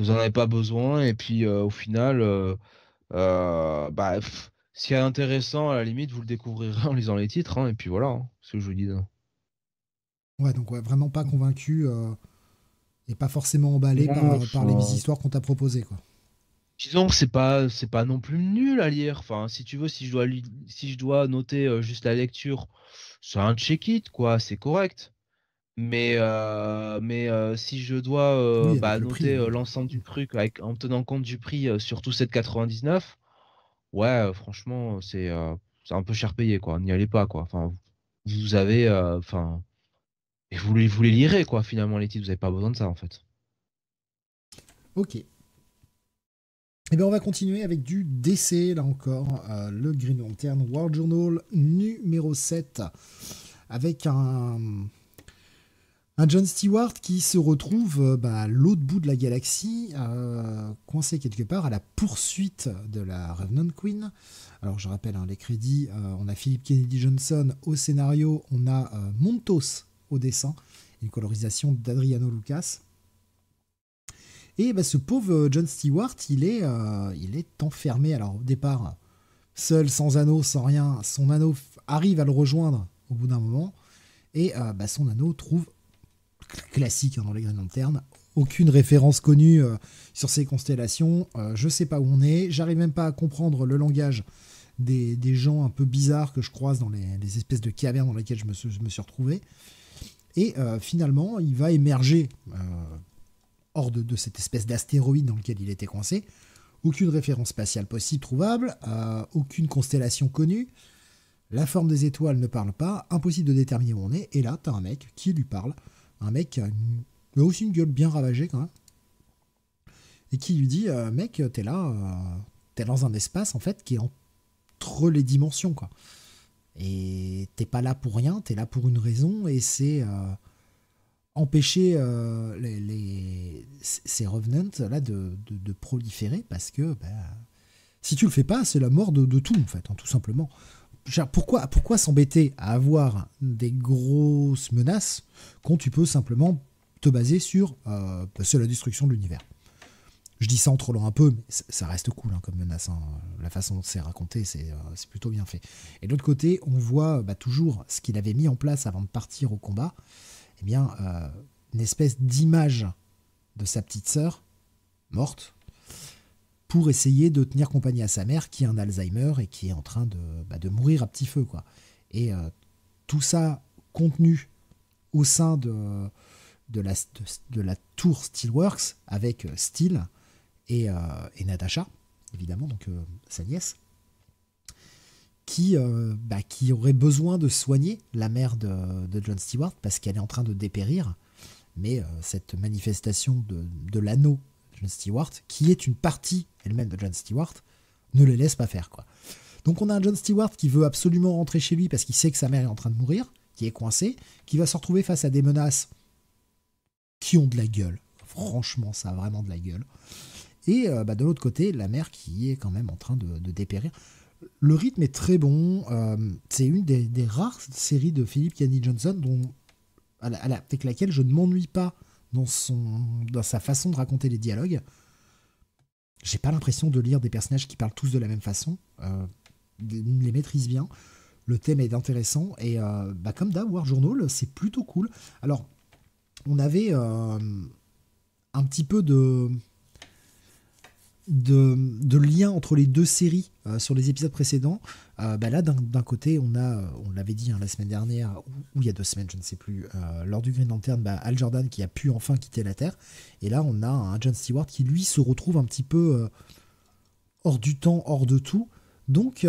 vous n'en avez pas besoin, et puis euh, au final, bah, ce qui est intéressant, à la limite, vous le découvrirez en lisant les titres, hein, et puis voilà, hein, ce que je vous dis. Ouais, donc vraiment pas convaincu et pas forcément emballé par, les histoires qu'on t'a proposées, Disons que c'est pas c'est pas non plus nul à lire. Enfin, si tu veux, si je dois si je dois noter euh, juste la lecture, c'est un check-it quoi, c'est correct. Mais euh, mais euh, si je dois bah, noter l'ensemble du truc avec, en tenant compte du prix surtout 7,99, ouais, franchement c'est c'est un peu cher payé quoi. N'y allez pas quoi. Enfin, vous avez enfin vous les vous lirez quoi finalement les titres. Vous n'avez pas besoin de ça en fait. Ok. Et eh bien on va continuer avec du DC, là encore, euh, le Green Lantern World Journal numéro 7, avec un, un John Stewart qui se retrouve euh, bah, à l'autre bout de la galaxie, euh, coincé quelque part à la poursuite de la Revenant Queen. Alors je rappelle hein, les crédits, on a Philip Kennedy Johnson au scénario, on a Montos au dessin, une colorisation d'Adriano Lucas. Et bah, ce pauvre John Stewart, il est, euh, il est enfermé. Alors au départ, seul, sans anneau, sans rien, son anneau arrive à le rejoindre au bout d'un moment. Et euh, bah, son anneau trouve, classique hein, dans les graines lanterne, aucune référence connue euh, sur ces constellations. je ne sais pas où on est. J'arrive même pas à comprendre le langage des, gens un peu bizarres que je croise dans les, espèces de cavernes dans lesquelles je me, suis retrouvé. Et finalement, il va émerger hors de, cette espèce d'astéroïde dans lequel il était coincé. Aucune référence spatiale possible trouvable, euh, aucune constellation connue. La forme des étoiles ne parle pas, impossible de déterminer où on est. Et là, t'as un mec qui lui parle, un mec qui a, aussi une gueule bien ravagée quand même, et qui lui dit euh, Mec, t'es là, euh, t'es dans un espace en fait qui est entre les dimensions, quoi. Et t'es pas là pour rien, t'es là pour une raison, et c'est empêcher euh, ces revenants-là de, proliférer parce que bah, si tu le fais pas, c'est la mort de, tout, en fait, hein, tout simplement. Pourquoi, pourquoi s'embêter à avoir des grosses menaces quand tu peux simplement te baser sur euh, bah, la destruction de l'univers Je dis ça en trollant un peu, mais ça reste cool hein, comme menace. Hein. La façon dont c'est raconté, euh, c'est plutôt bien fait. Et de l'autre côté, on voit bah, toujours ce qu'il avait mis en place avant de partir au combat eh bien, euh, une espèce d'image de sa petite sœur morte pour essayer de tenir compagnie à sa mère qui a un Alzheimer et qui est en train de, bah, mourir à petit feu. Quoi. Et euh, tout ça contenu au sein de, de, la, de, la tour Steelworks avec euh, Steel et, Natacha, évidemment, donc sa nièce qui, euh, bah, qui aurait besoin de soigner la mère de, John Stewart parce qu'elle est en train de dépérir. Mais euh, cette manifestation de, de l'anneau John Stewart, qui est une partie elle-même de John Stewart, ne les laisse pas faire. quoi. Donc on a un John Stewart qui veut absolument rentrer chez lui parce qu'il sait que sa mère est en train de mourir, qui est coincé, qui va se retrouver face à des menaces qui ont de la gueule. Franchement, ça a vraiment de la gueule. Et euh, bah, de l'autre côté, la mère qui est quand même en train de dépérir. Le rythme est très bon. Euh, c'est une des, rares séries de Philippe Kenny Johnson dont, à avec laquelle je ne m'ennuie pas dans, son, dans sa façon de raconter les dialogues. J'ai pas l'impression de lire des personnages qui parlent tous de la même façon. Euh, les maîtrise bien. Le thème est intéressant. Et euh, bah, comme d'hab, War Journal, c'est plutôt cool. Alors, on avait un petit peu de, de lien entre les deux séries euh, sur les épisodes précédents. Euh, bah là, d'un côté, on a, euh, on l'avait dit hein, la semaine dernière, ou, il y a deux semaines, je ne sais plus, lors du Green Lantern, bah, Al Jordan qui a pu enfin quitter la Terre. Et là, on a un John Stewart qui, lui, se retrouve un petit peu hors du temps, hors de tout. Donc,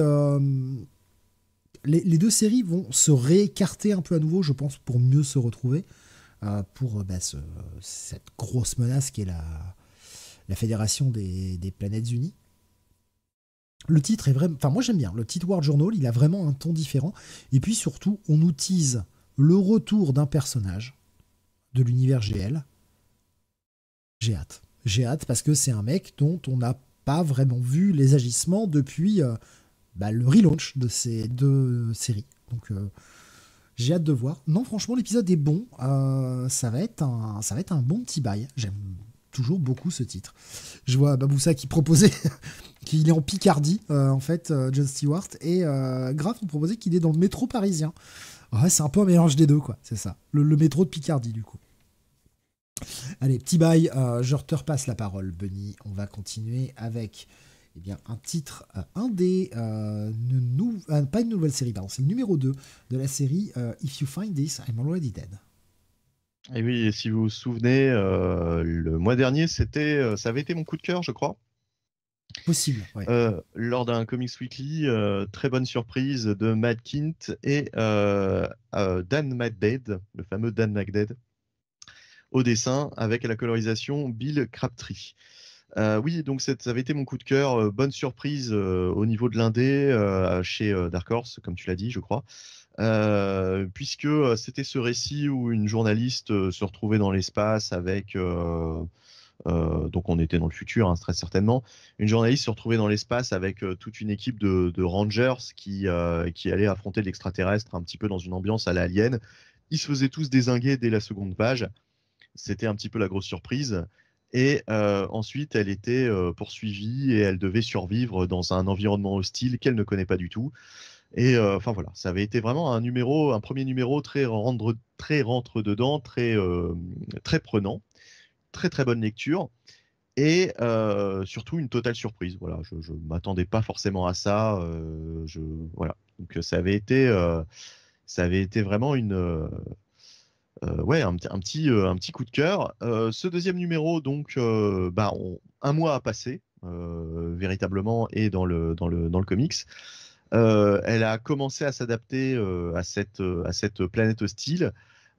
les, deux séries vont se réécarter un peu à nouveau, je pense, pour mieux se retrouver. pour bah, cette grosse menace qui est la, la Fédération des, des Planètes Unies. Le titre est vraiment. Enfin, moi j'aime bien. Le titre World Journal, il a vraiment un ton différent. Et puis surtout, on nous tease le retour d'un personnage de l'univers GL. J'ai hâte. J'ai hâte parce que c'est un mec dont on n'a pas vraiment vu les agissements depuis euh, bah, le relaunch de ces deux séries. Donc. Euh, j'ai hâte de voir. Non, franchement, l'épisode est bon. Euh, ça, va être un, ça va être un bon petit bail. J'aime toujours beaucoup ce titre. Je vois Baboussa qui proposait qu'il est en Picardie, euh, en fait, euh, John Stewart, et euh, Graf nous proposait qu'il est dans le métro parisien. Ouais, c'est un peu un mélange des deux, quoi, c'est ça. Le, métro de Picardie, du coup. Allez, petit bail, je te repasse la parole, Benny. On va continuer avec et eh bien, un titre, un des. pas une nouvelle série, pardon, c'est le numéro 2 de la série If You Find This, I'm Already Dead. Et oui, si vous vous souvenez, euh, le mois dernier, euh, ça avait été mon coup de cœur, je crois. Possible. oui. Euh, lors d'un Comics Weekly, très bonne surprise de Matt Kint et Dan McDead, le fameux Dan McDead, au dessin avec la colorisation Bill Crabtree. oui, donc ça avait été mon coup de cœur. bonne surprise au niveau de l'indé chez Dark Horse, comme tu l'as dit, je crois puisque c'était ce récit où une journaliste se retrouvait dans l'espace avec... donc on était dans le futur, hein, très certainement. Une journaliste se retrouvait dans l'espace avec toute une équipe de, rangers qui, allaient qui allait affronter l'extraterrestre un petit peu dans une ambiance à l'alien. Ils se faisaient tous désinguer dès la seconde page. C'était un petit peu la grosse surprise. Et ensuite, elle était poursuivie et elle devait survivre dans un environnement hostile qu'elle ne connaît pas du tout. Et euh, enfin voilà, ça avait été vraiment un numéro, un premier numéro très rentre, très rentre dedans, très, euh, très prenant, très très bonne lecture et euh, surtout une totale surprise. Voilà, je, ne m'attendais pas forcément à ça. je voilà, donc ça avait été, ça avait été vraiment une, ouais, un, petit, un petit coup de cœur. ce deuxième numéro, donc, bah, un mois a passé véritablement et dans le dans le dans le comics. Euh, elle a commencé à s'adapter euh, euh, à, cette, planète hostile.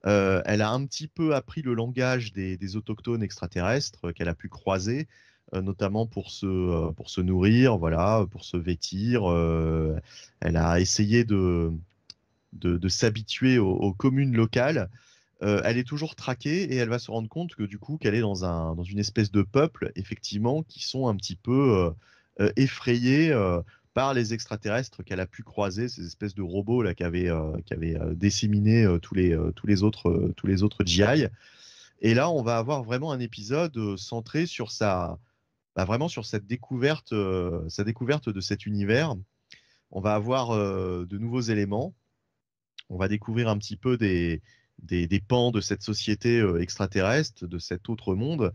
elle a un petit peu appris le langage des, autochtones extraterrestres qu'elle a pu croiser, notamment pour se, nourrir, voilà, pour se vêtir. elle a essayé de, s'habituer aux, communes locales. elle est toujours traquée et elle va se rendre compte que du coup qu'elle est dans, une espèce de peuple effectivement qui sont un petit peu effrayés par les extraterrestres qu'elle a pu croiser, ces espèces de robots là qui avaient, euh, euh, disséminé euh, tous, les, tous, les autres, tous les autres GI. Et là, on va avoir vraiment un épisode centré sur sa, bah, vraiment sur cette découverte, sa découverte de cet univers. On va avoir de nouveaux éléments. On va découvrir un petit peu des, des, pans de cette société extraterrestre, de cet autre monde.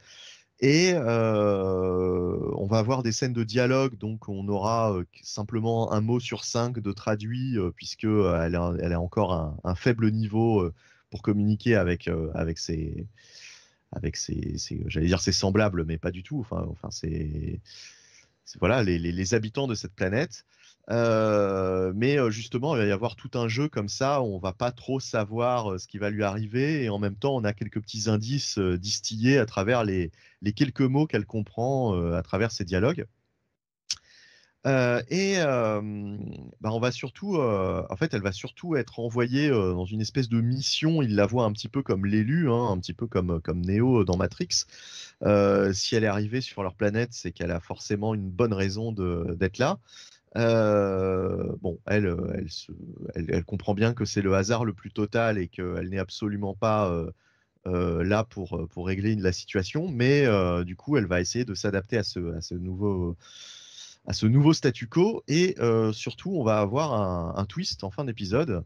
Et euh, on va avoir des scènes de dialogue, donc on aura euh, simplement un mot sur cinq de traduit, euh, puisque elle a, encore un, faible niveau pour communiquer avec, ses, j'allais dire ses semblables, mais pas du tout. Enfin, voilà, les, habitants de cette planète. Euh, mais euh, justement, il va y avoir tout un jeu comme ça, on va pas trop savoir ce qui va lui arriver, et en même temps, on a quelques petits indices distillés à travers les, quelques mots qu'elle comprend à travers ses dialogues. Euh, et bah on va surtout, en fait, elle va surtout être envoyée dans une espèce de mission. Il la voit un petit peu comme l'élu, hein, un petit peu comme comme Neo dans Matrix. si elle est arrivée sur leur planète, c'est qu'elle a forcément une bonne raison d'être là. Euh, bon, elle, euh, elle, elle, comprend bien que c'est le hasard le plus total et qu'elle n'est absolument pas euh, là pour, pour régler la situation, mais du coup, elle va essayer de s'adapter à ce, nouveau à ce nouveau statu quo et surtout on va avoir un, twist en fin d'épisode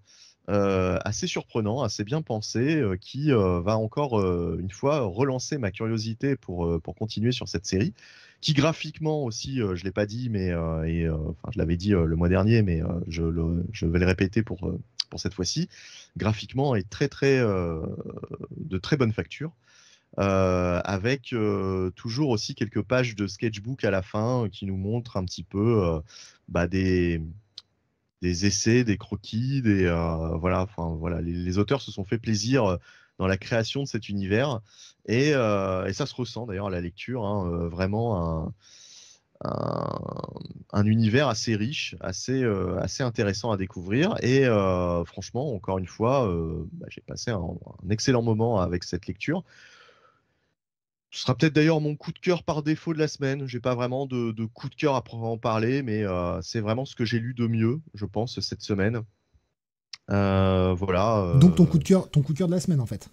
assez surprenant, assez bien pensé qui va encore une fois relancer ma curiosité pour, pour continuer sur cette série qui graphiquement aussi, euh, je l'ai pas dit, mais euh, euh, je l'avais dit le mois dernier, mais je, le, vais le répéter pour, pour cette fois-ci, graphiquement est très très de très bonne facture. avec toujours aussi quelques pages de sketchbook à la fin qui nous montrent un petit peu bah, des, des essais, des croquis, des voilà, enfin voilà, les, auteurs se sont fait plaisir dans la création de cet univers. Euh, et, ça se ressent d'ailleurs à la lecture, hein, euh, vraiment un, univers assez riche, assez, euh, assez intéressant à découvrir. Et franchement, encore une fois, bah, j'ai passé un, excellent moment avec cette lecture. Ce sera peut-être d'ailleurs mon coup de cœur par défaut de la semaine. je n'ai pas vraiment de, de, coup de cœur à en parler, mais c'est vraiment ce que j'ai lu de mieux, je pense, cette semaine. Euh, voilà. Euh. Donc ton coup de cœur, ton coup de cœur de la semaine en fait.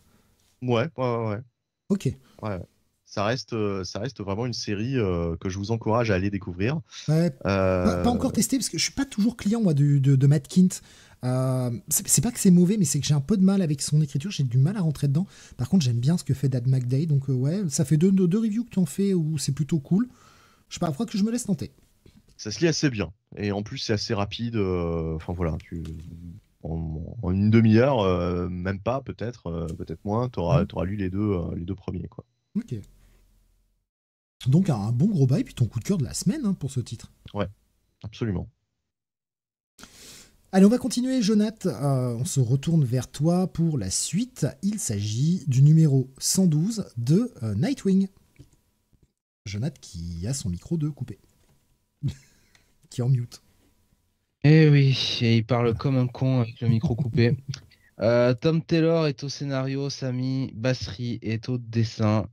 Ouais, ouais, ouais. Ok. Ouais. Ça reste, euh, ça reste vraiment une série que je vous encourage à aller découvrir. Ouais, pas, encore testé parce que je suis pas toujours client moi de, de, Matt Kint. c'est pas que c'est mauvais, mais c'est que j'ai un peu de mal avec son écriture. J'ai du mal à rentrer dedans. Par contre, j'aime bien ce que fait Dad McDay. Donc ouais, ça fait deux, deux, reviews que tu en fais où c'est plutôt cool. Je sais pas, que je me laisse tenter. Ça se lit assez bien et en plus c'est assez rapide. Enfin voilà, tu en, une demi-heure, euh, même pas, peut-être, euh, peut-être moins, tu auras, mmh. lu les deux, euh, les deux premiers. Quoi. Ok. Donc un bon gros bail, puis ton coup de cœur de la semaine hein, pour ce titre. Ouais, absolument. Allez, on va continuer, Jonath. on se retourne vers toi pour la suite. Il s'agit du numéro 112 de Nightwing. Jonath qui a son micro de coupé. qui est en mute. Eh oui, il parle comme un con avec le micro coupé. Euh, Tom Taylor est au scénario, Sami Basri est au dessin,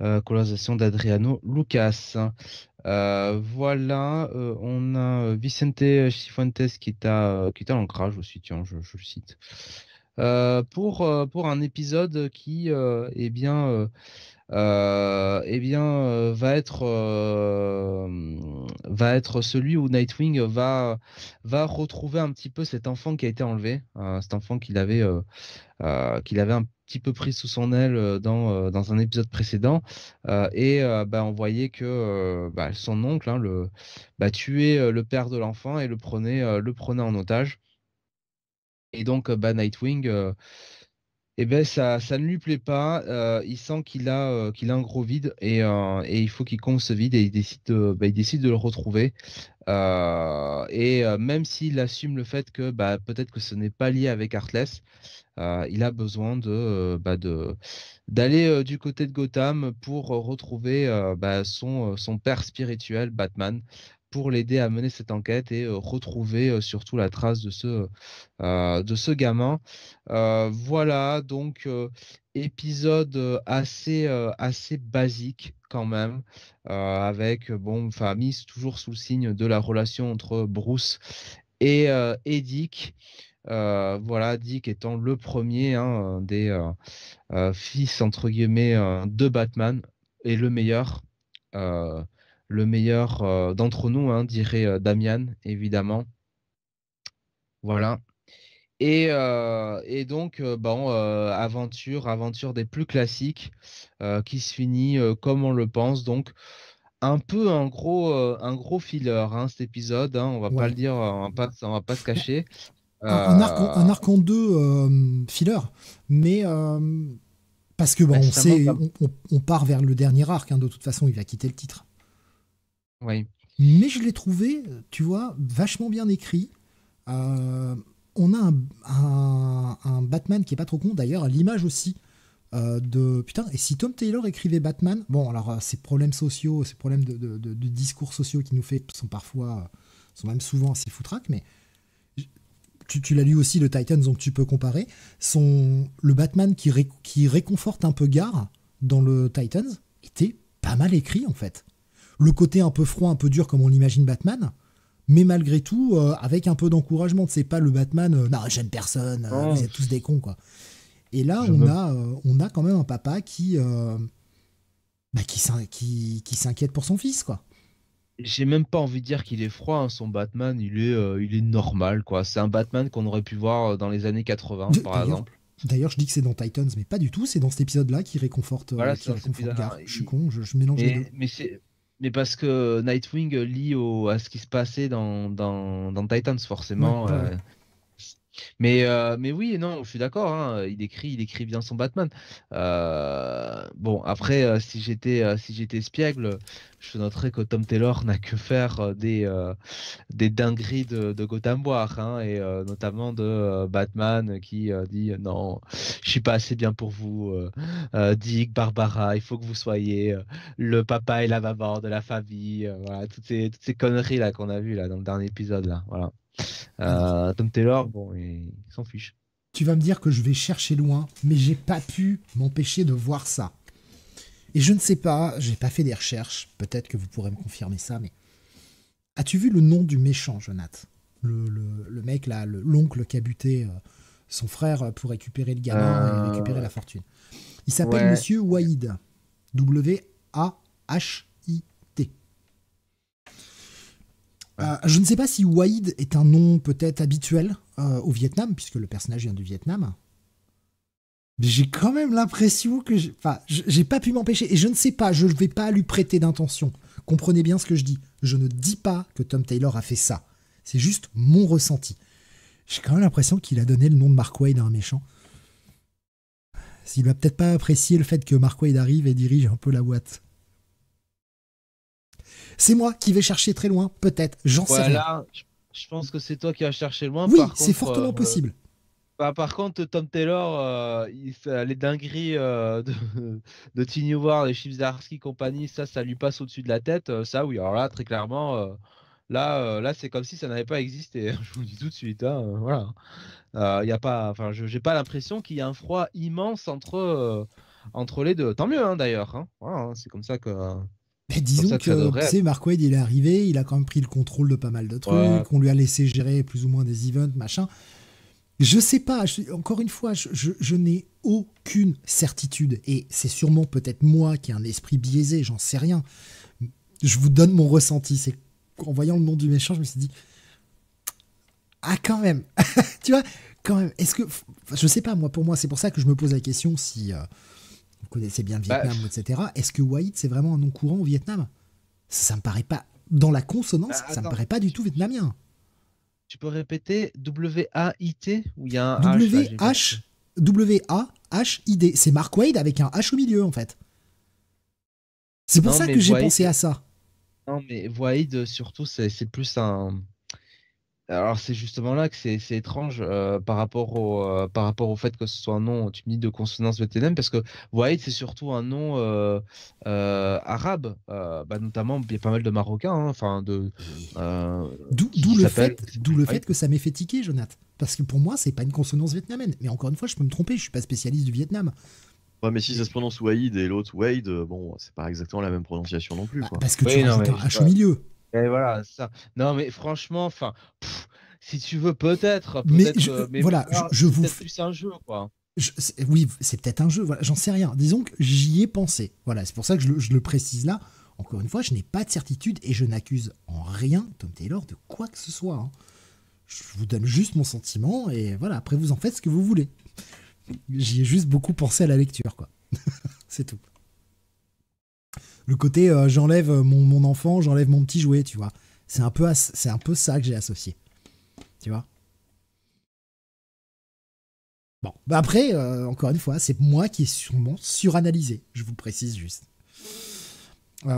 euh, colorisation d'Adriano Lucas. Euh, voilà, on a Vicente Chifuentes qui est à, à l'ancrage aussi, tiens, je, le cite. pour, pour un épisode qui, eh bien, euh, eh bien, euh, va être, euh, va être celui où Nightwing va, va retrouver un petit peu cet enfant qui a été enlevé, hein, cet enfant qu'il avait, qu'il avait un petit peu pris sous son aile dans, dans un épisode précédent. et bah, on voyait que bah, son oncle hein, le, bah, tuait le père de l'enfant et le prenait, le prenait en otage. Et donc, bah, Nightwing eh ben ça, ça ne lui plaît pas. Euh, il sent qu'il a, euh, qu'il a un gros vide et, euh, il faut qu'il comble ce vide et il décide de, ben, il décide de le retrouver. et même s'il assume le fait que bah, peut-être que ce n'est pas lié avec Heartless, il a besoin de, bah, de, d'aller du côté de Gotham pour retrouver bah, son, son père spirituel, Batman pour l'aider à mener cette enquête et retrouver surtout la trace de ce, de ce gamin. voilà, donc épisode assez, assez basique quand même, avec bon, famille toujours sous le signe de la relation entre Bruce et, et Dick. voilà, Dick étant le premier hein, des fils entre guillemets de Batman et le meilleur le meilleur euh, d'entre nous, hein, dirait euh, Damien évidemment. Voilà. Et, euh, donc, bon, aventure, aventure des plus classiques, qui se finit comme on le pense. Donc, un peu un gros, un gros filler, hein, cet épisode. Hein. on va pas le dire, on va pas, va pas se cacher. Un, arc, en deux filler, mais parce que bon, bah, on sait, on, part vers le dernier arc. de toute façon, il va quitter le titre. Mais je l'ai trouvé, tu vois, vachement bien écrit. Euh, on a un, Batman qui est pas trop con, d'ailleurs, à l'image aussi euh, de. Putain, et si Tom Taylor écrivait Batman Bon, alors, euh, ces problèmes sociaux, ces problèmes de, discours sociaux qui nous fait sont parfois, sont même souvent assez foutraques, mais tu, l'as lu aussi, le Titans, donc tu peux comparer. Son, le Batman qui, qui réconforte un peu gare dans le Titans était pas mal écrit, en fait le côté un peu froid, un peu dur comme on l'imagine Batman, mais malgré tout, euh, avec un peu d'encouragement. C'est pas le Batman, non, euh, bah, j'aime personne, euh, oh. vous êtes tous des cons, quoi. Et là, on a, on a quand même un papa qui, bah, qui, qui, s'inquiète pour son fils, quoi. J'ai même pas envie de dire qu'il est froid, hein, son Batman, il est, il est normal, quoi. C'est un Batman qu'on aurait pu voir dans les années 80, par exemple. D'ailleurs, je dis que c'est dans Titans, mais pas du tout. C'est dans cet épisode-là qui réconforte, hein, Je suis con, je, mélange mais, les deux mais parce que Nightwing euh, lie à ce qui se passait dans, dans, Titans, forcément. Euh, mais, euh, mais oui, non, je suis d'accord. Hein, il écrit, il écrit bien son Batman. Euh, bon, après, euh, si j'étais, si espiègle, je noterais que Tom Taylor n'a que faire des, des dingueries de, de Gotham hein, et notamment de Batman qui dit non, je suis pas assez bien pour vous, Dick, Barbara, il faut que vous soyez le papa et la maman de la famille. voilà, toutes ces, toutes ces conneries là qu'on a vu là dans le dernier épisode là. Voilà. Euh, Tom Taylor, bon, il, s'en fiche. Tu vas me dire que je vais chercher loin, mais j'ai pas pu m'empêcher de voir ça. Et je ne sais pas, j'ai pas fait des recherches, peut-être que vous pourrez me confirmer ça, mais as-tu vu le nom du méchant, Jonathan le, le, mec là, l'oncle qui a buté euh, son frère pour récupérer le gamin et euh, récupérer la fortune. Il s'appelle Monsieur Wahid. W-A-H Euh, je ne sais pas si Wade est un nom peut-être habituel euh, au Vietnam, puisque le personnage vient du Vietnam. Mais j'ai quand même l'impression que... Enfin, j'ai pas pu m'empêcher, et je ne sais pas, je ne vais pas lui prêter d'intention. Comprenez bien ce que je dis. Je ne dis pas que Tom Taylor a fait ça. C'est juste mon ressenti. J'ai quand même l'impression qu'il a donné le nom de Mark Wade à un méchant. Il va peut-être pas apprécier le fait que Mark Wade arrive et dirige un peu la boîte. C'est moi qui vais chercher très loin, peut-être, j'en sais rien. Je pense que c'est toi qui vas chercher loin. Oui, c'est fortement euh, possible. Bah, par contre, Tom Taylor, euh, il les dingueries euh, de, de Tiny War, les Chiefs d'arski compagnie, ça, ça lui passe au-dessus de la tête. Ça, oui, alors là, très clairement, là, là c'est comme si ça n'avait pas existé. je vous le dis tout de suite. Hein, voilà. y a pas, enfin, je n'ai pas l'impression qu'il y a un froid immense entre, entre les deux. Tant mieux, hein, d'ailleurs. Hein. Hein, c'est comme ça que disons que, tu Mark il est arrivé, il a quand même pris le contrôle de pas mal de trucs, on lui a laissé gérer plus ou moins des events, machin. Je sais pas, encore une fois, je, n'ai aucune certitude, et c'est sûrement peut-être moi qui ai un esprit biaisé, j'en sais rien. Je vous donne mon ressenti, c'est en voyant le nom du méchant, je me suis dit, ah quand même, tu vois, quand même, est-ce que, je sais pas, moi, pour moi, c'est pour ça que je me pose la question si... Euh, vous connaissez bien le bah, Vietnam, etc. Est-ce que Waïd, c'est vraiment un nom courant au Vietnam Ça me paraît pas. Dans la consonance, bah, ça me paraît pas du tout vietnamien. Tu peux répéter W-A-I-T ou il y a un W-H, W-A-H-I-D. C'est Mark Wade avec un H au milieu, en fait. C'est pour ça que j'ai pensé à ça. Non, mais Wade, surtout, c'est plus un. Alors c'est justement là que c'est étrange euh, par, rapport au, euh, par rapport au fait que ce soit un nom, euh, tu me dis, de consonance vietnamienne, parce que Wade, c'est surtout un nom arabe, bah, notamment il y a pas mal de Marocains, hein, enfin de... D'où le, fait, le fait que ça m'ait fait tiquer, Jonathan, parce que pour moi c'est pas une consonance vietnamienne, mais encore une fois je peux me tromper, je suis pas spécialiste du Vietnam. Ouais, mais si ça se prononce Wahid et l'autre Wade, bon, c'est pas exactement la même prononciation non plus. Bah, parce que tu es un H au milieu voilà, ça. Non, mais franchement, enfin, si tu veux, peut-être. mais, voilà, je, vous. C'est un jeu, quoi. oui, c'est peut-être un jeu, voilà, j'en sais rien. Disons que j'y ai pensé. Voilà, c'est pour ça que je, le précise là. Encore une fois, je n'ai pas de certitude et je n'accuse en rien Tom Taylor de quoi que ce soit. Hein. Je vous donne juste mon sentiment et voilà, après vous en faites ce que vous voulez. J'y ai juste beaucoup pensé à la lecture, quoi. c'est tout le côté euh, j'enlève euh, mon, enfant, j'enlève mon petit jouet, tu vois. C'est un, peu un peu ça que j'ai associé. Tu vois Bon, bah après, euh, encore une fois, c'est moi qui ai sûrement suranalysé, je vous précise juste. ouais,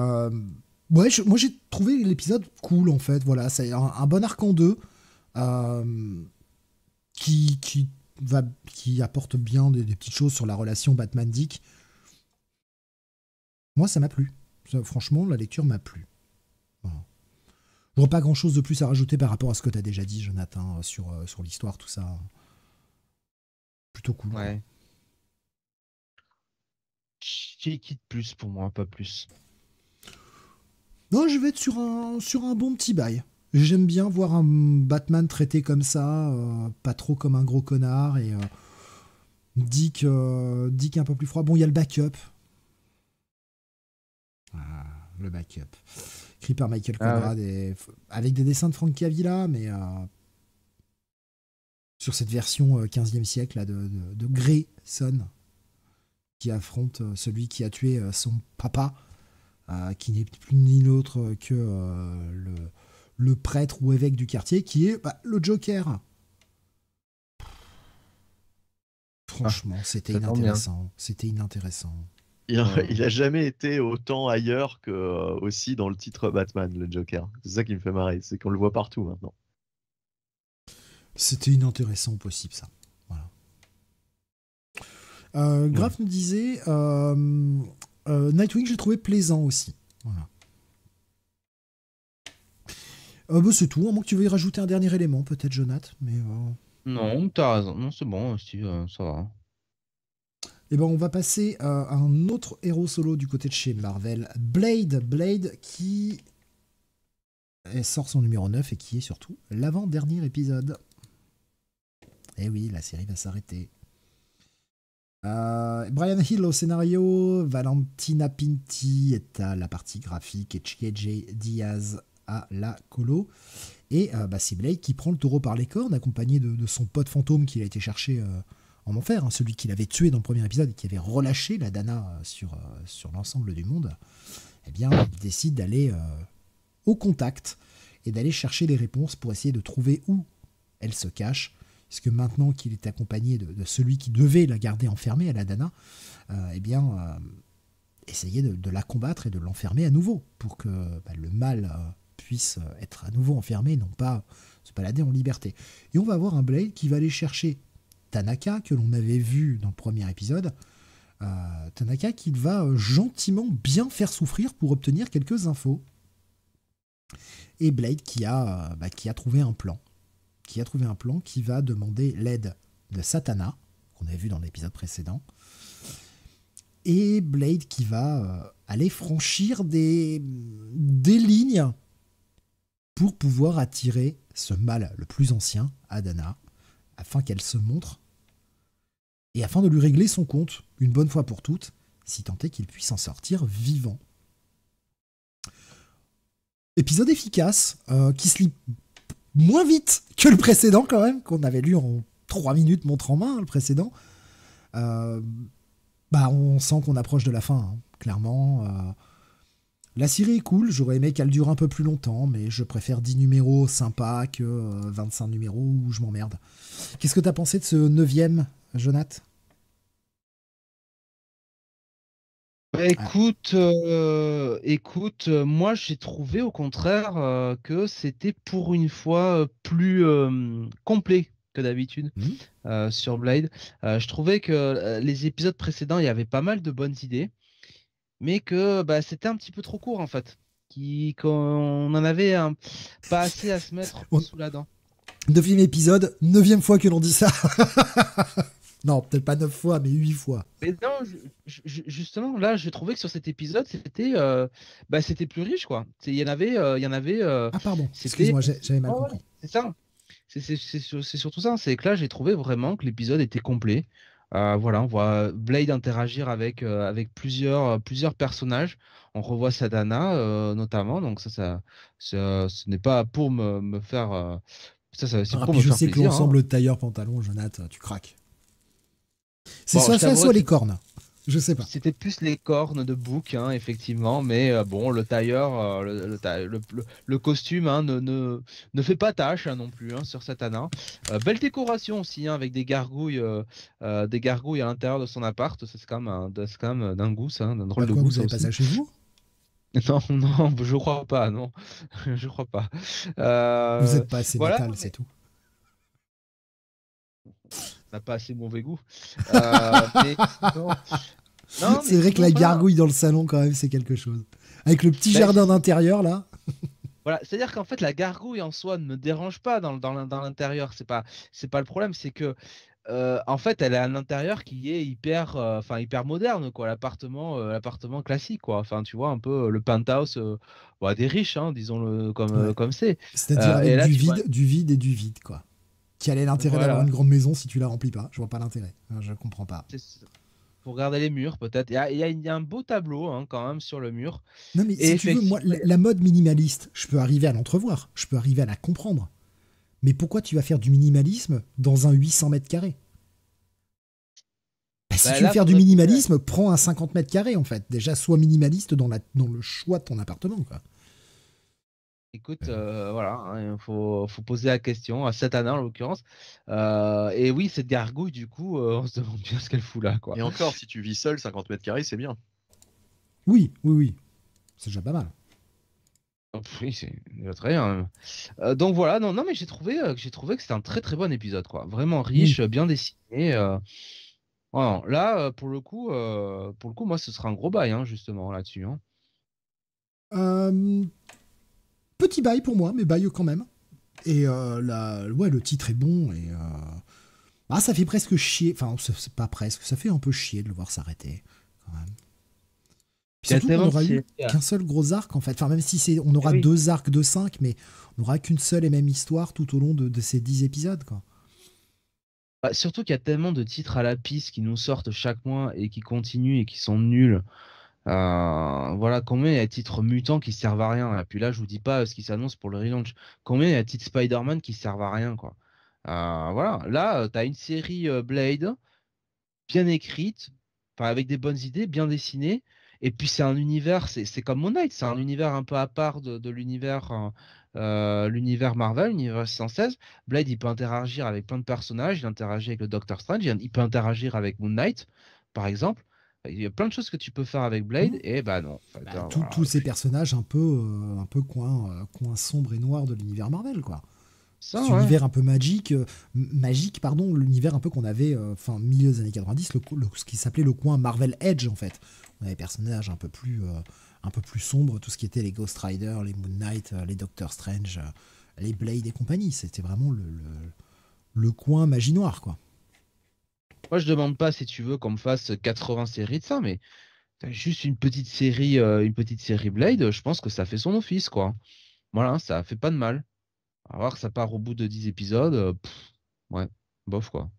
moi j'ai trouvé l'épisode cool en fait, voilà, c'est un, bon arc en deux qui, qui, va, qui apporte bien des petites choses sur la relation Batman-Dick. Moi, ça m'a plu franchement, la lecture m'a plu. Je n'aurais pas grand-chose de plus à rajouter par rapport à ce que tu as déjà dit, Jonathan, euh, sur, euh, sur l'histoire, tout ça. Plutôt cool. Ouais. Qui quitte plus pour moi, pas plus. Non, je vais être sur un, sur un bon petit bail. J'aime bien voir un Batman traité comme ça, euh, pas trop comme un gros connard, et Dick, Dick un peu plus froid. Bon, il y a le backup, ah, le backup. Écrit par Michael ah Conrad et... avec des dessins de Frank Avila, mais euh, sur cette version 15e euh, siècle de, Grayson qui affronte euh, celui qui a tué son papa, qui n'est plus ni l'autre que le, prêtre ou évêque du quartier, qui est bah, le Joker. Ah. Franchement, c'était inintéressant. C'était inintéressant. Il, n'a a jamais été autant ailleurs que euh, aussi dans le titre Batman, le Joker. C'est ça qui me fait marrer, c'est qu'on le voit partout maintenant. C'était inintéressant possible ça. Voilà. Euh, Graf nous disait euh, Nightwing, je l'ai trouvé plaisant aussi. Bah, c'est tout, à moins que tu veuilles rajouter un dernier élément, peut-être, Jonath Mais, Non, t'as raison. Non, c'est bon, ça va. Et eh ben on va passer à un autre héros solo du côté de chez Marvel, Blade. Blade qui sort son numéro 9 et qui est surtout l'avant-dernier épisode. Eh oui, la série va s'arrêter. Euh, Brian Hill au scénario, Valentina Pinti est à la partie graphique et JJ Diaz à la colo. Et euh, bah, c'est Blade qui prend le taureau par les cornes, accompagné de, son pote fantôme qu'il a été chercher euh, en enfer, hein, celui qui l'avait tué dans le premier épisode et qui avait relâché la Dana euh, sur, euh, sur l'ensemble du monde, eh bien, il décide d'aller euh, au contact et d'aller chercher des réponses pour essayer de trouver où elle se cache. Puisque maintenant qu'il est accompagné de, celui qui devait la garder enfermée, à la Dana, eh bien, essayer de, la combattre et de l'enfermer à nouveau pour que bah, le mal puisse être à nouveau enfermé, non pas se balader en liberté. Et on va avoir un Blade qui va aller chercher Tanaka, que l'on avait vu dans le premier épisode. Euh, Tanaka qu'il va euh, gentiment bien faire souffrir pour obtenir quelques infos. Et Blade qui a, euh, bah, qui a trouvé un plan. Qui a trouvé un plan qui va demander l'aide de Satana, qu'on avait vu dans l'épisode précédent. Et Blade qui va aller franchir des, des lignes pour pouvoir attirer ce mal le plus ancien, Adana, afin qu'elle se montre, et afin de lui régler son compte, une bonne fois pour toutes, si tant est qu'il puisse en sortir vivant. Épisode efficace, euh, qui se lit moins vite que le précédent quand même, qu'on avait lu en 3 minutes montre en main, le précédent. Euh, bah on sent qu'on approche de la fin, hein, clairement. Euh, la série est cool, j'aurais aimé qu'elle dure un peu plus longtemps, mais je préfère 10 numéros sympas que 25 euh, numéros où je m'emmerde. Qu'est-ce que t'as pensé de ce neuvième, Jonath bah, Écoute, euh, écoute, euh, moi j'ai trouvé au contraire que c'était pour une fois plus complet que d'habitude mmh. sur Blade. je trouvais que les épisodes précédents, il y avait pas mal de bonnes idées mais que bah, c'était un petit peu trop court en fait. Qui, qu'on en avait hein, pas assez à se mettre sous la dent. Deuxième épisode, neuvième fois que l'on dit ça. non, peut-être pas neuf fois, mais huit fois. Mais non, justement, là, j'ai trouvé que sur cet épisode, c'était, euh, bah, plus riche, quoi. Il y en avait, euh, il y en avait. Euh, ah pardon. Excuse-moi, j'avais mal c'est ça. C'est, surtout ça. C'est que là, j'ai trouvé vraiment que l'épisode était complet. Euh, voilà, on voit Blade interagir avec, euh, avec plusieurs, euh, plusieurs personnages. On revoit Sadana notamment, donc ça, ça, ce n'est pas pour me, me faire. ça, ça c'est ah, pour me je sais que hein. l'ensemble tailleur pantalon, Jonathan, tu craques. C'est soit ça, soit les cornes. Je sais pas. C'était plus les cornes de bouc, hein, effectivement, mais euh, bon, le tailleur, euh, le, costume hein, ne, fait pas tâche hein, non plus sur Satana. Euh, belle décoration aussi, avec des gargouilles, des gargouilles à l'intérieur de son appart. C'est quand même d'un goût, d'un drôle de goût. Vous avez pas ça chez vous non, non, je crois pas, non, je crois pas. Vous êtes pas assez voilà, c'est tout n'a pas assez mauvais goût. mais, c'est vrai que la hein. gargouille dans le salon, quand même, c'est quelque chose. Avec le petit bah, jardin d'intérieur, là. Voilà, c'est-à-dire qu'en fait, la gargouille en soi ne me dérange pas dans, l'intérieur. C'est pas, c'est pas le problème, c'est que euh, en fait, elle a un intérieur qui est hyper, euh, enfin hyper moderne, quoi. L'appartement, euh, l'appartement classique, quoi. Enfin, tu vois un peu le penthouse bah, des riches, hein, disons-le comme comme c'est. C'est-à-dire du vide, du vide et du vide, quoi. Quel est l'intérêt d'avoir une grande maison si tu la remplis pas Je vois pas l'intérêt. Je comprends pas regarder les murs, peut-être. Il y, a un beau tableau hein, quand même sur le mur. Non, mais si tu veux, moi, la, mode minimaliste, je peux arriver à l'entrevoir, je peux arriver à la comprendre. Mais pourquoi tu vas faire du minimalisme dans un 800 mètres carrés bah, Si bah, tu veux faire du minimalisme, prends un 50 mètres carrés en fait. Déjà, sois minimaliste dans, dans le choix de ton appartement. Quoi. Écoute, euh, voilà, il hein, faut, poser la question à Satana en l'occurrence. Euh, et oui, cette gargouille, du coup, euh, on se demande bien ce qu'elle fout là. Quoi. Et encore, si tu vis seul, 50 mètres carrés, c'est bien. Oui, oui, oui. C'est déjà pas mal. Oh, oui, c'est très bien. Hein. donc voilà, non, non mais j'ai trouvé, j'ai trouvé que c'était un très très bon épisode, quoi. Vraiment riche, bien dessiné. Voilà. Là, pour le coup, pour le coup, moi, ce sera un gros bail, hein, justement, là-dessus. Petit bail pour moi, mais bail quand même. Et euh, la, ouais, le titre est bon et. Euh, ah, ça fait presque chier. Enfin, c'est pas presque, ça fait un peu chier de le voir s'arrêter, quand même. Puis surtout, on n'aura qu'un seul gros arc, en fait. Enfin, même si c'est, on aura eh deux arcs de cinq, mais on n'aura qu'une seule et même histoire tout au long de, ces dix épisodes, bah, surtout qu'il y a tellement de titres à la piste qui nous sortent chaque mois et qui continuent et qui sont nuls. Euh, voilà, combien il y a de titres mutants qui servent à rien Et hein. puis là, je vous dis pas euh, ce qui s'annonce pour le relaunch. Combien il y a de titres Spider-Man qui servent à rien, quoi euh, Voilà, là, tu as une série Blade bien écrite, avec des bonnes idées, bien dessinée. Et puis c'est un univers, c'est comme Moon Knight, c'est un univers un peu à part de, hein, l'univers Marvel, l'univers 116 Blade, il peut interagir avec plein de personnages, il interagit avec le Doctor Strange, il peut interagir avec Moon Knight, par exemple. Il y a plein de choses que tu peux faire avec Blade, mm. et bah non. Bah, hein, tous ces personnages un peu, euh, un peu coin, euh, coin sombre et noir de l'univers Marvel, quoi. Ça, univers un peu magique, euh, magique pardon, l'univers un peu qu'on avait fin milieu des années 90, le, ce qui s'appelait le coin Marvel Edge en fait. On avait des personnages un peu plus, un peu plus sombres, tout ce qui était les Ghost Rider, les Moon Knight, les Doctor Strange, les Blade et compagnie. C'était vraiment le, le, le coin magie noire quoi. Moi, je demande pas, si tu veux, qu'on me fasse 80 séries de ça, mais juste une petite série, euh, une petite série Blade, je pense que ça fait son office, quoi. Voilà, ça fait pas de mal. À voir que ça part au bout de 10 épisodes, euh, ouais, bof, quoi.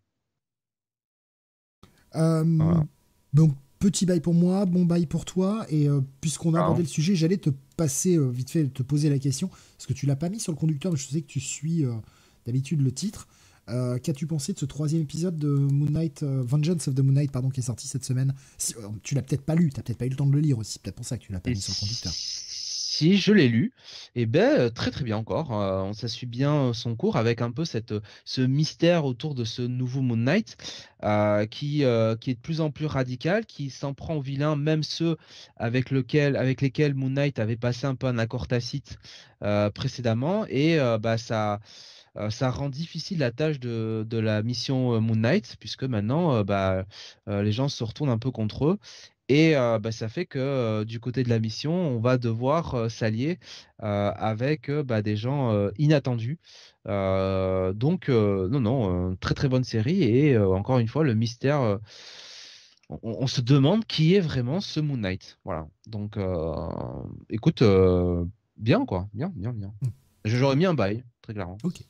Donc, petit bail pour moi, bon bail pour toi. Et euh, puisqu'on a abordé le sujet, j'allais te passer vite fait, te poser la question, parce que tu l'as pas mis sur le conducteur, mais je sais que tu suis d'habitude le titre. Euh, qu'as-tu pensé de ce troisième épisode de Moon Knight, euh, Vengeance of the Moon Knight, pardon, qui est sorti cette semaine si, euh, Tu l'as peut-être pas lu, tu t'as peut-être pas eu le temps de le lire aussi, peut-être pour ça que tu l'as pas mis sur le conducteur. Si je l'ai lu, et eh ben très très bien encore. on ça suit bien son cours avec un peu cette ce mystère autour de ce nouveau Moon Knight qui qui est de plus en plus radical, qui s'en prend aux vilain, même ceux avec avec lesquels Moon Knight avait passé un peu un accord tacite précédemment, et bah ça euh, ça rend difficile la tâche de, la mission euh, Moon Knight, puisque maintenant, euh, bah, les gens se retournent un peu contre eux. Et bah, ça fait que du côté de la mission, on va devoir s'allier avec bah, des gens inattendus. donc, non, non, très très bonne série. Et encore une fois, le mystère, on, on, se demande qui est vraiment ce Moon Knight. Voilà. Donc, écoute, bien quoi. Bien, bien, bien. Mm. J'aurais mis un bail, très clairement. Ok.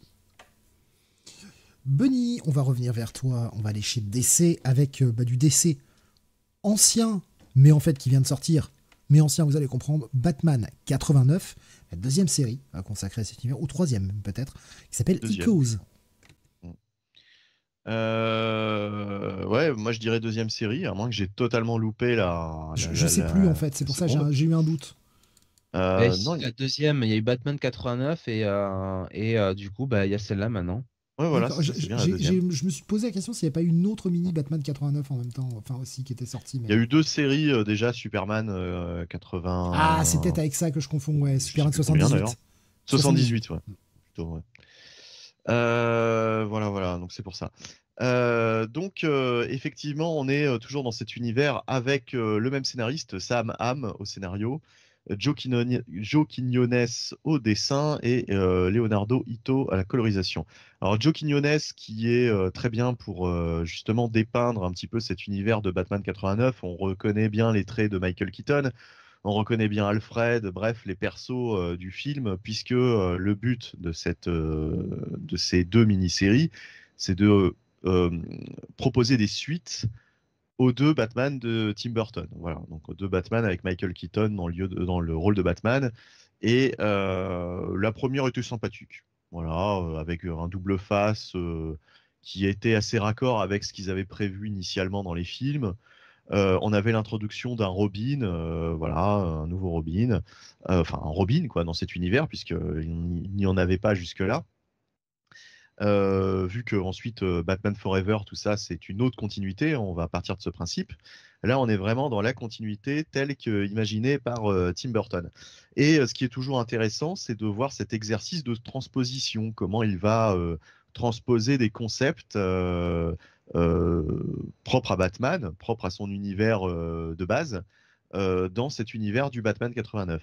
Bunny, on va revenir vers toi, on va aller chez DC avec euh, bah, du DC ancien, mais en fait qui vient de sortir, mais ancien, vous allez comprendre, Batman 89, la deuxième série consacrée à cet univers, ou troisième peut-être, qui s'appelle Echoes. Euh, ouais, moi je dirais deuxième série, à moins que j'ai totalement loupé la. je, sais plus en fait, c'est pour ça que j'ai eu un doute. Euh, non, il y a deuxième, il y a eu Batman 89 et, euh, et du coup, bah, il y a celle-là maintenant voilà, je me suis posé la question s'il n'y a pas eu une autre mini Batman 89 en même temps, enfin aussi qui était sortie. Il y a eu deux séries euh, déjà, Superman 80. Euh, ah, c'est peut-être avec ça que je confonds, ouais, Superman 78. 78. ouais. Euh, voilà, voilà, donc c'est pour ça. donc, effectivement, on est toujours dans cet univers avec le même scénariste, Sam Hamm, au scénario, Joe, Quignones au dessin et euh, Leonardo Ito à la colorisation. Alors Joe Quignones qui est euh, très bien pour euh, justement dépeindre un petit peu cet univers de Batman 89, on reconnaît bien les traits de Michael Keaton, on reconnaît bien Alfred, bref les persos du film puisque le but de cette de ces deux mini-séries, c'est de proposer des suites aux deux Batman de Tim Burton. Voilà, donc aux deux Batman avec Michael Keaton dans le, lieu dans le rôle de Batman. Et euh, la première était sympathique. Voilà, euh, avec euh, un double face qui était assez raccord avec ce qu'ils avaient prévu initialement dans les films. on avait l'introduction d'un Robin, voilà, un nouveau Robin, enfin un Robin quoi dans cet univers puisqu'il n'y en avait pas jusque là. Euh, vu que ensuite euh, Batman Forever, tout ça, c'est une autre continuité, on va partir de ce principe. Là, on est vraiment dans la continuité telle qu'imaginée par euh, Tim Burton. Et ce qui est toujours intéressant, c'est de voir cet exercice de transposition, comment il va transposer des concepts propres à Batman, propres à son univers de base, dans cet univers du Batman 89.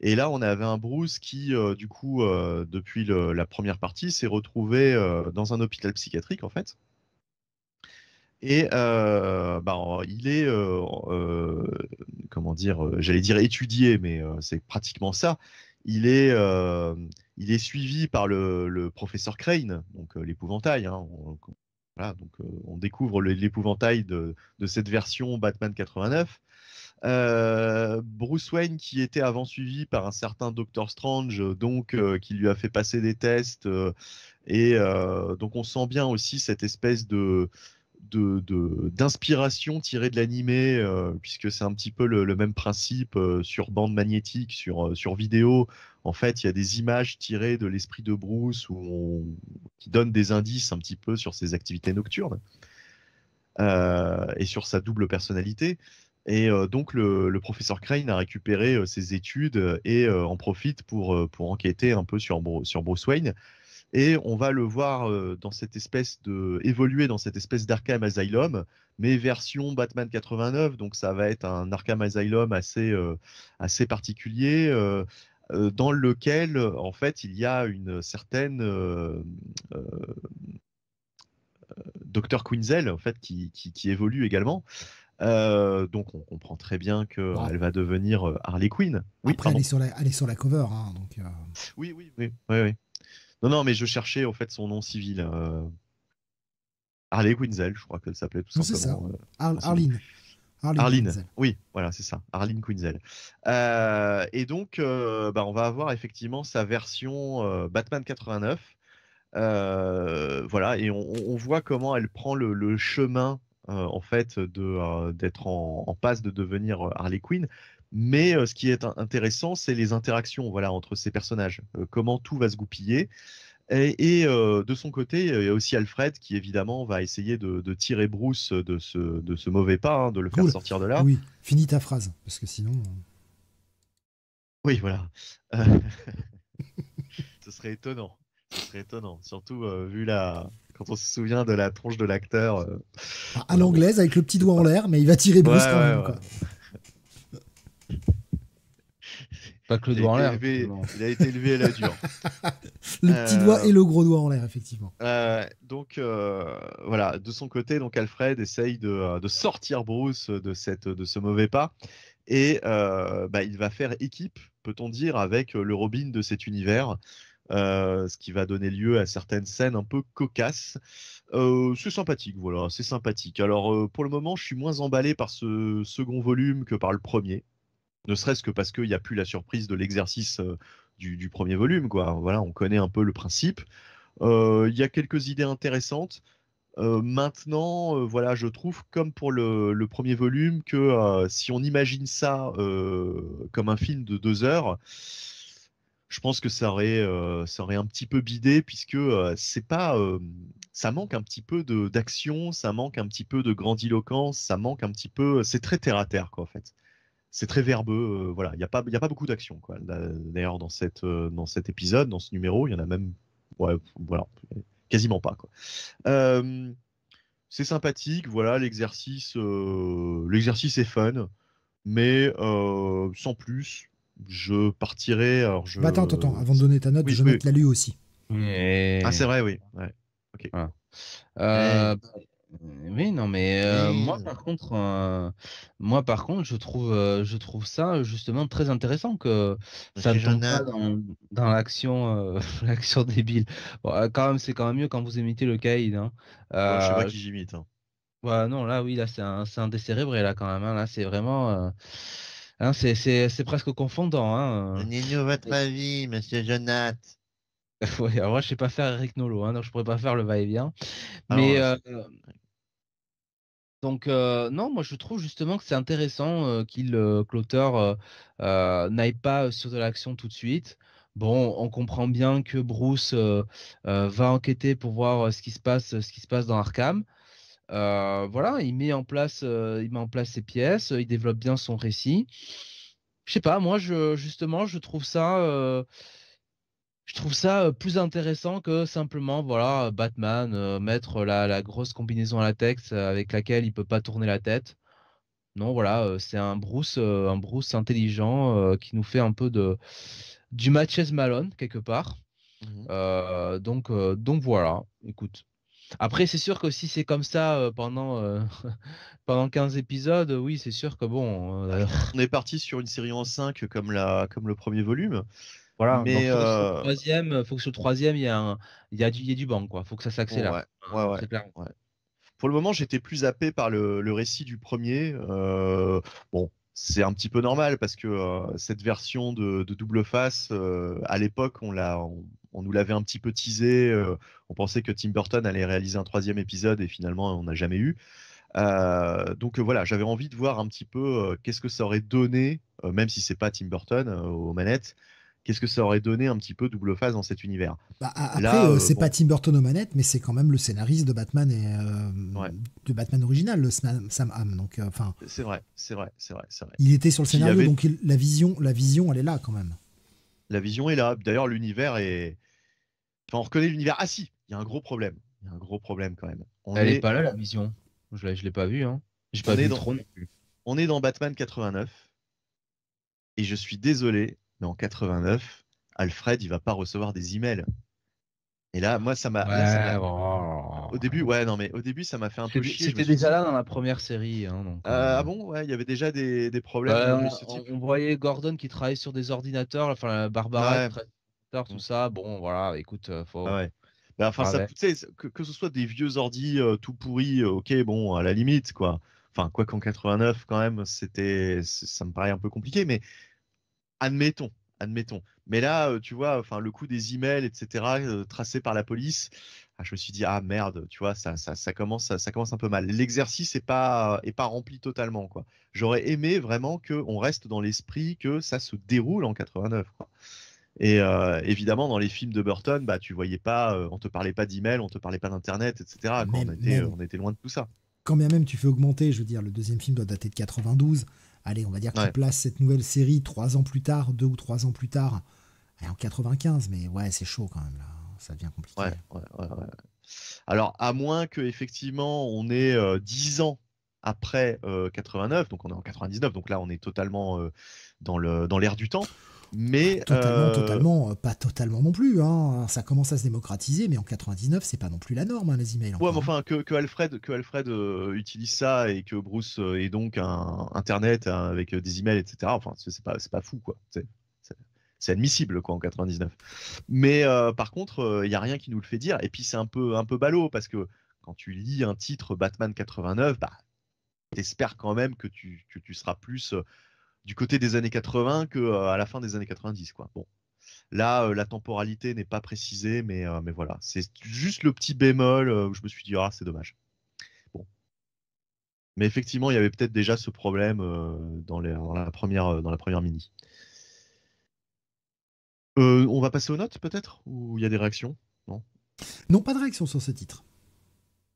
Et là, on avait un Bruce qui, euh, du coup, euh, depuis la première partie, s'est retrouvé euh, dans un hôpital psychiatrique, en fait. Et bah, il est, comment dire, j'allais dire étudié, mais c'est pratiquement ça. Il est, il est suivi par le, professeur Crane, donc l'épouvantail. Hein, on, donc on découvre l'épouvantail de cette version Batman 89 euh, Bruce Wayne qui était avant suivi par un certain Doctor Strange, euh, donc euh, qui lui a fait passer des tests. et donc on sent bien aussi cette espèce de d'inspiration tirée de l'animé puisque c'est un petit peu le, même principe sur bande magnétique sur sur vidéo en fait il y a des images tirées de l'esprit de Bruce qui donnent des indices un petit peu sur ses activités nocturnes et sur sa double personnalité et donc, le, professeur Crane a récupéré ses études et en profite pour, pour enquêter un peu sur, sur Bruce Wayne. Et on va le voir dans cette espèce de évoluer dans cette espèce d'Arkham Asylum, mais version Batman 89. Donc ça va être un Arkham Asylum assez assez particulier. dans lequel, en fait, il y a une certaine Docteur Dr. Quinzel, en fait, qui, qui, qui évolue également, euh, donc on comprend très bien que elle va devenir euh, Harley Quinn. Oui, Après, elle est, sur la, cover. Hein, donc, euh. oui, oui, oui, oui, oui, Non, non, mais je cherchais en fait son nom civil. Harley Quinzel, je crois qu'elle s'appelait tout simplement. Ar Arline. Arline. Arline. oui, voilà, c'est ça, Arline Quinzel. et donc, bah, on va avoir effectivement sa version Batman 89. voilà, et on, voit comment elle prend le, le chemin euh, en fait euh, d'être en, passe de devenir euh, Harley Quinn. Mais ce qui est intéressant, c'est les interactions voilà, entre ces personnages, comment tout va se goupiller. Et, de son côté, il y a aussi Alfred qui évidemment va essayer de, tirer Bruce de ce, mauvais pas, hein, de le faire sortir de là. Oui, finis ta phrase, parce que sinon. Oui, voilà. ce serait étonnant. Ce serait étonnant, surtout vu la, quand on se souvient de la tronche de l'acteur. Euh, ah, à l'anglaise, avec le petit doigt en l'air, mais il va tirer Bruce quand même. Pas que le doigt en l'air. Il a été élevé à la le petit doigt euh, et le gros doigt en l'air, effectivement. donc euh, voilà, de son côté, donc Alfred essaye de, sortir Bruce de, ce mauvais pas. Et bah, il va faire équipe, peut-on dire, avec le Robin de cet univers. Euh, ce qui va donner lieu à certaines scènes un peu cocasses. Euh, c'est sympathique, voilà, c'est sympathique. Alors euh, pour le moment, je suis moins emballé par ce second volume que par le premier, ne serait-ce que parce qu'il n'y a plus la surprise de l'exercice du, premier volume, quoi. Voilà, on connaît un peu le principe. Il y a quelques idées intéressantes. maintenant, voilà, je trouve, comme pour le, premier volume, que si on imagine ça comme un film de deux heures, je pense que ça aurait, euh, ça un petit peu bidé puisque euh, c'est pas, euh, ça manque un petit peu d'action, ça manque un petit peu de grandiloquence, ça manque un petit peu, c'est très terre à terre quoi en fait. C'est très verbeux, voilà. Il n'y a pas, a pas beaucoup d'action quoi. D'ailleurs dans cette, dans cet épisode, dans ce numéro, il y en a même, ouais, voilà, quasiment pas quoi. c'est sympathique, voilà, l'exercice, l'exercice est fun, mais sans plus je partirai. Alors je... Bah, attends, attends, avant de donner ta note, je je mettre la lue aussi. Ah, c'est vrai, oui. Ouais. Euh, oui, non, mais euh, moi, par contre, euh, moi, par contre, je trouve, je trouve ça justement très intéressant que bah, ça ne tombe pas dans, dans l'action, l'action débile. Bon, quand même, c'est quand même mieux quand vous imitez le Kaïd. Hein. Ouais, je sais pas qui j'imite. Hein. non, là, oui, là, c'est un, un décérébré, là, quand même. Hein. Là, c'est vraiment. Hein, c'est presque confondant. Donnez-nous hein, euh. votre avis, monsieur Jonath. Je alors moi, je sais pas faire Eric Nolo, hein, donc je pourrais pas faire le va-et-vient. Ah, euh, donc euh, non, moi je trouve justement que c'est intéressant qu'il que l'auteur n'aille pas sur de l'action tout de suite. Bon, on comprend bien que Bruce va enquêter pour voir ce qui se passe, ce qui se passe dans Arkham. Euh, voilà, il met en place, euh, il met en place ses pièces, euh, il développe bien son récit. Je sais pas, moi, je, justement, je trouve ça, je trouve ça plus intéressant que simplement, voilà, Batman mettre la, la, grosse combinaison à latex avec laquelle il peut pas tourner la tête. Non, voilà, c'est un Bruce, un Bruce intelligent qui nous fait un peu de du Matches Malone quelque part. Mmh donc, donc voilà. Écoute, après, c'est sûr que si c'est comme ça pendant, pendant 15 épisodes, oui, c'est sûr que bon. Bah, on est parti sur une série en 5 comme, la, comme le premier volume. Voilà, mais. Il faut que sur le troisième, il y, a, un, y, a du, y a du banc, quoi. faut que ça s'accélère. Ouais, hein, ouais, Pour le moment, j'étais plus happé par le, récit du premier. bon, c'est un petit peu normal parce que cette version de, double face, à l'époque, on l'a, on nous l'avait un petit peu teasé. Euh, on pensait que Tim Burton allait réaliser un troisième épisode et finalement on n'a jamais eu. Euh, donc euh, voilà, j'avais envie de voir un petit peu qu'est-ce que ça aurait donné, même si c'est pas Tim Burton aux manettes. Qu'est-ce que ça aurait donné un petit peu double phase dans cet univers bah, Après, c'est pas Tim Burton aux manettes, mais c'est quand même le scénariste de Batman et de Batman original, Sam Ham. Donc, enfin. c'est vrai, c'est vrai, c'est vrai, Il était sur le scénario, donc la vision, la vision, elle est là quand même. La vision est là. D'ailleurs, l'univers est. Enfin, on reconnaît l'univers. Ah si, il y a un gros problème. Il y a un gros problème quand même. Elle n'est pas là, la vision. Je ne l'ai pas vue. Hein. pas on, vu dans... on est dans Batman 89. Et je suis désolé, mais en 89, Alfred, il va pas recevoir des emails. Et là, moi, ça m'a. Au début, ouais, non, mais au début, ça m'a fait un peu chier. C'était déjà là dans la première série. Hein, Ah, ah euh bon Ouais, il y avait déjà des, des problèmes. on, voyait Gordon qui travaillait sur des ordinateurs, enfin, Barbara, tout mmh. ça. Bon, voilà, écoute, euh, faut. Ah enfin, ça, que, ce soit des vieux ordi euh, tout pourris, ok, bon, à la limite, quoi. Enfin, quoi qu'en 89, quand même, c'était, ça me paraît un peu compliqué, mais admettons, admettons. Mais là, tu vois, enfin, le coup des emails, etc., tracés par la police, ah, je me suis dit ah merde, tu vois, ça, ça, commence, ça, commence un peu mal. L'exercice n'est pas pas rempli totalement quoi. J'aurais aimé vraiment qu'on reste dans l'esprit que ça se déroule en 89 Et évidemment, dans les films de Burton, bah, tu voyais pas, on te parlait pas d'email, on te parlait pas d'internet, etc. on, était, on, était, loin de tout ça. Quand bien même tu fais augmenter, je veux dire, le deuxième film doit dater de 92 allez, on va dire qu'on place cette nouvelle série trois ans plus tard, deux ou trois ans plus tard, en 95, mais ouais, c'est chaud quand même, là. Hein. ça devient compliqué. Ouais, ouais, Alors, à moins que effectivement on ait euh, dix ans après 89, euh, donc on est en 99, donc là on est totalement euh, dans l'ère du temps. Mais totalement, euh, euh, pas totalement non plus. Hein. Ça commence à se démocratiser, mais en 99, c'est pas non plus la norme hein, les emails. Ouais, enfin que, Alfred, que Alfred euh, utilise ça et que Bruce ait donc un Internet hein, avec des emails, etc. Enfin, c'est pas, pas fou quoi. C'est, admissible quoi en 99. Mais par contre, il y a rien qui nous le fait dire. Et puis c'est un peu, un peu ballot parce que quand tu lis un titre Batman 89, bah t'espères quand même que tu, que tu seras plus du côté des années 80 qu'à euh, la fin des années 90. Quoi. Bon. Là, euh, la temporalité n'est pas précisée, mais, euh, mais voilà. C'est juste le petit bémol où je me suis dit, ah, c'est dommage. Bon. Mais effectivement, il y avait peut-être déjà ce problème dans, la première, dans la première mini. on va passer aux notes peut-être Ou il y a des réactions Non Non, pas de réaction sur ce titre.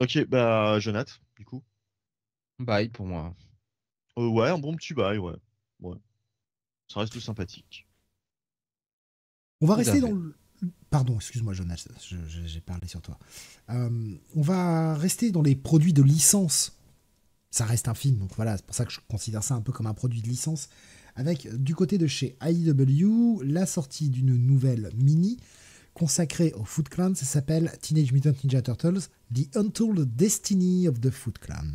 Ok, bah Jonath, du coup. Bye pour moi. ouais, un bon petit bye, ouais. Ça reste tout sympathique. On va rester dans le. Pardon, excuse-moi, Jonas, j'ai parlé sur toi. Euh, on va rester dans les produits de licence. Ça reste un film, donc voilà, c'est pour ça que je considère ça un peu comme un produit de licence. Avec, du côté de chez IW la sortie d'une nouvelle mini consacrée au Foot Clan. Ça s'appelle Teenage Mutant Ninja Turtles The Untold Destiny of the Foot Clan.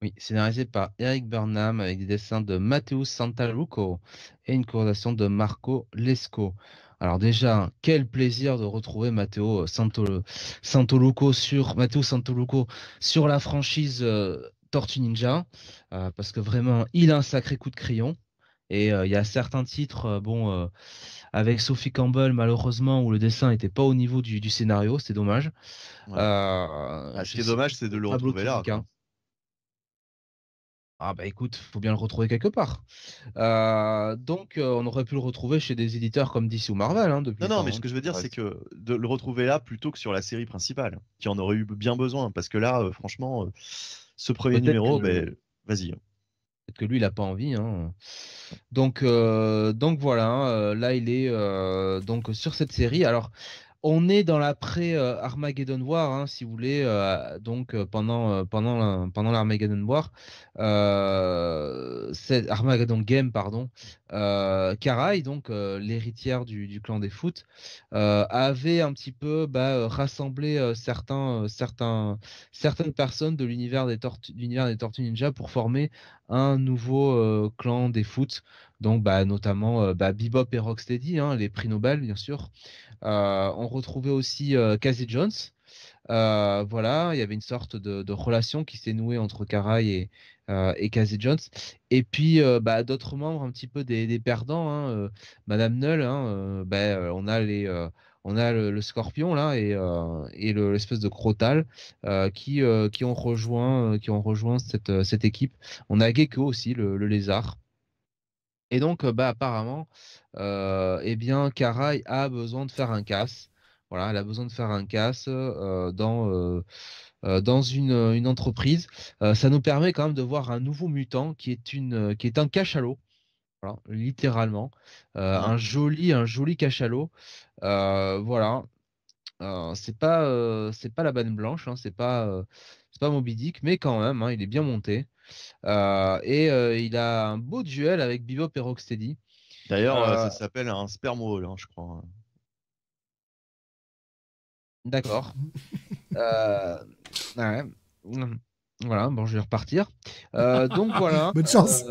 Oui, scénarisé par Eric Burnham avec des dessins de Matteo Santaluco et une coordination de Marco Lesco. Alors déjà, quel plaisir de retrouver Matteo euh, euh, Santoluco sur Matteo Santoluco sur la franchise euh, Tortue Ninja parce que vraiment, il a un sacré coup de crayon. Et il y a certains titres, bon, avec Sophie Campbell, malheureusement, où le dessin n'était pas au niveau du, scénario, c'est dommage. Ah, ce qui est dommage, c'est de le retrouver là. Ah bah écoute, faut bien le retrouver quelque part. Euh, donc euh, on aurait pu le retrouver chez des éditeurs comme DC ou Marvel. Hein, non, non, mais ce hein. que je veux dire, c'est que de le retrouver là plutôt que sur la série principale, qui en aurait eu bien besoin, parce que là, euh, franchement, ce premier numéro, ben, vas-y. Hein. Peut-être que lui, il n'a pas envie. Donc, donc voilà, là il est donc sur cette série. Alors on est dans l'après Armageddon War, hein, si vous voulez, euh, donc euh, pendant, euh, pendant, pendant l'Armageddon War, cette Armageddon Game, pardon, Karai, donc l'héritière du, clan des Foot, avait un petit peu bah, rassemblé certains, certaines personnes de l'univers des, tortues, des Tortues Ninja pour former un nouveau clan des foot, donc bah, notamment bah, Bebop et Rocksteady, hein, les prix Nobel bien sûr, euh, on retrouvait aussi euh, Casey Jones. Euh, voilà, il y avait une sorte de, relation qui s'est nouée entre Caray et, Casey Jones. Et puis bah, d'autres membres un petit peu des, perdants, hein, Madame Null, hein, bah, on a les on a le, Scorpion là et, l'espèce de Crotal qui, qui ont rejoint qui ont rejoint cette, équipe. On a Gecko aussi le lézard. Et donc, bah, apparemment, euh, bien, Karai a besoin de faire un casse. Voilà, elle a besoin de faire un casse dans, dans une, entreprise. ça nous permet quand même de voir un nouveau mutant qui est, une, qui est un cachalot. littéralement. Mmh un joli, un joli cachalot. voilà. c'est pas, c'est pas la banne blanche, hein, c'est pas, pas Moby Dick, mais quand même, hein, il est bien monté. Euh, et euh, il a un beau duel avec Bebop et D'ailleurs, euh, ça s'appelle un spermo hein, je crois. D'accord. Voilà, bon, je vais repartir. donc voilà. Bonne chance.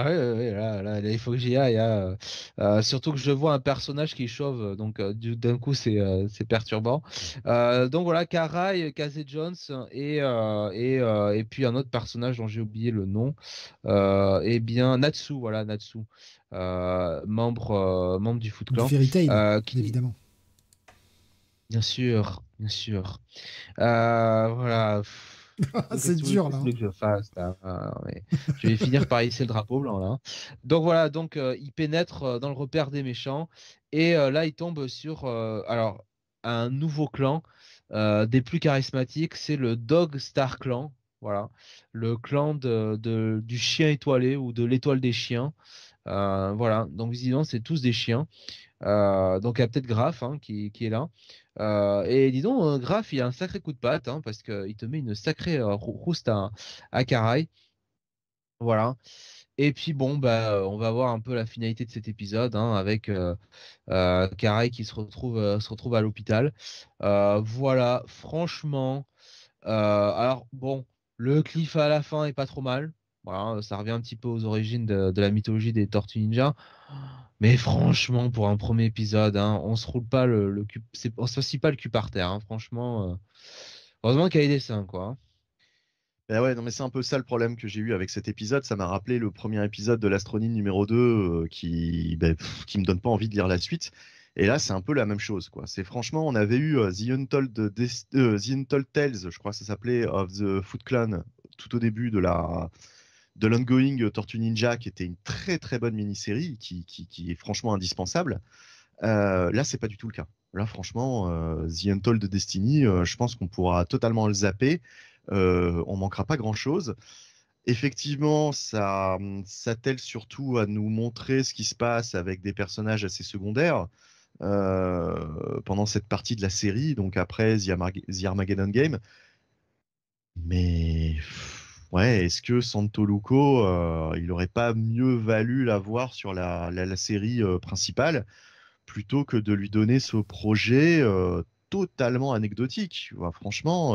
Ah là, il faut que j'y aille. Hein. Euh, surtout que je vois un personnage qui chauve, donc euh, d'un coup c'est euh, perturbant. donc voilà, Karai, Kazé Jones et, et, puis un autre personnage dont j'ai oublié le nom. et eh bien Natsu, voilà Natsu, membre, du Foot Clan. évidemment. Bien sûr, bien sûr. voilà. Ah, c'est dur là. Euh, je, vais finir par hisser le drapeau blanc là. Donc voilà, donc euh, il pénètre euh, dans le repère des méchants et là il tombe sur alors un nouveau clan des plus charismatiques, c'est le Dog Star Clan. Voilà, le clan de, du chien étoilé ou de l'étoile des chiens. voilà, donc visiblement c'est tous des chiens. donc il y a peut-être Graf hein, qui, est là. Euh, et disons, euh, Graf, il a un sacré coup de patte, hein, parce qu'il te met une sacrée euh, rouste à, à Voilà. Et puis bon, bah, on va voir un peu la finalité de cet épisode hein, avec euh, qui se retrouve, à l'hôpital. voilà, franchement, alors bon, le cliff à la fin est pas trop mal. ça revient un petit peu aux origines de, de la mythologie des Tortues Ninja. Mais franchement, pour un premier épisode, hein, on se roule pas le, cul, se pas le cul par terre. Hein. franchement, euh, heureusement qu'il y a des dessins, quoi. Hein. Ben ouais, non, mais c'est un peu ça le problème que j'ai eu avec cet épisode. Ça m'a rappelé le premier épisode de l'Astronine numéro 2 euh, qui, ben, qui me donne pas envie de lire la suite. Et là, c'est un peu la même chose, quoi. C'est franchement, on avait eu euh, The, Untold The Untold Tales, je crois que ça s'appelait, of the Foot Clan, tout au début de la, de l'ongoing euh, Tortue Ninja, qui était une très très bonne mini-série, qui, qui, est franchement indispensable. Euh, là, c'est pas du tout le cas. Là, franchement, euh, The Untold Destiny, euh, je pense qu'on pourra totalement le zapper. on manquera pas grand-chose. Effectivement, ça s'attelle surtout à nous montrer ce qui se passe avec des personnages assez secondaires pendant cette partie de la série, donc après The, The Armageddon Game. Mais ouais, est-ce que Santoluco, euh, il n'aurait pas mieux valu l'avoir sur la, la, série euh, principale plutôt que de lui donner ce projet euh, totalement anecdotique Franchement,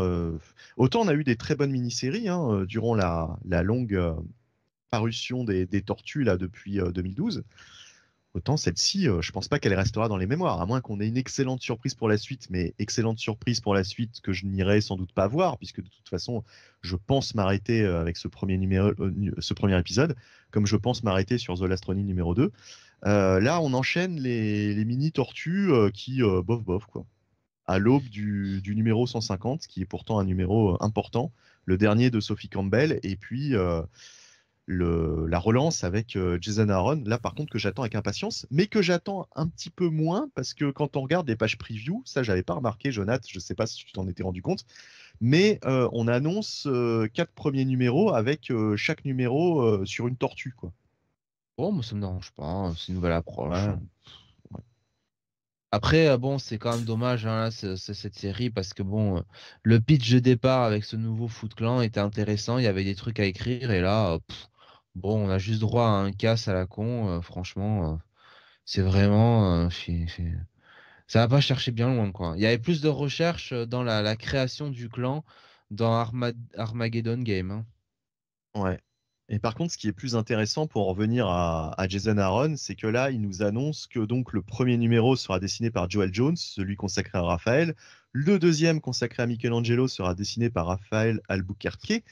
autant on a eu des très bonnes mini-séries hein, durant la, la longue parution des, des, Tortues là, depuis 2012 autant celle-ci, je euh, je pense pas qu'elle restera dans les mémoires, à moins qu'on ait une excellente surprise pour la suite, mais excellente surprise pour la suite que je n'irai sans doute pas voir, puisque de toute façon, je pense m'arrêter euh, avec ce premier, numéro, euh, ce premier épisode, comme je pense m'arrêter sur The Ronin numéro 2. là, on enchaîne les, mini-tortues qui bof bof, quoi. À l'aube du, du, numéro 150, qui est pourtant un numéro important, le dernier de Sophie Campbell, et puis la relance avec euh, Jason Aaron, là par contre que j'attends avec impatience, mais que j'attends un petit peu moins parce que quand on regarde des pages preview, ça j'avais pas remarqué, Jonath je sais pas si tu t'en étais rendu compte, mais euh, on annonce euh, quatre premiers numéros avec chaque numéro sur une tortue quoi. bon oh, moi ça me dérange pas, hein, c'est une nouvelle approche. Après, bon, c'est quand même dommage hein, là, cette série parce que bon, le pitch de départ avec ce nouveau Foot Clan était intéressant, il y avait des trucs à écrire et là, Bon, on a juste droit à un casse à la con. Euh, franchement, euh, c'est vraiment. Euh, ça va pas chercher bien loin, quoi. Il y avait plus de recherches dans la, création du clan dans Armageddon Game. Hein. Ouais. Et par contre, ce qui est plus intéressant pour revenir à, Jason Aaron, c'est que là, il nous annonce que donc le premier numéro sera dessiné par Joel Jones, celui consacré à Raphaël, le deuxième, consacré à Michelangelo, sera dessiné par Raphaël Albuquerque,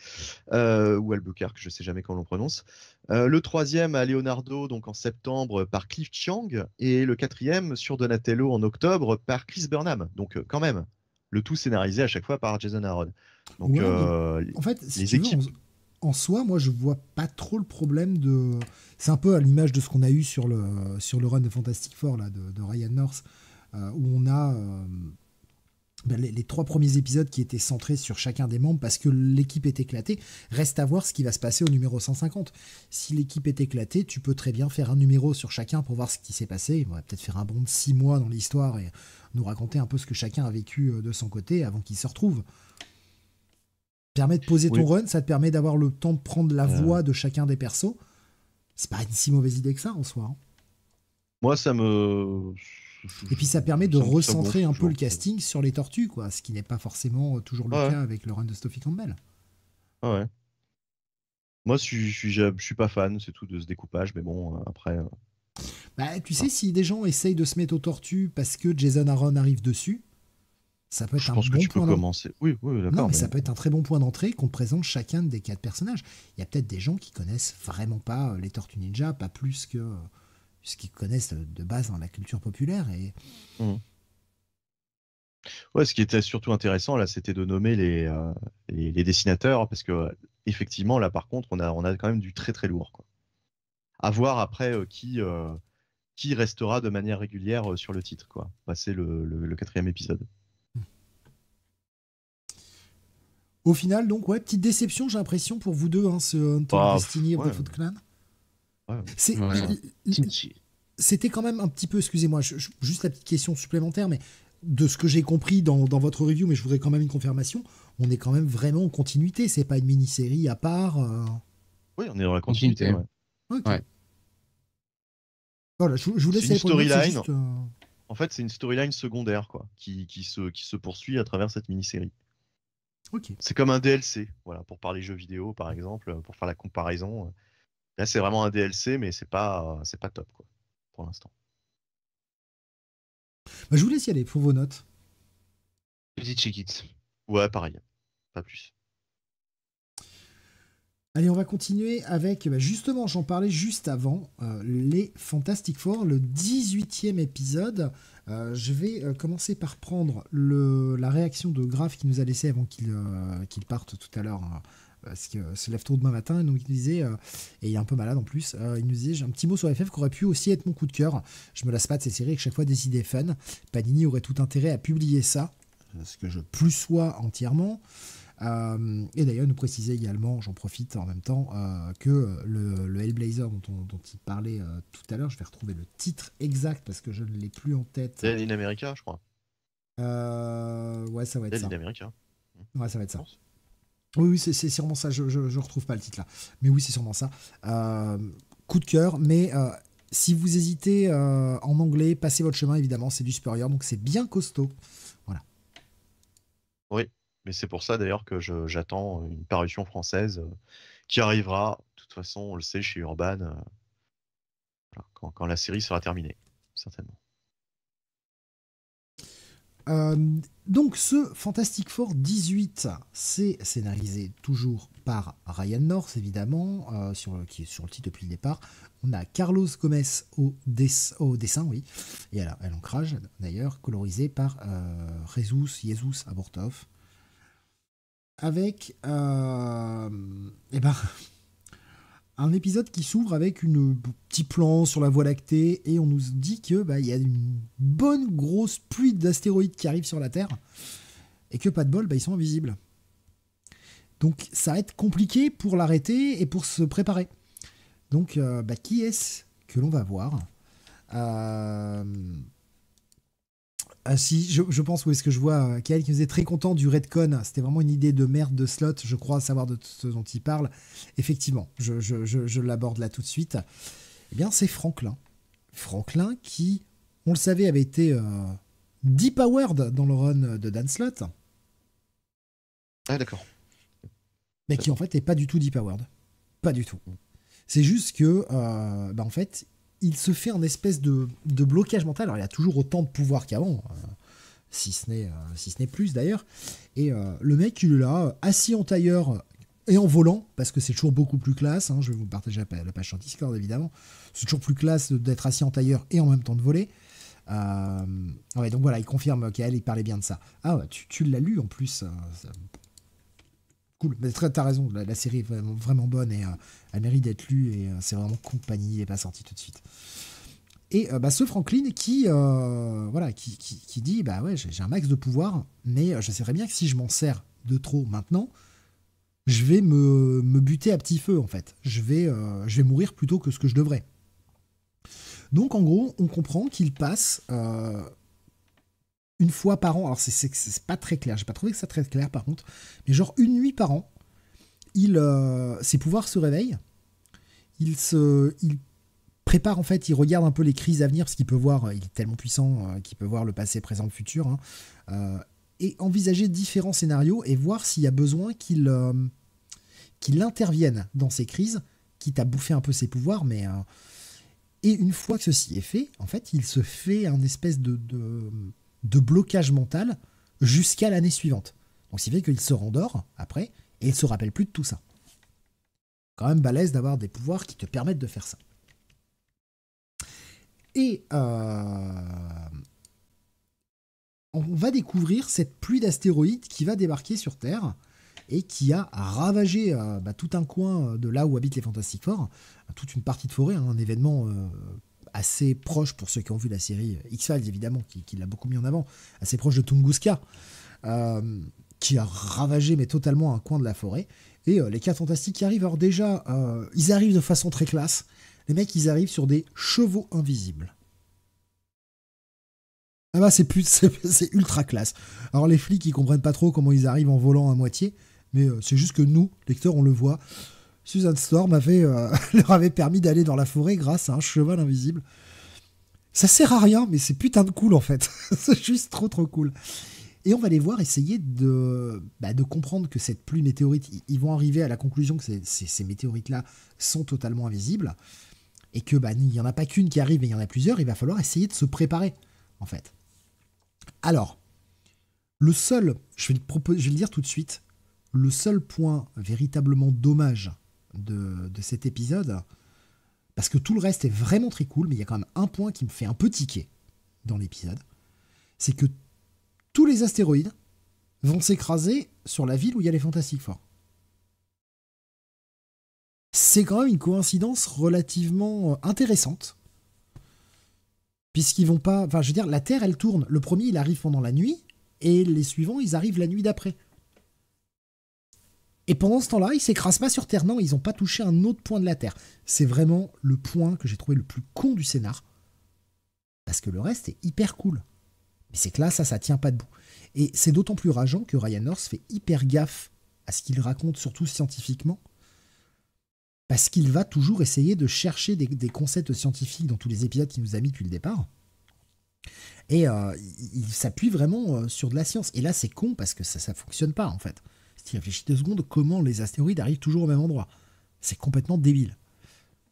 euh, ou Albuquerque, je ne sais jamais comment l'on prononce. Euh, le troisième à Leonardo, donc en septembre, par Cliff Chiang. Et le quatrième sur Donatello en octobre par Chris Burnham. Donc, euh, quand même, le tout scénarisé à chaque fois par Jason Aaron. Donc, en fait, en soi, moi, je vois pas trop le problème de. C'est un peu à l'image de ce qu'on a eu sur le, sur le run de Fantastic Four là, de, de Ryan North, où on a ben, les, trois premiers épisodes qui étaient centrés sur chacun des membres parce que l'équipe est éclatée. Reste à voir ce qui va se passer au numéro 150. Si l'équipe est éclatée, tu peux très bien faire un numéro sur chacun pour voir ce qui s'est passé. On va peut-être faire un bond de six mois dans l'histoire et nous raconter un peu ce que chacun a vécu euh, de son côté avant qu'il se retrouve. permet de poser ton run, ça te permet d'avoir le temps de prendre la euh. voix de chacun des persos. C'est pas une si mauvaise idée que ça en soi. Hein. Moi, ça me et puis ça permet de recentrer un peu le casting sur les tortues, quoi, ce qui n'est pas forcément toujours le cas avec le run de Stoffy Campbell. Ah ouais. Moi, je suis, suis pas fan, c'est tout de ce découpage, mais bon, euh, après. Euh. Bah, tu ah. sais, si des gens essayent de se mettre aux tortues parce que Jason Aaron arrive dessus, ça peut être un peux commencer. Oui, d'accord. Non, ça peut être un très bon point d'entrée qu'on présente chacun des quatre personnages. Il y a peut-être des gens qui connaissent vraiment pas euh, les Tortues Ninja, pas plus que ce qu'ils connaissent de base dans la culture populaire. Et... Mmh. Ouais, ce qui était surtout intéressant là, c'était de nommer les, euh, dessinateurs parce que effectivement là, par contre, on a, quand même du très très lourd. Quoi. À voir après euh, euh, qui, restera de manière régulière sur le titre, quoi. Passer bah, le, quatrième épisode. Au final, donc ouais, petite déception, j'ai l'impression pour vous deux, hein, ce Hunter bah, Destiny ouais. Clan. C'était quand même un petit peu, excusez-moi, juste la petite question supplémentaire, mais de ce que j'ai compris dans, votre review, mais je voudrais quand même une confirmation, on est quand même vraiment en continuité, c'est pas une mini-série à part. Euh. Oui, on est dans la continuité. je, C'est une storyline. Euh. En fait, c'est une storyline secondaire quoi, qui, se, poursuit à travers cette mini-série. C'est comme un DLC, voilà, pour parler jeux vidéo par exemple, pour faire la comparaison. Là, c'est vraiment un DLC, mais c'est pas, euh, c'est pas top quoi, pour l'instant. Bah, je vous laisse y aller pour vos notes. Petit check-it. Ouais, pareil. Pas plus. Allez, on va continuer avec, bah, justement, j'en parlais juste avant, euh, les Fantastic Four, le 18e épisode. Euh, je vais commencer par prendre le, la réaction de Graf qui nous a laissé avant qu'il parte tout à l'heure hein, parce que euh, se lève tôt demain matin, donc il disait, euh, et il est un peu malade en plus, euh, il nous disait, j'ai un petit mot sur FF qui aurait pu aussi être mon coup de cœur, je me lasse pas de ces séries que chaque fois des idées fun, Panini aurait tout intérêt à publier ça, ce que je plus sois entièrement. et d'ailleurs, nous préciser également, j'en profite en même temps, que le, Hellblazer dont, dont, il parlait tout à l'heure, je vais retrouver le titre exact parce que je ne l'ai plus en tête. Dead in America, je crois. ouais, ça va être Dead ça. In America. Ouais, ça va être ça. Oui, c'est sûrement ça. Je, ne retrouve pas le titre là. Mais oui, c'est sûrement ça. Euh, coup de cœur, mais euh, si vous hésitez euh, en anglais, passez votre chemin, évidemment. C'est du supérieur, donc c'est bien costaud. Voilà. Oui, mais c'est pour ça d'ailleurs que j'attends une parution française qui arrivera. De toute façon, on le sait, chez Urban, quand la série sera terminée, certainement. Euh, donc ce Fantastic Four 18, c'est scénarisé toujours par Ryan North évidemment, euh, qui est sur le titre depuis le départ. On a Carlos Gomez au, dessin, oui, et à, l'ancrage d'ailleurs, colorisé par euh, Jesus, Jesus Abortov. Avec, et euh, eh ben, un épisode qui s'ouvre avec une petit plan sur la Voie lactée et on nous dit que bah il y a une bonne grosse pluie d'astéroïdes qui arrive sur la Terre et que pas de bol, bah, ils sont invisibles. Donc ça va être compliqué pour l'arrêter et pour se préparer. Donc euh, bah, qui est-ce que l'on va voir euh, ah, si, je, pense, où est-ce que je vois euh, Kael qui est très content du Redcon. C'était vraiment une idée de merde de slot, je crois, savoir de ce dont il parle. Effectivement, je, l'aborde là tout de suite. Eh bien, c'est Franklin. Franklin qui, on le savait, avait été euh, deep powered dans le run de Dan Slot. Ah, d'accord. Mais qui, en fait, n'est pas du tout deep powered Pas du tout. C'est juste que, euh, bah, en fait, il se fait un espèce de, blocage mental. Alors il a toujours autant de pouvoir qu'avant, euh, si ce n'est euh, si ce n'est plus d'ailleurs. Et euh, le mec, il est là, assis en tailleur et en volant, parce que c'est toujours beaucoup plus classe. Hein. je vais vous partager la page sur Discord évidemment. C'est toujours plus classe d'être assis en tailleur et en même temps de voler. ouais, donc voilà, il confirme qu'elle, il parlait bien de ça. Ah, ouais, tu, l'as lu en plus. cool, mais t'as raison, la, série est vraiment, vraiment bonne et elle mérite d'être lue et euh, c'est vraiment compagnie, et pas sortie tout de suite. Et euh, bah, ce Franklin qui, euh, voilà, qui, dit Bah ouais, j'ai un max de pouvoir, mais je sais très bien que si je m'en sers de trop maintenant, je vais me, me, buter à petit feu en fait. Je vais, je vais mourir plutôt que ce que je devrais. Donc en gros, on comprend qu'il passe une fois par an. Alors c'est pas très clair, j'ai pas trouvé que ça très clair par contre, mais genre une nuit par an il, euh, ses pouvoirs se réveillent. Il, se, il prépare en fait, il regarde un peu les crises à venir parce qu'il peut voir, euh, il est tellement puissant euh, qu'il peut voir le passé, présent, le futur, hein, et envisager différents scénarios et voir s'il y a besoin qu'il qu'il intervienne dans ces crises, quitte à bouffer un peu ses pouvoirs, mais et une fois que ceci est fait, en fait, il se fait un espèce de, de, blocage mental jusqu'à l'année suivante. Donc, c'est vrai qu'il se rendort après, et il se rappelle plus de tout ça. Quand même balèze d'avoir des pouvoirs qui te permettent de faire ça. Et euh, on va découvrir cette pluie d'astéroïdes qui va débarquer sur Terre et qui a ravagé euh, bah, tout un coin euh, de là où habitent les Fantastiques Four, toute une partie de forêt, hein, un événement assez proche pour ceux qui ont vu la série X-Files évidemment, qui, l'a beaucoup mis en avant, assez proche de Tunguska qui a ravagé mais totalement un coin de la forêt. Et euh, les quatre fantastiques qui arrivent, alors déjà, euh, ils arrivent de façon très classe. Les mecs, ils arrivent sur des chevaux invisibles. Ah bah c'est c'est ultra classe. Alors les flics, ils comprennent pas trop comment ils arrivent en volant à moitié, mais euh, c'est juste que nous, lecteurs, on le voit. Susan Storm leur avait permis d'aller dans la forêt grâce à un cheval invisible. Ça sert à rien, mais c'est putain de cool en fait. c'est juste trop trop cool. Et on va les voir essayer bah, de, comprendre que cette pluie météorite, ils vont arriver à la conclusion que ces, météorites-là sont totalement invisibles, et que bah, il n'y en a pas qu'une qui arrive, mais il y en a plusieurs, il va falloir essayer de se préparer, en fait. Alors, le seul, je vais le, dire tout de suite, le seul point véritablement dommage de, de cet épisode, parce que tout le reste est vraiment très cool, mais il y a quand même un point qui me fait un peu tiquer dans l'épisode, c'est que tous les astéroïdes vont s'écraser sur la ville où il y a les fantastiques forts. C'est quand même une coïncidence relativement euh, intéressante. Puisqu'ils vont pas. Enfin, je veux dire, la Terre, elle tourne. Le premier, il arrive pendant la nuit, et les suivants, ils arrivent la nuit d'après. Et pendant ce temps-là, ils s'écrasent pas sur Terre. Non, ils n'ont pas touché un autre point de la Terre. C'est vraiment le point que j'ai trouvé le plus con du scénar. Parce que le reste est hyper cool. Mais c'est que là, ça, ça tient pas debout. Et c'est d'autant plus rageant que Ryan Norse fait hyper gaffe à ce qu'il raconte, surtout scientifiquement, parce qu'il va toujours essayer de chercher des, concepts scientifiques dans tous les épisodes qu'il nous a mis depuis le départ. Et euh, il, s'appuie vraiment euh, sur de la science. Et là, c'est con parce que ça ne fonctionne pas, en fait. Si tu réfléchis deux secondes, comment les astéroïdes arrivent toujours au même endroit C'est complètement débile.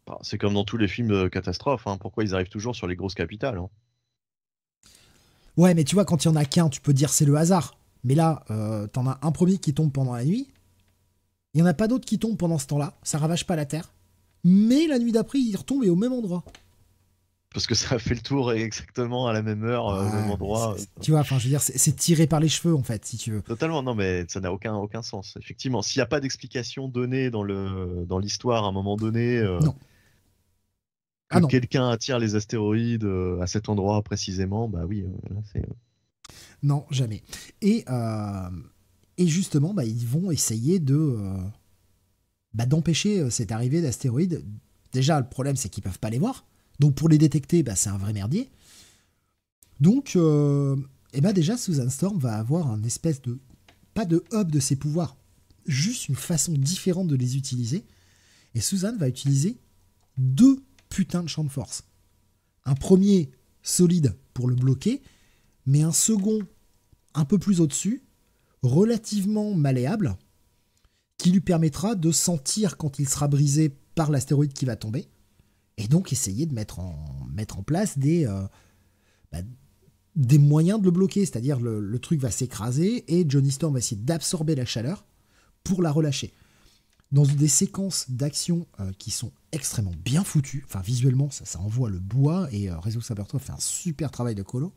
Bah, c'est comme dans tous les films euh, catastrophes. Hein. Pourquoi ils arrivent toujours sur les grosses capitales hein? Ouais, mais tu vois, quand il y en a qu'un, tu peux dire c'est le hasard. Mais là, euh, t'en as un premier qui tombe pendant la nuit. Il n'y en a pas d'autres qui tombent pendant ce temps-là. Ça ravage pas la Terre. Mais la nuit d'après, il retombe et au même endroit. Parce que ça a fait le tour exactement à la même heure, euh, au même endroit. Euh. Tu vois, enfin, je veux dire, c'est tiré par les cheveux, en fait, si tu veux. Totalement, non, mais ça n'a aucun, aucun sens. Effectivement, s'il n'y a pas d'explication donnée dans l'histoire dans à un moment donné. Non ah que quelqu'un attire les astéroïdes euh, à cet endroit précisément, bah oui, euh, euh. Non, jamais. Et, justement, bah, ils vont essayer de bah, d'empêcher cette arrivée d'astéroïdes. Déjà, le problème, c'est qu'ils peuvent pas les voir. Donc, pour les détecter, bah, c'est un vrai merdier. Donc, et eh bah, ben, déjà, Susan Storm va avoir un espèce de. Pas de hub de ses pouvoirs, juste une façon différente de les utiliser. Et Susan va utiliser deux putain de champ de force. Un premier solide pour le bloquer, mais un second un peu plus au-dessus, relativement malléable, qui lui permettra de sentir quand il sera brisé par l'astéroïde qui va tomber, et donc essayer de mettre en, mettre en place des, euh, bah, des moyens de le bloquer, c'est-à-dire le, le truc va s'écraser et Johnny Storm va essayer d'absorber la chaleur pour la relâcher dans des séquences d'action euh, qui sont extrêmement bien foutues. Enfin, visuellement, ça, envoie le bois et euh, Réseau Cybertron fait un super travail de colo.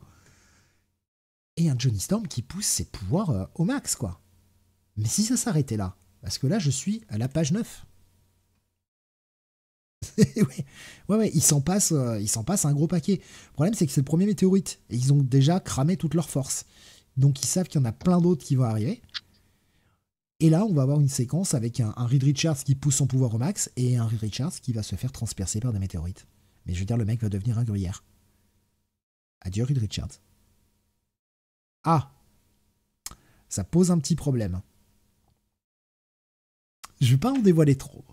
Et un Johnny Storm qui pousse ses pouvoirs euh, au max, quoi. Mais si ça s'arrêtait là, parce que là, je suis à la page 9. ouais, ouais, il s'en passe, il s'en passe un gros paquet. Le problème, c'est que c'est le premier météorite et ils ont déjà cramé toute leur force. Donc, ils savent qu'il y en a plein d'autres qui vont arriver. Et là, on va avoir une séquence avec un, Reed Richards qui pousse son pouvoir au max et un Reed Richards qui va se faire transpercer par des météorites. Mais je veux dire, le mec va devenir un gruyère. Adieu Reed Richards. Ah Ça pose un petit problème. Je ne vais pas en dévoiler trop.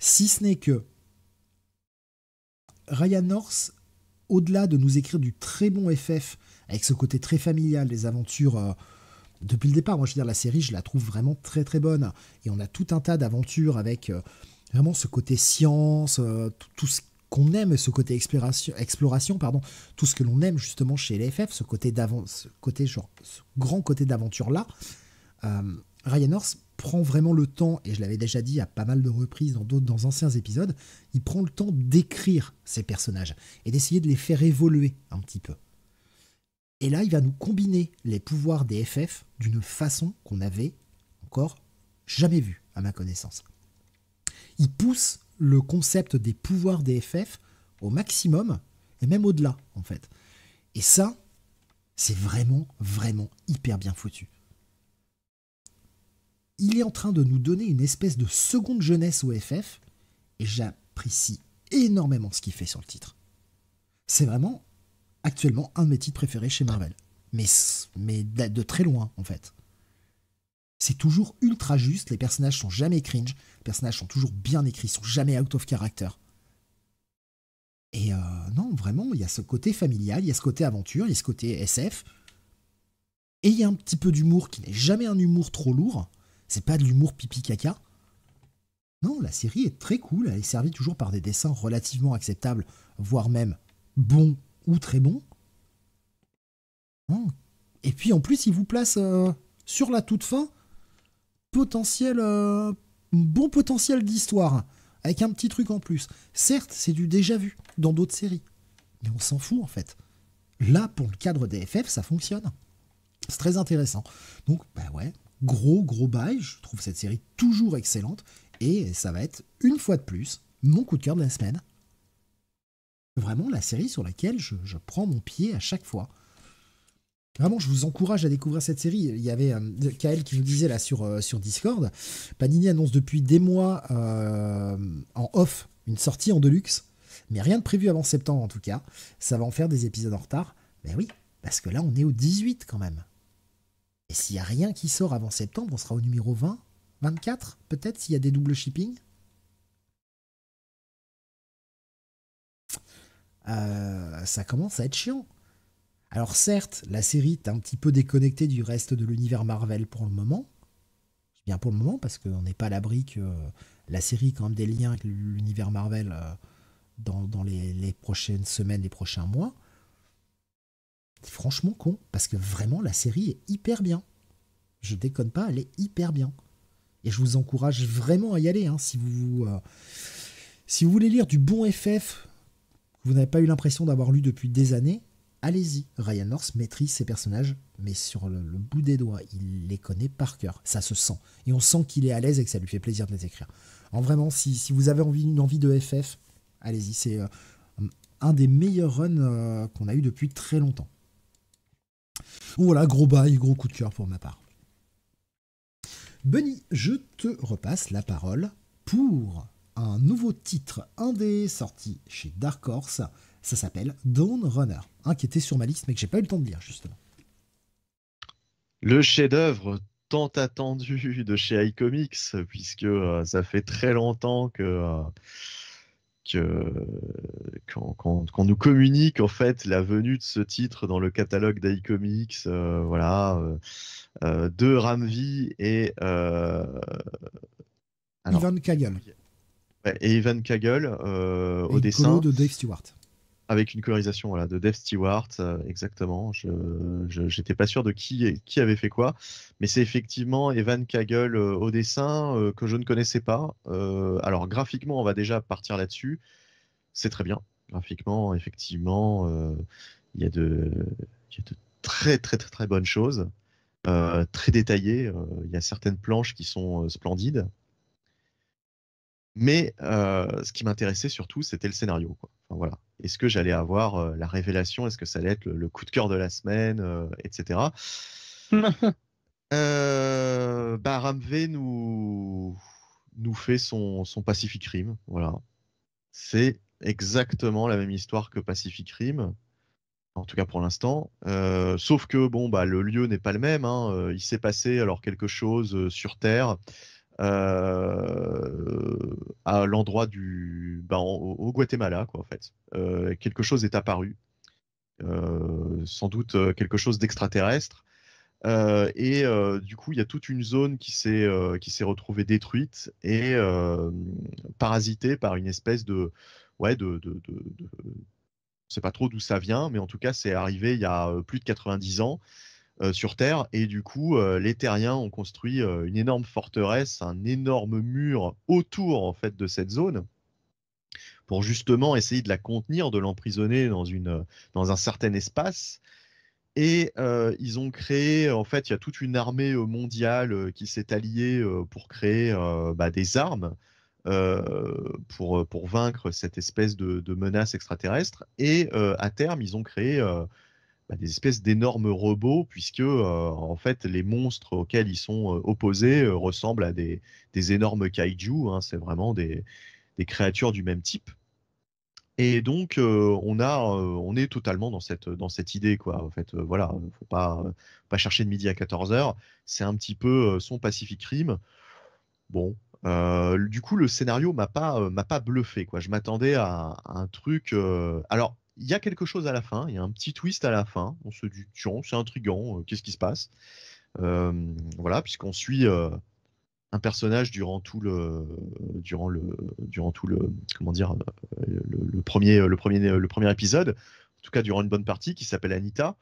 Si ce n'est que Ryan North, au-delà de nous écrire du très bon FF, avec ce côté très familial, des aventures. Euh, depuis le départ. Moi, je veux dire, la série, je la trouve vraiment très très bonne. Et on a tout un tas d'aventures avec euh, vraiment ce côté science, euh, tout ce qu'on aime, ce côté exploration, pardon, tout ce que l'on aime justement chez l'FF, ce côté ce côté grand côté d'aventure là. Euh, Ryan Horse prend vraiment le temps, et je l'avais déjà dit à pas mal de reprises dans d'autres, dans anciens épisodes, il prend le temps d'écrire ses personnages et d'essayer de les faire évoluer un petit peu. Et là, il va nous combiner les pouvoirs des FF d'une façon qu'on n'avait encore jamais vue, à ma connaissance. Il pousse le concept des pouvoirs des FF au maximum, et même au-delà, en fait. Et ça, c'est vraiment, vraiment hyper bien foutu. Il est en train de nous donner une espèce de seconde jeunesse au FF, et j'apprécie énormément ce qu'il fait sur le titre. C'est vraiment actuellement un de mes titres préférés chez Marvel. Mais, mais de très loin, en fait. C'est toujours ultra juste, les personnages sont jamais cringe, les personnages sont toujours bien écrits, sont jamais out of character. Et euh, non, vraiment, il y a ce côté familial, il y a ce côté aventure, il y a ce côté SF. Et il y a un petit peu d'humour qui n'est jamais un humour trop lourd. C'est pas de l'humour pipi caca. Non, la série est très cool, elle est servie toujours par des dessins relativement acceptables, voire même bons ou très bon. Hein. Et puis en plus, il vous place euh, sur la toute fin potentiel, euh, bon potentiel d'histoire, avec un petit truc en plus. Certes, c'est du déjà vu dans d'autres séries, mais on s'en fout en fait. Là, pour le cadre des FF, ça fonctionne. C'est très intéressant. Donc, bah ouais, gros, gros bail. Je trouve cette série toujours excellente. Et ça va être, une fois de plus, mon coup de cœur de la semaine. Vraiment la série sur laquelle je, prends mon pied à chaque fois. Vraiment, je vous encourage à découvrir cette série. Il y avait euh, Kael qui nous disait là sur, euh, sur Discord, Panini annonce depuis des mois euh, en off une sortie en deluxe, mais rien de prévu avant septembre en tout cas. Ça va en faire des épisodes en retard. Ben oui, parce que là on est au 18 quand même. Et s'il n'y a rien qui sort avant septembre, on sera au numéro 20, 24 peut-être s'il y a des doubles shipping. Euh, ça commence à être chiant. Alors certes, la série est un petit peu déconnectée du reste de l'univers Marvel pour le moment. Bien pour le moment, parce qu'on n'est pas à l'abri que euh, la série ait quand même des liens avec l'univers Marvel euh, dans, les, prochaines semaines, les prochains mois. C'est franchement con, parce que vraiment la série est hyper bien. Je déconne pas, elle est hyper bien. Et je vous encourage vraiment à y aller. Hein, si vous voulez lire du bon FF vous n'avez pas eu l'impression d'avoir lu depuis des années, allez-y. Ryan North maîtrise ses personnages, mais sur le, bout des doigts, il les connaît par cœur. Ça se sent. Et on sent qu'il est à l'aise et que ça lui fait plaisir de les écrire. En vraiment, si, si vous avez envie, une envie de FF, allez-y. C'est euh, un des meilleurs runs euh, qu'on a eu depuis très longtemps. Voilà, gros bail, gros coup de cœur pour ma part. Benny, je te repasse la parole pour un nouveau titre indé sorti chez Dark Horse. Ça s'appelle Dawn Runner, hein, qui sur ma liste mais que j'ai pas eu le temps de lire justement. Le chef-d'œuvre tant attendu de chez iComics, puisque euh, ça fait très longtemps que. Euh, qu'on nous communique en fait la venue de ce titre dans le catalogue d'iComics, euh, voilà, de Ramvi et Ivan Kagan et Evan Kagle euh, au dessin. de Avec une colorisation voilà, de Dave Stewart, euh, exactement. Je n'étais pas sûr de qui, qui avait fait quoi, mais c'est effectivement Evan Kagel euh, au dessin que je ne connaissais pas. alors graphiquement, on va déjà partir là-dessus. C'est très bien. Graphiquement, effectivement, il y, a de très, très, très, très bonnes choses. très détaillées. Il y a certaines planches qui sont splendides. Mais euh, ce qui m'intéressait surtout, c'était le scénario. Quoi. Enfin, voilà. Est-ce que j'allais avoir euh, la révélation Est-ce que ça allait être le, coup de cœur de la semaine euh, Etc. bah, nous, fait son, Pacific Rim. Voilà. C'est exactement la même histoire que Pacific Rim. En tout cas pour l'instant. sauf que bon, bah, le lieu n'est pas le même. Hein. Il s'est passé alors quelque chose sur Terre euh, à l'endroit du, ben, au, Guatemala, quoi, en fait. Euh, quelque chose est apparu, euh, sans doute quelque chose d'extraterrestre. et du coup, il y a toute une zone qui s'est qui s'est retrouvée détruite et parasitée par une espèce de ouais de, de, de, de... ne sait pas trop d'où ça vient, mais en tout cas, c'est arrivé il y a plus de 90 ans euh, sur Terre. Et du coup, euh, les Terriens ont construit euh, une énorme forteresse, un énorme mur autour en fait de cette zone pour justement essayer de la contenir, de l'emprisonner dans, dans un certain espace. Et ils ont créé, en fait, il y a toute une armée mondiale qui s'est alliée pour créer bah, des armes pour, pour vaincre cette espèce de, de menace extraterrestre. Et à terme, ils ont créé bah, des espèces d'énormes robots, puisque en fait les monstres auxquels ils sont opposés ressemblent à des, énormes kaiju. Hein. c'est vraiment des, créatures du même type. Et donc on a, on est totalement dans cette dans cette idée quoi. En fait, voilà, faut pas pas chercher de midi à 14 h C'est un petit peu son Pacific Rim. Bon, du coup, le scénario m'a pas m'a pas bluffé quoi. Je m'attendais à, un truc. Alors, il y a quelque chose à la fin, il y a un petit twist à la fin. On se dit, tiens, c'est intriguant, euh, qu'est-ce qui se passe Voilà, puisqu'on suit euh, un personnage durant tout le euh, durant le durant tout le comment dire le, premier le premier le premier épisode en tout cas durant une bonne partie qui s'appelle Anita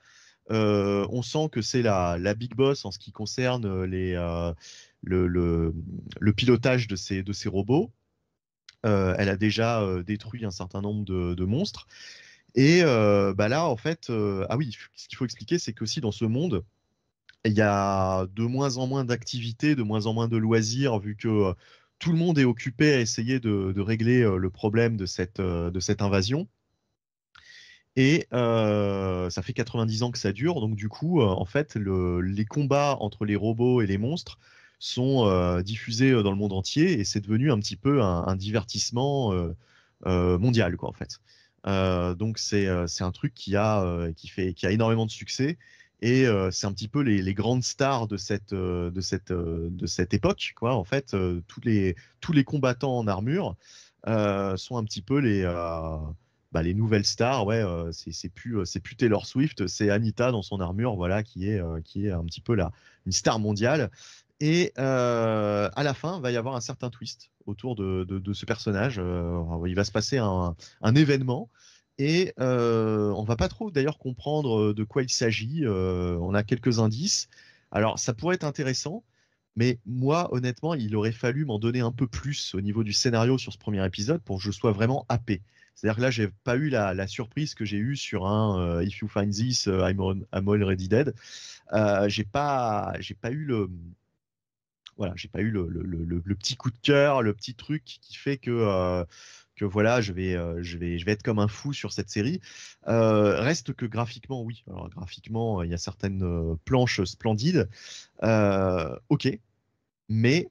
on sent que c'est la, la big boss en ce qui concerne les le, pilotage de ces de ces robots elle a déjà détruit un certain nombre de monstres et euh, bah là, en fait, euh, ah oui, ce qu'il faut expliquer, c'est aussi dans ce monde, il y a de moins en moins d'activités, de moins en moins de loisirs, vu que euh, tout le monde est occupé à essayer de, régler le problème de cette, invasion. Et ça fait 90 ans que ça dure, donc du coup, en fait, les combats entre les robots et les monstres sont diffusés dans le monde entier et c'est devenu un petit peu un, divertissement mondial, quoi, en fait. Euh, donc euh, c'est un truc qui a, euh, qui, fait, qui a énormément de succès. Et c'est un petit peu les, les, grandes stars de cette, de cette, de cette époque, quoi. En fait, tous, les, tous les combattants en armure sont un petit peu les, bah, les nouvelles stars. Ouais, c'est plus, Taylor Swift, c'est Anita dans son armure, voilà, qui est, qui est un petit peu là une star mondiale. Et euh, à la fin, il va y avoir un certain twist autour de, ce personnage. Euh, il va se passer un, événement. Et euh, on va pas trop d'ailleurs comprendre de quoi il s'agit. Euh, on a quelques indices. Alors ça pourrait être intéressant, mais moi honnêtement, il aurait fallu m'en donner un peu plus au niveau du scénario sur ce premier épisode pour que je sois vraiment happé. C'est-à-dire que là, j'ai pas eu la, surprise que j'ai eue sur un If You Find This, I'm, on, ready Dead. Euh, j'ai pas, j'ai pas eu le, voilà, j'ai pas eu le, le, le, petit coup de cœur, le petit truc qui fait que euh, que voilà, je vais, euh, je, vais, je vais être comme un fou sur cette série. Euh, reste que graphiquement, oui. Alors, graphiquement, il y a certaines planches splendides. ok. Mais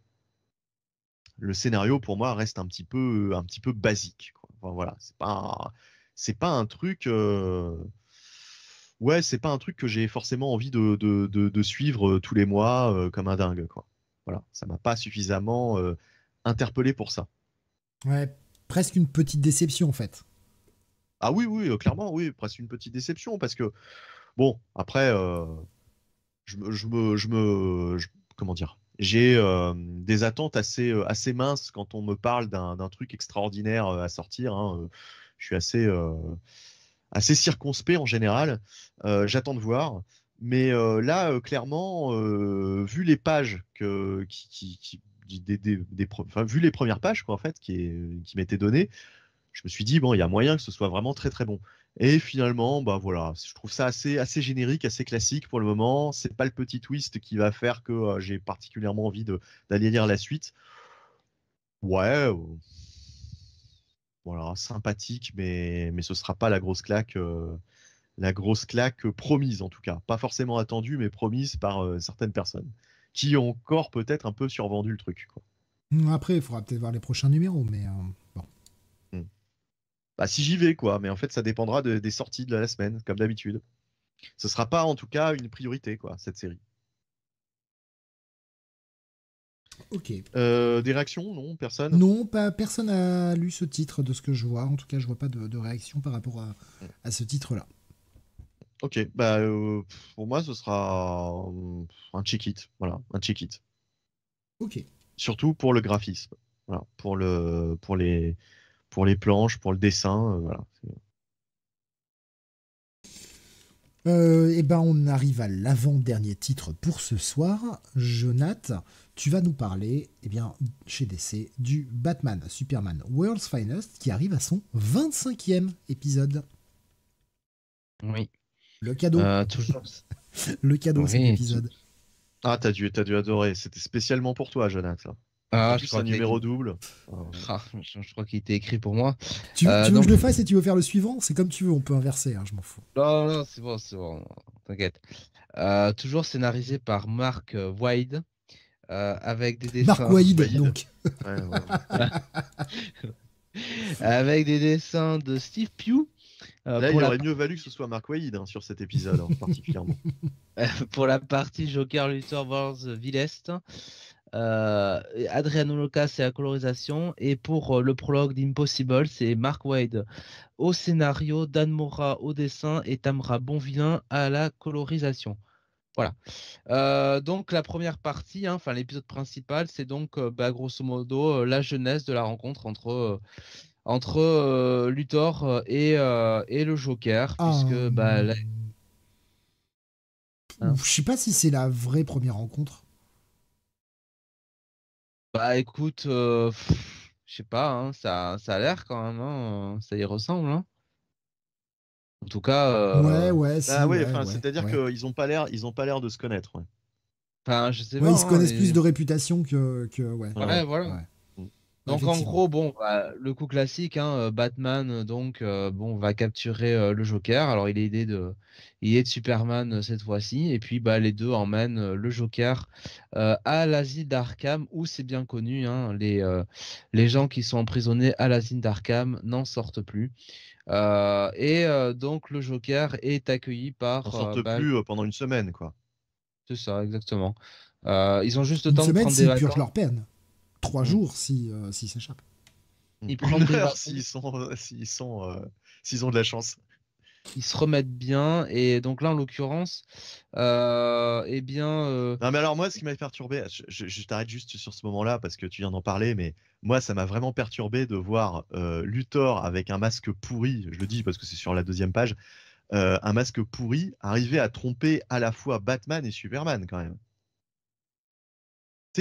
le scénario, pour moi, reste un petit peu, un petit peu basique. Enfin, voilà, c'est pas, c'est pas un truc ouais, c'est pas un truc que j'ai forcément envie de, de, de, suivre tous les mois comme un dingue, quoi. Voilà, ça m'a pas suffisamment euh, interpellé pour ça. Ouais, presque une petite déception en fait. Ah oui, oui, euh, clairement, oui, presque une petite déception parce que bon, après, euh, je, me, je me, comment dire, j'ai des attentes assez, assez minces quand on me parle d'un truc extraordinaire à sortir. Hein, je suis assez, assez circonspect en général. J'attends de voir. Mais là, clairement, vu les pages que, qui, des, vu les premières pages quoi, en fait, qui, m'étaient données, je me suis dit bon, il y a moyen que ce soit vraiment très très bon. Et finalement, bah voilà, je trouve ça assez assez générique, assez classique pour le moment. C'est pas le petit twist qui va faire que j'ai particulièrement envie d'aller lire la suite. Ouais, voilà, sympathique, mais mais ce sera pas la grosse claque la grosse claque euh, promise en tout cas, pas forcément attendue, mais promise par euh, certaines personnes qui ont encore peut-être un peu survendu le truc. Quoi. Mmh, après, il faudra peut-être voir les prochains numéros, mais euh, bon. Mmh. Bah, si j'y vais, quoi, mais en fait, ça dépendra des sorties de la semaine, comme d'habitude. Ce sera pas en tout cas une priorité, quoi, cette série. Ok. des réactions Non, personne Non, pas, personne n'a lu ce titre de ce que je vois. En tout cas, je vois pas de, réaction par rapport à mmh. ce titre-là. Ok, bah, euh, pour moi, ce sera un check it. Voilà, un Ok. Surtout pour le graphisme. Voilà, pour, le, pour, les, pour les planches, pour le dessin. Euh, voilà. et euh, eh ben, on arrive à l'avant-dernier titre pour ce soir. Jonath, tu vas nous parler, et eh bien, chez DC, du Batman Superman World's Finest qui arrive à son 25e épisode. Oui, le cadeau. Ah, toujours. le cadeau, cet épisode. Ah, t'as dû, dû adorer. C'était spécialement pour toi, Jonathan. Ah, ah, je un numéro double. je, crois qu'il était écrit pour moi. Tu, veux euh, que je le fasse et tu veux faire le suivant C'est comme tu veux, on peut inverser, hein, je m'en fous. Non, non, c'est bon, c'est bon, t'inquiète. Euh, toujours scénarisé par Mark Wide. Euh, avec des Wide, donc. avec des dessins de Steve Pugh euh, Là, il aurait mieux valu que ce soit Mark Wade hein, sur cet épisode, hein, particulièrement. Euh, pour la partie Joker Luthor Wars euh, Villest, euh, Adriano Lucas c'est la colorisation et pour le prologue d'Impossible c'est Mark Wade au scénario, Dan Mora au dessin et Tamra Bonvillain à la colorisation. Voilà. donc la première partie, hein, enfin l'épisode principal, c'est donc bah, grosso modo la jeunesse de la rencontre entre entre euh, Luthor euh, euh, et, le Joker, ah, puisque bah, hein je sais pas si c'est la vraie première rencontre. Bah écoute, je sais pas, hein, ça, ça a l'air quand même, hein, ça y ressemble. En tout cas, ouais, ouais, c'est bah, ah c'est-à-dire qu'ils ont pas l'air, ils ont pas l'air de se connaître. Enfin, je ils se connaissent plus de réputation que, que ouais. voilà. Donc en gros, bon, bah, le coup classique, hein, euh, Batman euh, donc euh, bon va capturer le Joker. Alors il est aidé de, il est de Superman cette fois-ci, et puis bah les deux emmènent le Joker à l'Asie d'Arkham, où c'est bien connu, hein, les les gens qui sont emprisonnés à l'Asie d'Arkham n'en sortent plus. et donc le Joker est accueilli par. sortent bah, plus pendant une semaine, quoi. C'est ça, exactement. ils ont juste le temps de prendre des leur peine trois mm. jours s'ils si, euh, s'échappent. Mm. Ils prennent s'ils sont, euh, s'ils sont, euh, s'ils ont de la chance. Ils se remettent bien et donc là en l'occurrence, euh, eh bien. Non mais alors moi ce qui m'a perturbé, je, je t'arrête juste sur ce moment-là parce que tu viens d'en parler, mais moi ça m'a vraiment perturbé de voir Luthor avec un masque pourri, je le dis parce que c'est sur la deuxième page, un masque pourri arriver à tromper à la fois Batman et Superman quand même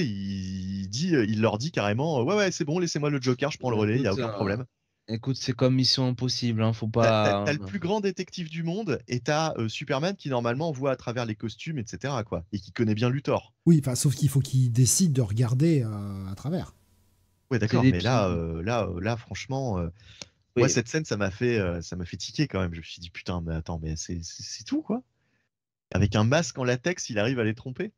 il, dit, euh, il leur dit carrément Ouais, ouais, c'est bon, laissez-moi le Joker, je prends le bah, relais, il n'y a aucun euh, problème. Écoute, c'est comme Mission Impossible, hein, faut pas. T'as, le hein. plus grand détective du monde et t'as euh, Superman qui normalement voit à travers les costumes, etc. Quoi, et qui connaît bien Luthor. Oui, sauf qu'il faut qu'il décide de regarder à travers. Ouais, d'accord, mais là, là, là, franchement, moi, cette scène, ça m'a fait, ça m'a fait tiquer quand même. Je me suis dit putain, mais attends, mais c'est, tout quoi. Avec un masque en latex, il arrive à les tromper.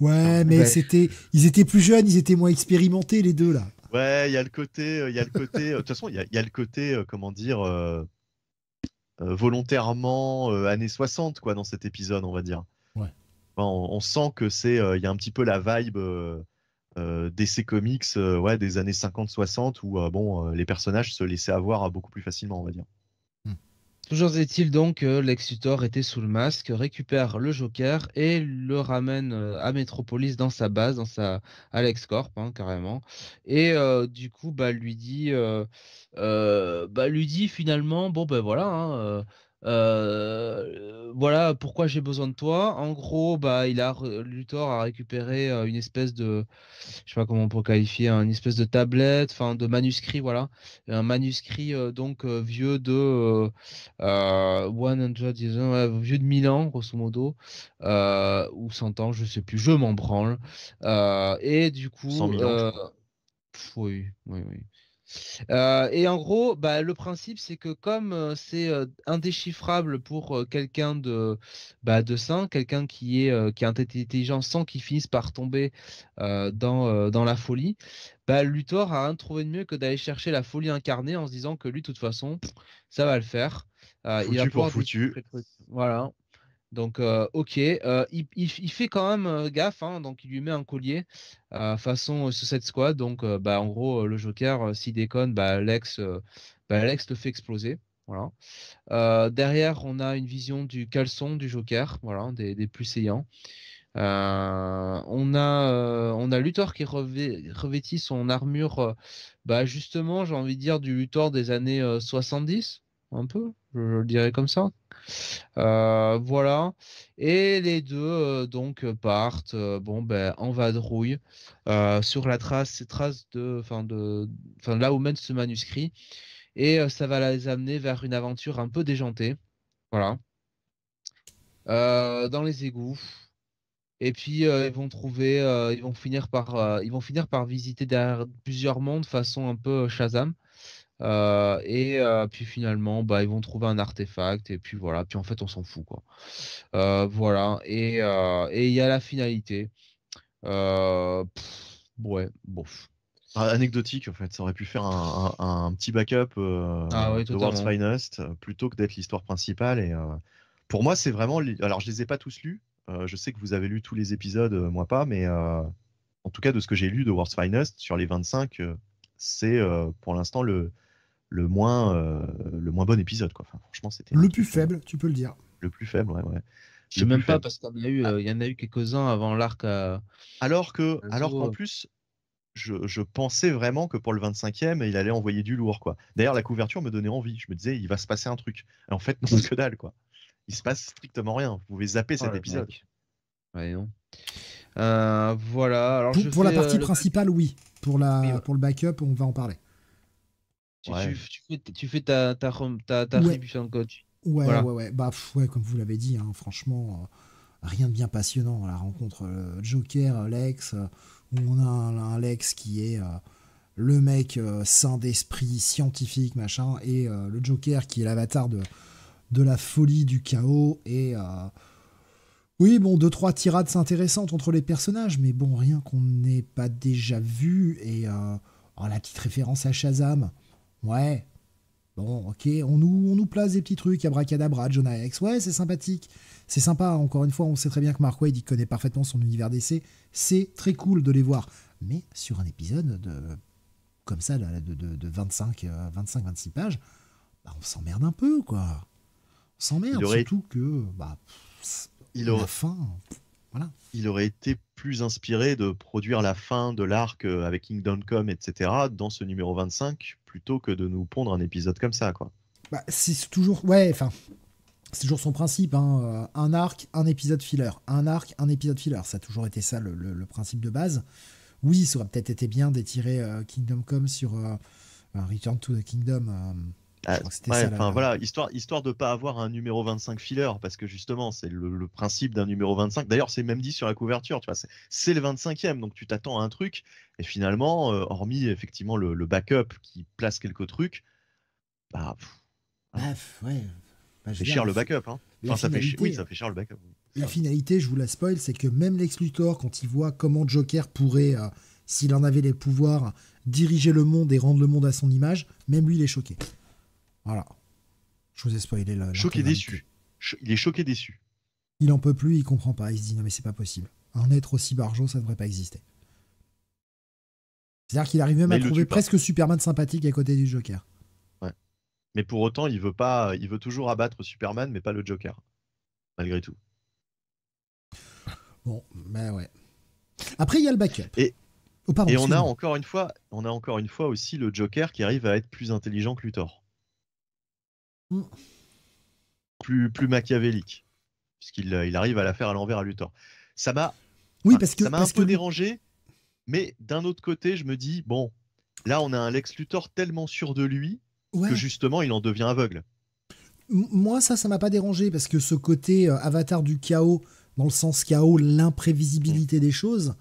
Ouais, mais, c'était, ils étaient plus jeunes, ils étaient moins expérimentés les deux là. Ouais, il y a le côté, euh, il y a le côté. Euh, de toute façon, il y, a, le côté, euh, comment dire, volontairement années 60 quoi dans cet épisode, on va dire. on, sent que c'est, il y a un petit peu la vibe d'essais comics, ouais, des années 50-60 où bon, les personnages se laissaient avoir beaucoup plus facilement, on va dire. Toujours est-il donc que Lex Luthor était sous le masque, récupère le Joker et le ramène euh, à Metropolis dans sa base, dans sa Alexcorp hein, carrément. Et euh, du coup, bah lui dit, euh, bah, lui dit finalement, bon ben voilà, hein, euh, voilà pourquoi j'ai besoin de toi. En gros, bah, il a Luthor a récupéré euh, une espèce de, je sais pas comment on peut qualifier, hein, une espèce de tablette, enfin de manuscrit, voilà, un manuscrit euh, donc vieux de 100 vieux de 1000 ans grosso modo, ou 100 ans, je sais plus, je m'en branle. et du coup, 100 oui, oui, oui. Euh, et en gros, bah, le principe, c'est que comme euh, c'est euh, indéchiffrable pour quelqu'un de, bah, de sain, quelqu'un qui est qui a intelligent sans qu'il finisse par tomber dans, dans la folie, bah, Luthor a rien trouvé de mieux que d'aller chercher la folie incarnée en se disant que lui, de toute façon, ça va le faire. foutu il pour foutu. Voilà. Donc, euh, ok. Euh, il, fait quand même euh, gaffe, hein, donc il lui met un collier façon cette Squad. Donc, bah, en gros, le Joker, s'il déconne, bah, bah, Lex, le fait exploser. Voilà. derrière, on a une vision du caleçon du Joker, voilà, des, plus saillants. on a on a Luthor qui revêtit son armure, bah justement, j'ai envie de dire du Luthor des années 70, un peu je, le dirais comme ça. Euh, voilà. Et les deux euh, donc partent euh, bon ben en vadrouille sur la trace, traces de, fin de, fin, là où mène ce manuscrit. Et ça va les amener vers une aventure un peu déjantée. Voilà. dans les égouts. Et puis ils vont trouver, ils vont finir par, ils vont finir par visiter plusieurs mondes façon un peu Shazam. Euh, et euh, puis finalement, bah, ils vont trouver un artefact, et puis voilà, puis en fait, on s'en fout. Quoi. Euh, voilà, et il y a la finalité. ouais, bon. Ah, anecdotique en fait, ça aurait pu faire un, un, petit backup ah de World's Finest plutôt que d'être l'histoire principale. Et pour moi, c'est vraiment. Alors, je les ai pas tous lus. je sais que vous avez lu tous les épisodes, moi pas, mais en tout cas de ce que j'ai lu de World's Finest sur les 25, c'est pour l'instant le, le moins, euh, le moins bon épisode. Quoi. franchement, c'était le plus euh, faible, tu peux le dire. Le plus faible, ouais. ouais. Je sais même pas parce qu'il y, a eu, ah. euh, il y en a eu quelques-uns avant l'arc. Alors que, alors qu'en plus, je, je, pensais vraiment que pour le 25e, il allait envoyer du lourd. quoi. D'ailleurs, la couverture me donnait envie. Je me disais, il va se passer un truc. en fait, non, que dalle. quoi. Il se passe strictement rien. Vous pouvez zapper oh cet épisode. voilà. Alors, pour, la partie principale, oui. Pour, la, pour le backup, on va en parler. Tu, fais, ta, ta, ta, coach. Ouais, ouais, ouais. Bah, ouais, comme vous l'avez dit, hein, franchement, euh, rien de bien passionnant. La rencontre euh, Joker, euh, Lex, où on a un, Lex qui est le mec sain d'esprit, scientifique, machin, et le Joker qui est l'avatar de, de la folie, du chaos, et. Oui, bon, deux, trois tirades intéressantes entre les personnages, mais bon, rien qu'on n'ait pas déjà vu. Et oh, la petite référence à Shazam, Ouais. Bon, ok, on nous, on nous place des petits trucs, Abracadabra, Jonah X, ouais, c'est sympathique, c'est sympa, encore une fois, on sait très bien que Mark Wade, il connaît parfaitement son univers d'essai, c'est très cool de les voir, mais sur un épisode de, comme ça, de, de, 25-26 euh, pages, bah, on s'emmerde un peu, quoi. On s'emmerde, surtout que, bah, il aurait... la fin, voilà. Il aurait été plus inspiré de produire la fin de l'arc euh, avec Kingdom Come, etc., dans ce numéro 25, plutôt que de nous pondre un épisode comme ça, quoi. Bah, c'est toujours, ouais, enfin, c'est toujours son principe, hein, euh, un arc, un épisode filler, un arc, un épisode filler. Ça a toujours été ça le, principe de base. Oui, ça aurait peut-être été bien d'étirer euh, Kingdom Come sur euh, Return to the Kingdom, ah, voilà, histoire, histoire de pas avoir un numéro 25 filler, parce que justement, c'est le, principe d'un numéro 25. D'ailleurs, c'est même dit sur la couverture, c'est le 25e, donc tu t'attends à un truc, et finalement, euh, hormis effectivement le, backup qui place quelques trucs, bah. bah ouais. Bah, c'est cher le backup, hein. ça fait, oui, ça fait cher le backup. La finalité, je vous la spoil, c'est que même Lex Luthor, quand il voit comment Joker pourrait, euh, s'il en avait les pouvoirs, diriger le monde et rendre le monde à son image, même lui, il est choqué. Voilà. Je vous ai spoilé là. Choqué déçu. Il est choqué déçu. Il en peut plus, il comprend pas. Il se dit non mais c'est pas possible. Un être aussi barjot, ça devrait pas exister. C'est-à-dire qu'il arrive même à trouver presque Superman sympathique à côté du Joker. Ouais. Mais pour autant, il veut pas, il veut toujours abattre Superman, mais pas le Joker, malgré tout. Bon, ben ouais. Après, il y a le backup. Et, oh, et on a encore une fois, on a encore une fois aussi le Joker qui arrive à être plus intelligent que Luthor. Plus, plus machiavélique. Puisqu'il euh, il arrive à la faire à l'envers à Luthor. Ça m'a. Oui, parce que. un peu dérangé. Mais d'un autre côté, je me dis, bon, là, on a un Lex Luthor tellement sûr de lui que justement, il en devient aveugle. Moi, ça, ça m'a pas dérangé parce que ce côté euh, avatar du chaos, dans le sens chaos, l'imprévisibilité mmh. des choses,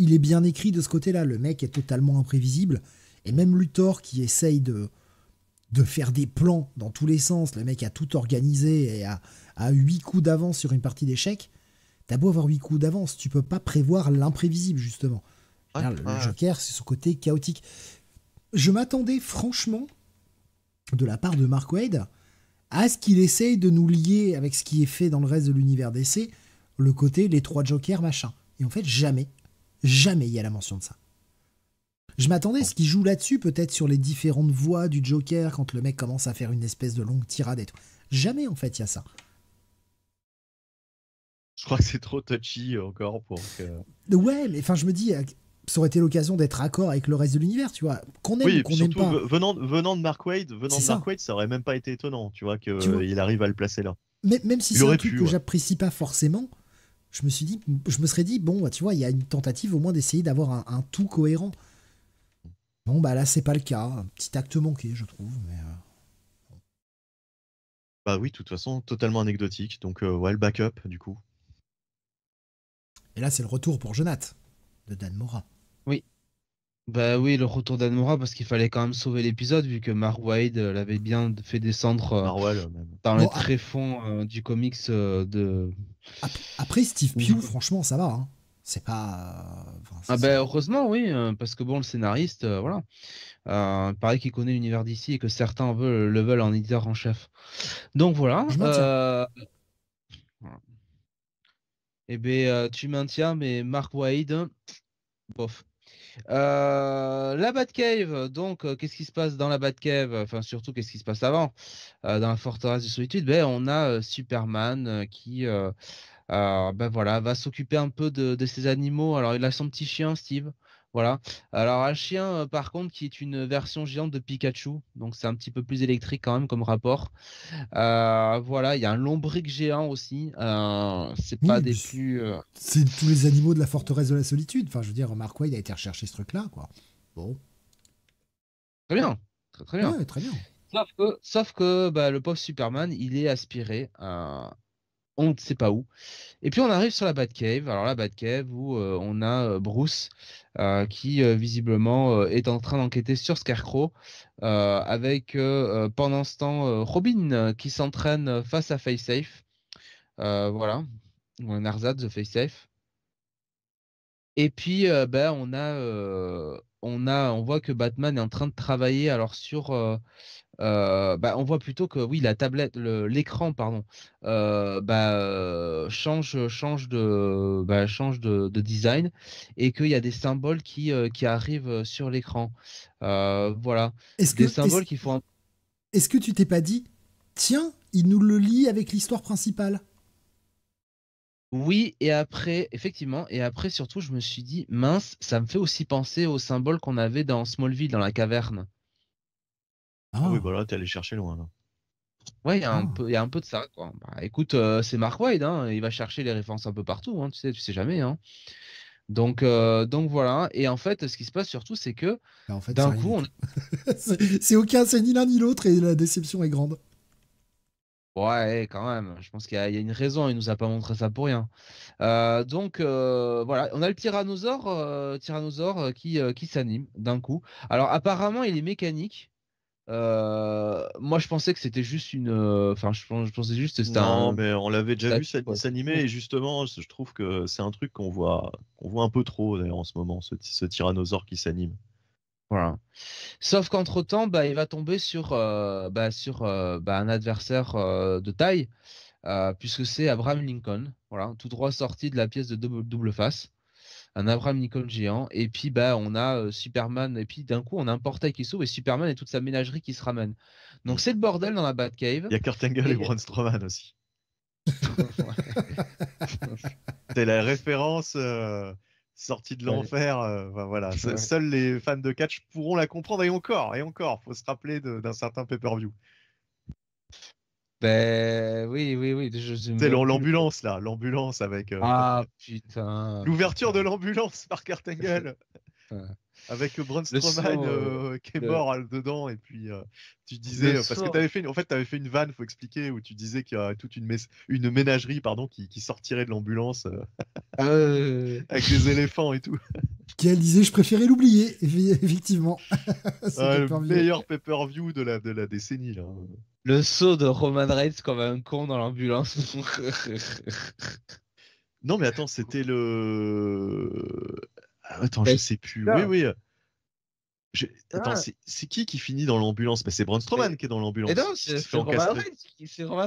il est bien écrit de ce côté-là. Le mec est totalement imprévisible. Et même Luthor qui essaye de, de faire des plans dans tous les sens, le mec a tout organisé et a, a 8 coups d'avance sur une partie d'échecs, t'as beau avoir 8 coups d'avance, tu peux pas prévoir l'imprévisible justement. Ah, le, ah. Joker, c'est son côté chaotique. Je m'attendais franchement, de la part de Mark Wade, à ce qu'il essaye de nous lier avec ce qui est fait dans le reste de l'univers d'essai, le côté les trois Jokers, machin. Et en fait, jamais, jamais il y a la mention de ça. Je m'attendais à ce qu'il joue là-dessus, peut-être sur les différentes voix du Joker quand le mec commence à faire une espèce de longue tirade et tout. Jamais en fait il y a ça. Je crois que c'est trop touchy encore pour que. Ouais, mais enfin je me dis, euh, ça aurait été l'occasion d'être accord avec le reste de l'univers, tu vois. Qu'on aime qu'on aime pas. Venant, venant de Mark Wade, venant de Mark Wade, ça aurait même pas été étonnant, tu vois, qu'il arrive à le placer là. Mais, même si c'est un truc que j'apprécie pas forcément, je me suis dit, je me serais dit, bon, bah, tu vois, il y a une tentative au moins d'essayer d'avoir un, tout cohérent. Bon, bah là, c'est pas le cas. Un petit acte manqué, je trouve. Mais... Euh. Bah oui, de toute façon, totalement anecdotique. Donc, euh, ouais, le backup, du coup. Et là, c'est le retour pour Jonath, de Dan Mora. Oui. Bah oui, le retour d'Anne Mora, parce qu'il fallait quand même sauver l'épisode, vu que Mark Wade euh, l'avait bien fait descendre dans les ah. tréfonds du comics de. Après, Steve Pugh, franchement, ça va. Hein. C'est pas. Euh, ah ben heureusement oui, euh, parce que bon le scénariste, euh, voilà, euh, paraît qu'il connaît l'univers d'ici et que certains veulent, le veulent en éditeur en chef. Donc voilà. Eh ben tu maintiens, mais Mark Wade, bof. Euh, la Batcave, donc, qu'est-ce qui se passe dans la Batcave Enfin, surtout, qu'est-ce qui se passe avant Dans la forteresse de solitude, ben, on a Superman qui euh, ben voilà, va s'occuper un peu de, de, ses animaux. Alors il a son petit chien, Steve. Voilà. Alors un chien, euh, par contre, qui est une version géante de Pikachu, donc c'est un petit peu plus électrique quand même comme rapport. Euh, voilà, il y a un lombric géant aussi. c'est pas des plus. C'est tous les animaux de la forteresse de la solitude. Enfin, je veux dire, Mark il a été recherché ce truc-là, quoi. Bon. Très bien, très très bien. très bien. Sauf que, ben, le pauvre Superman, il est aspiré. à on ne sait pas où. Et puis on arrive sur la Batcave. Alors la Batcave où euh, on a euh, Bruce euh, qui visiblement est en train d'enquêter sur Scarecrow avec pendant ce temps Robin qui s'entraîne face à FaceSafe. voilà, on a face safe Et puis ben on a on a on voit que Batman est en train de travailler alors sur euh, bah, on voit plutôt que oui, la tablette, l'écran, pardon, euh, bah, euh, change, change, de, bah, change de, design et qu'il y a des symboles qui, qui arrivent sur l'écran. voilà. Est-ce que, symboles Est-ce que tu t'es pas dit, tiens, il nous le lit avec l'histoire principale oui, et après, effectivement, et après surtout, je me suis dit, mince, ça me fait aussi penser aux symboles qu'on avait dans Smallville, dans la caverne. Ah, oui, voilà, ah. bah t'es allé chercher loin. Ouais, ah. il y, a un peu de ça. Bah, écoute, euh, c'est Mark Wade, hein. il va chercher les références un peu partout, hein. tu sais, tu sais jamais. Hein. Donc, euh, donc voilà. Et en fait, ce qui se passe surtout, c'est que bah, d'un coup, c'est aucun, c'est ni l'un ni l'autre, et la déception est grande. Ouais, quand même. Je pense qu'il y, a une raison. Il nous a pas montré ça pour rien. Euh, donc voilà, on a le tyrannosaure, tyrannosaure qui, qui s'anime d'un coup. Alors apparemment, il est mécanique. Euh, moi, je pensais que c'était juste une. Euh, enfin, je, pensais juste. Que non, mais on l'avait déjà vu s'animer et justement, je trouve que c'est un truc qu'on voit, qu'on voit un peu trop d'ailleurs en ce moment, ce, tyrannosaure qui s'anime. Voilà. Sauf qu'entre temps, bah, il va tomber sur, euh, bah, sur bah, un adversaire de taille, puisque c'est Abraham Lincoln, voilà, tout droit sorti de la pièce de double face un Abraham Lincoln géant. Et puis, bah, on a euh, Superman. Et puis, d'un coup, on a un portail qui s'ouvre et Superman et toute sa ménagerie qui se ramène. Donc, c'est le bordel dans la Batcave. Il y a Kurt Angle et, Braun Strowman aussi. c'est la référence euh, sortie de l'enfer. Euh, voilà, seuls les fans de catch pourront la comprendre et encore, et encore, faut se rappeler d'un certain pay-per-view. Ben oui, oui, oui. C'est l'ambulance là, l'ambulance avec. Euh, ah putain. L'ouverture de l'ambulance par ouais avec Braun Strowman euh, euh, qui est mort hein, dedans et puis euh, tu disais parce que que avais fait en fait avais fait une vanne faut expliquer où tu disais qu'il y a toute une, une ménagerie pardon qui, qui sortirait de l'ambulance ah, avec des éléphants et tout qui elle disait je préférais l'oublier effectivement le meilleur pay-per-view de la de la décennie là le saut de Roman Reigns comme un con dans l'ambulance non mais attends c'était le ah, attends, bah, je sais plus. Oui, oui. Euh. Attends, ah. c'est qui qui finit dans l'ambulance bah, c'est Braun Strowman qui est dans l'ambulance. non, c'est Roman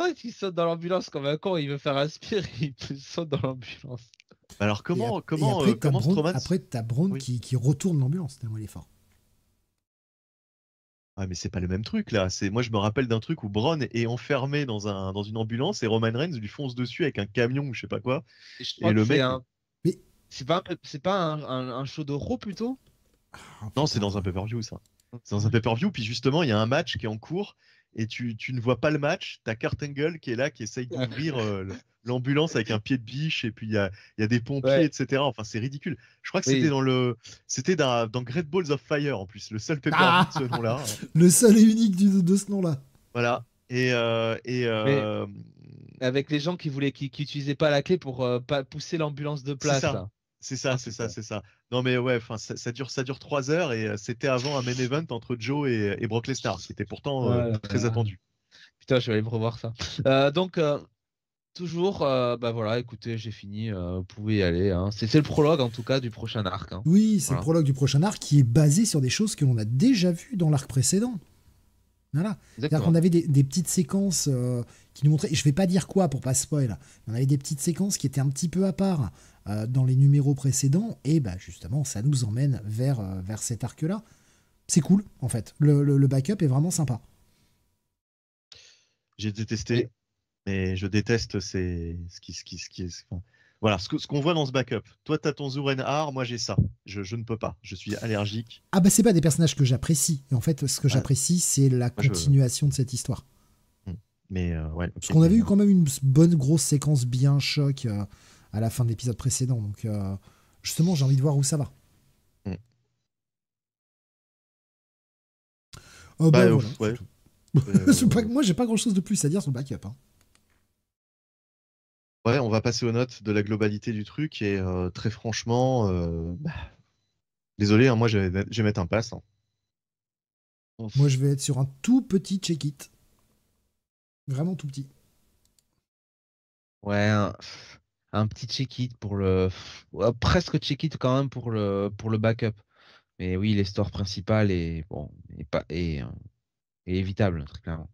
Reigns qui saute dans l'ambulance comme un con. Il veut faire aspirer, il saute dans l'ambulance. Alors comment, et comment, après, euh, comment Braun, qui, retourne l'ambulance tellement il est fort. Ah, mais c'est pas le même truc là. moi, je me rappelle d'un truc où Braun est enfermé dans un dans une ambulance et Roman Reigns lui fonce dessus avec un camion ou je sais pas quoi. Et, je le mec. Un c'est pas, c'est pas un, show de plutôt ah, Non, c'est dans un pay-per-view ça. C'est dans un pay-per-view, puis justement, il y a un match qui est en cours et tu, tu ne vois pas le match. T'as Kurt Angle qui est là, qui essaye d'ouvrir euh, l'ambulance avec un pied de biche, et puis il y a, y a, des pompiers, etc. Enfin, c'est ridicule. Je crois que c'était dans le, c'était dans, Great Balls of Fire en plus, le seul ah pay-per-view de ce nom-là. le seul et unique de ce nom-là. Voilà. Et, euh, et euh, avec les gens qui voulaient, qui, utilisaient pas la clé pour pas pousser l'ambulance de place. C'est ça, c'est ça, c'est ça. Non mais ouais, ça, dure ça dure trois heures et c'était avant un main event entre Joe et, Brock Lesnar, qui était pourtant très attendu. Putain, je vais aller me revoir ça. Euh, donc euh, toujours, euh, bah voilà, écoutez, j'ai fini, vous pouvez y aller. Hein. C'est le prologue en tout cas du prochain arc. Hein. Oui, c'est le prologue du prochain arc qui est basé sur des choses que l'on a déjà vues dans l'arc précédent. Voilà. On avait des, petites séquences euh, qui nous montraient, je vais pas dire quoi pour pas spoil, on avait des petites séquences qui étaient un petit peu à part euh, dans les numéros précédents, et bah justement, ça nous emmène vers, euh, vers cet arc-là. C'est cool, en fait. Le, le, backup est vraiment sympa. J'ai détesté, mais je déteste ces, ce qui, ce qui, ce qui, voilà, ce qu'on voit dans ce backup. Toi, t'as ton Zurenhar, moi j'ai ça. Je, ne peux pas, je suis allergique. Ah bah c'est pas des personnages que j'apprécie. En fait, ce que j'apprécie, c'est la continuation de cette histoire. Hmm. Mais euh, ouais, Parce qu'on avait eu quand même une bonne grosse séquence bien choc euh, à la fin de l'épisode précédent. Donc euh, justement, j'ai envie de voir où ça va. Hmm. Oh bah, bah ouais. moi j'ai pas grand chose de plus à dire sur le backup. Hein. Ouais, on va passer aux notes de la globalité du truc et euh, très franchement, euh, bah, désolé, hein, moi je vais, mettre un pass. Hein. Moi je vais être sur un tout petit check-it. Vraiment tout petit. Ouais, un, petit check-it pour le. presque check-it quand même pour le, pour le backup. Mais oui, les stores principales est, bon, et pas, est euh, évitable, très clairement.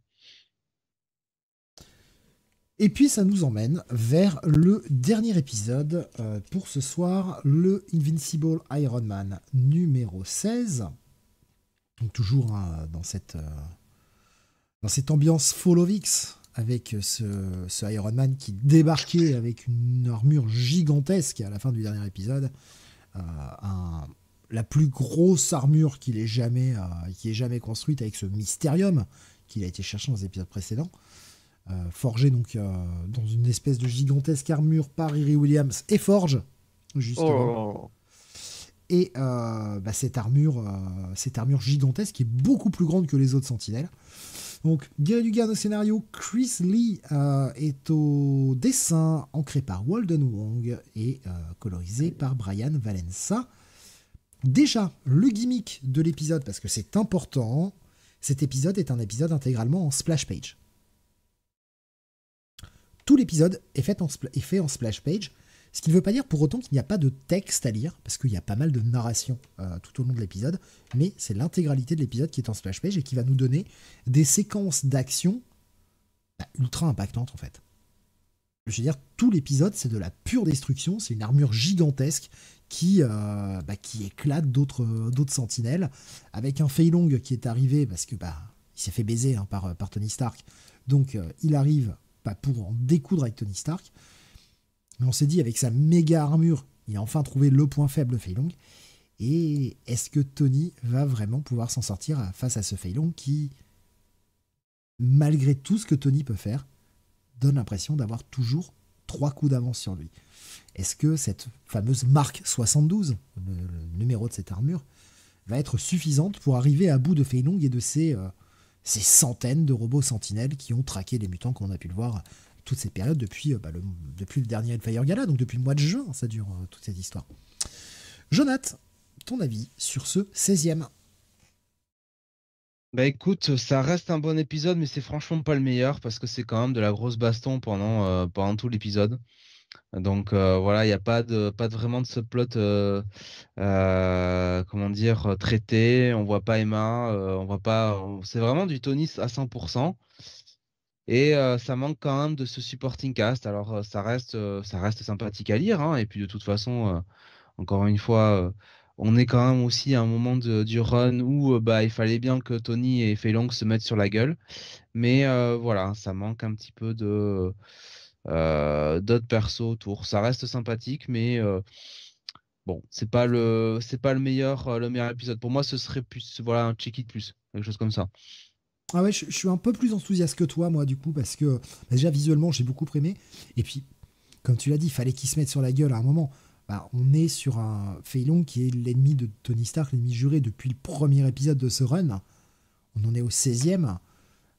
Et puis ça nous emmène vers le dernier épisode euh, pour ce soir, le Invincible Iron Man numéro 16. Donc toujours hein, euh, dans, cette, ambiance dans cette ambiance avec euh, ce, Iron Man qui débarquait avec une armure gigantesque à la fin du dernier épisode. la plus grosse armure qu'il ait jamais, qui ait jamais construite avec ce Mysterium qu'il a été cherché dans les épisodes précédents. Euh, forgé donc euh, dans une espèce de gigantesque armure par Riri Williams et Forge, justement. Oh et euh, bah, cette, armure, cette armure gigantesque qui est beaucoup plus grande que les autres sentinelles. Donc, Gary Dugan au scénario, Chris Lee est au dessin, ancré par Walden Wong et colorisé par Brian Valenza. Déjà, le gimmick de l'épisode, parce que c'est important, cet épisode est un épisode intégralement en splash page. Tout l'épisode est fait, en splash page, ce qui ne veut pas dire pour autant qu'il n'y a pas de texte à lire, parce qu'il y a pas mal de narration euh, tout au long de l'épisode, mais c'est l'intégralité de l'épisode qui est en splash page et qui va nous donner des séquences d'action bah, ultra impactantes en fait. Je veux dire, tout l'épisode, c'est de la pure destruction, c'est une armure gigantesque qui, euh, bah, qui éclate d'autres sentinelles, avec un Feilong qui est arrivé, parce que bah, il s'est fait baiser hein, par, Tony Stark, donc euh, il arrive pour en découdre avec Tony Stark. Mais on s'est dit, avec sa méga armure, il a enfin trouvé le point faible de Feilong. Et est-ce que Tony va vraiment pouvoir s'en sortir face à ce Feilong qui, malgré tout ce que Tony peut faire, donne l'impression d'avoir toujours trois coups d'avance sur lui Est-ce que cette fameuse marque 72, le, numéro de cette armure, va être suffisante pour arriver à bout de Feilong et de ses... Euh, ces centaines de robots sentinelles qui ont traqué les mutants qu'on a pu le voir toutes ces périodes depuis, euh, bah, le, depuis le dernier Hellfire Gala, donc depuis le mois de juin, hein, ça dure euh, toute cette histoire. Jonath, ton avis sur ce 16e bah écoute, ça reste un bon épisode, mais c'est franchement pas le meilleur parce que c'est quand même de la grosse baston pendant, euh, pendant tout l'épisode. Donc euh, voilà, il n'y a pas de pas vraiment de ce plot euh, euh, comment dire traité. On voit pas Emma, on voit pas. C'est vraiment du Tony à 100%. Et ça manque quand même de ce supporting cast. Alors ça reste ça reste sympathique à lire. Hein. et puis de toute façon, encore une fois, on est quand même aussi à un moment du run où bah, il fallait bien que Tony et Feilong se mettent sur la gueule. Mais voilà, ça manque un petit peu de euh, d'autres persos autour. Ça reste sympathique, mais euh, bon, c'est pas le c'est pas le meilleur euh, le meilleur épisode. Pour moi, ce serait plus voilà un check it plus quelque chose comme ça. Ah ouais, je, suis un peu plus enthousiaste que toi, moi, du coup, parce que bah, déjà visuellement, j'ai beaucoup aimé. Et puis, comme tu l'as dit, il fallait qu'ils se mettent sur la gueule à un moment. Bah, on est sur un Feilong qui est l'ennemi de Tony Stark, l'ennemi juré depuis le premier épisode de ce run. On en est au 16e.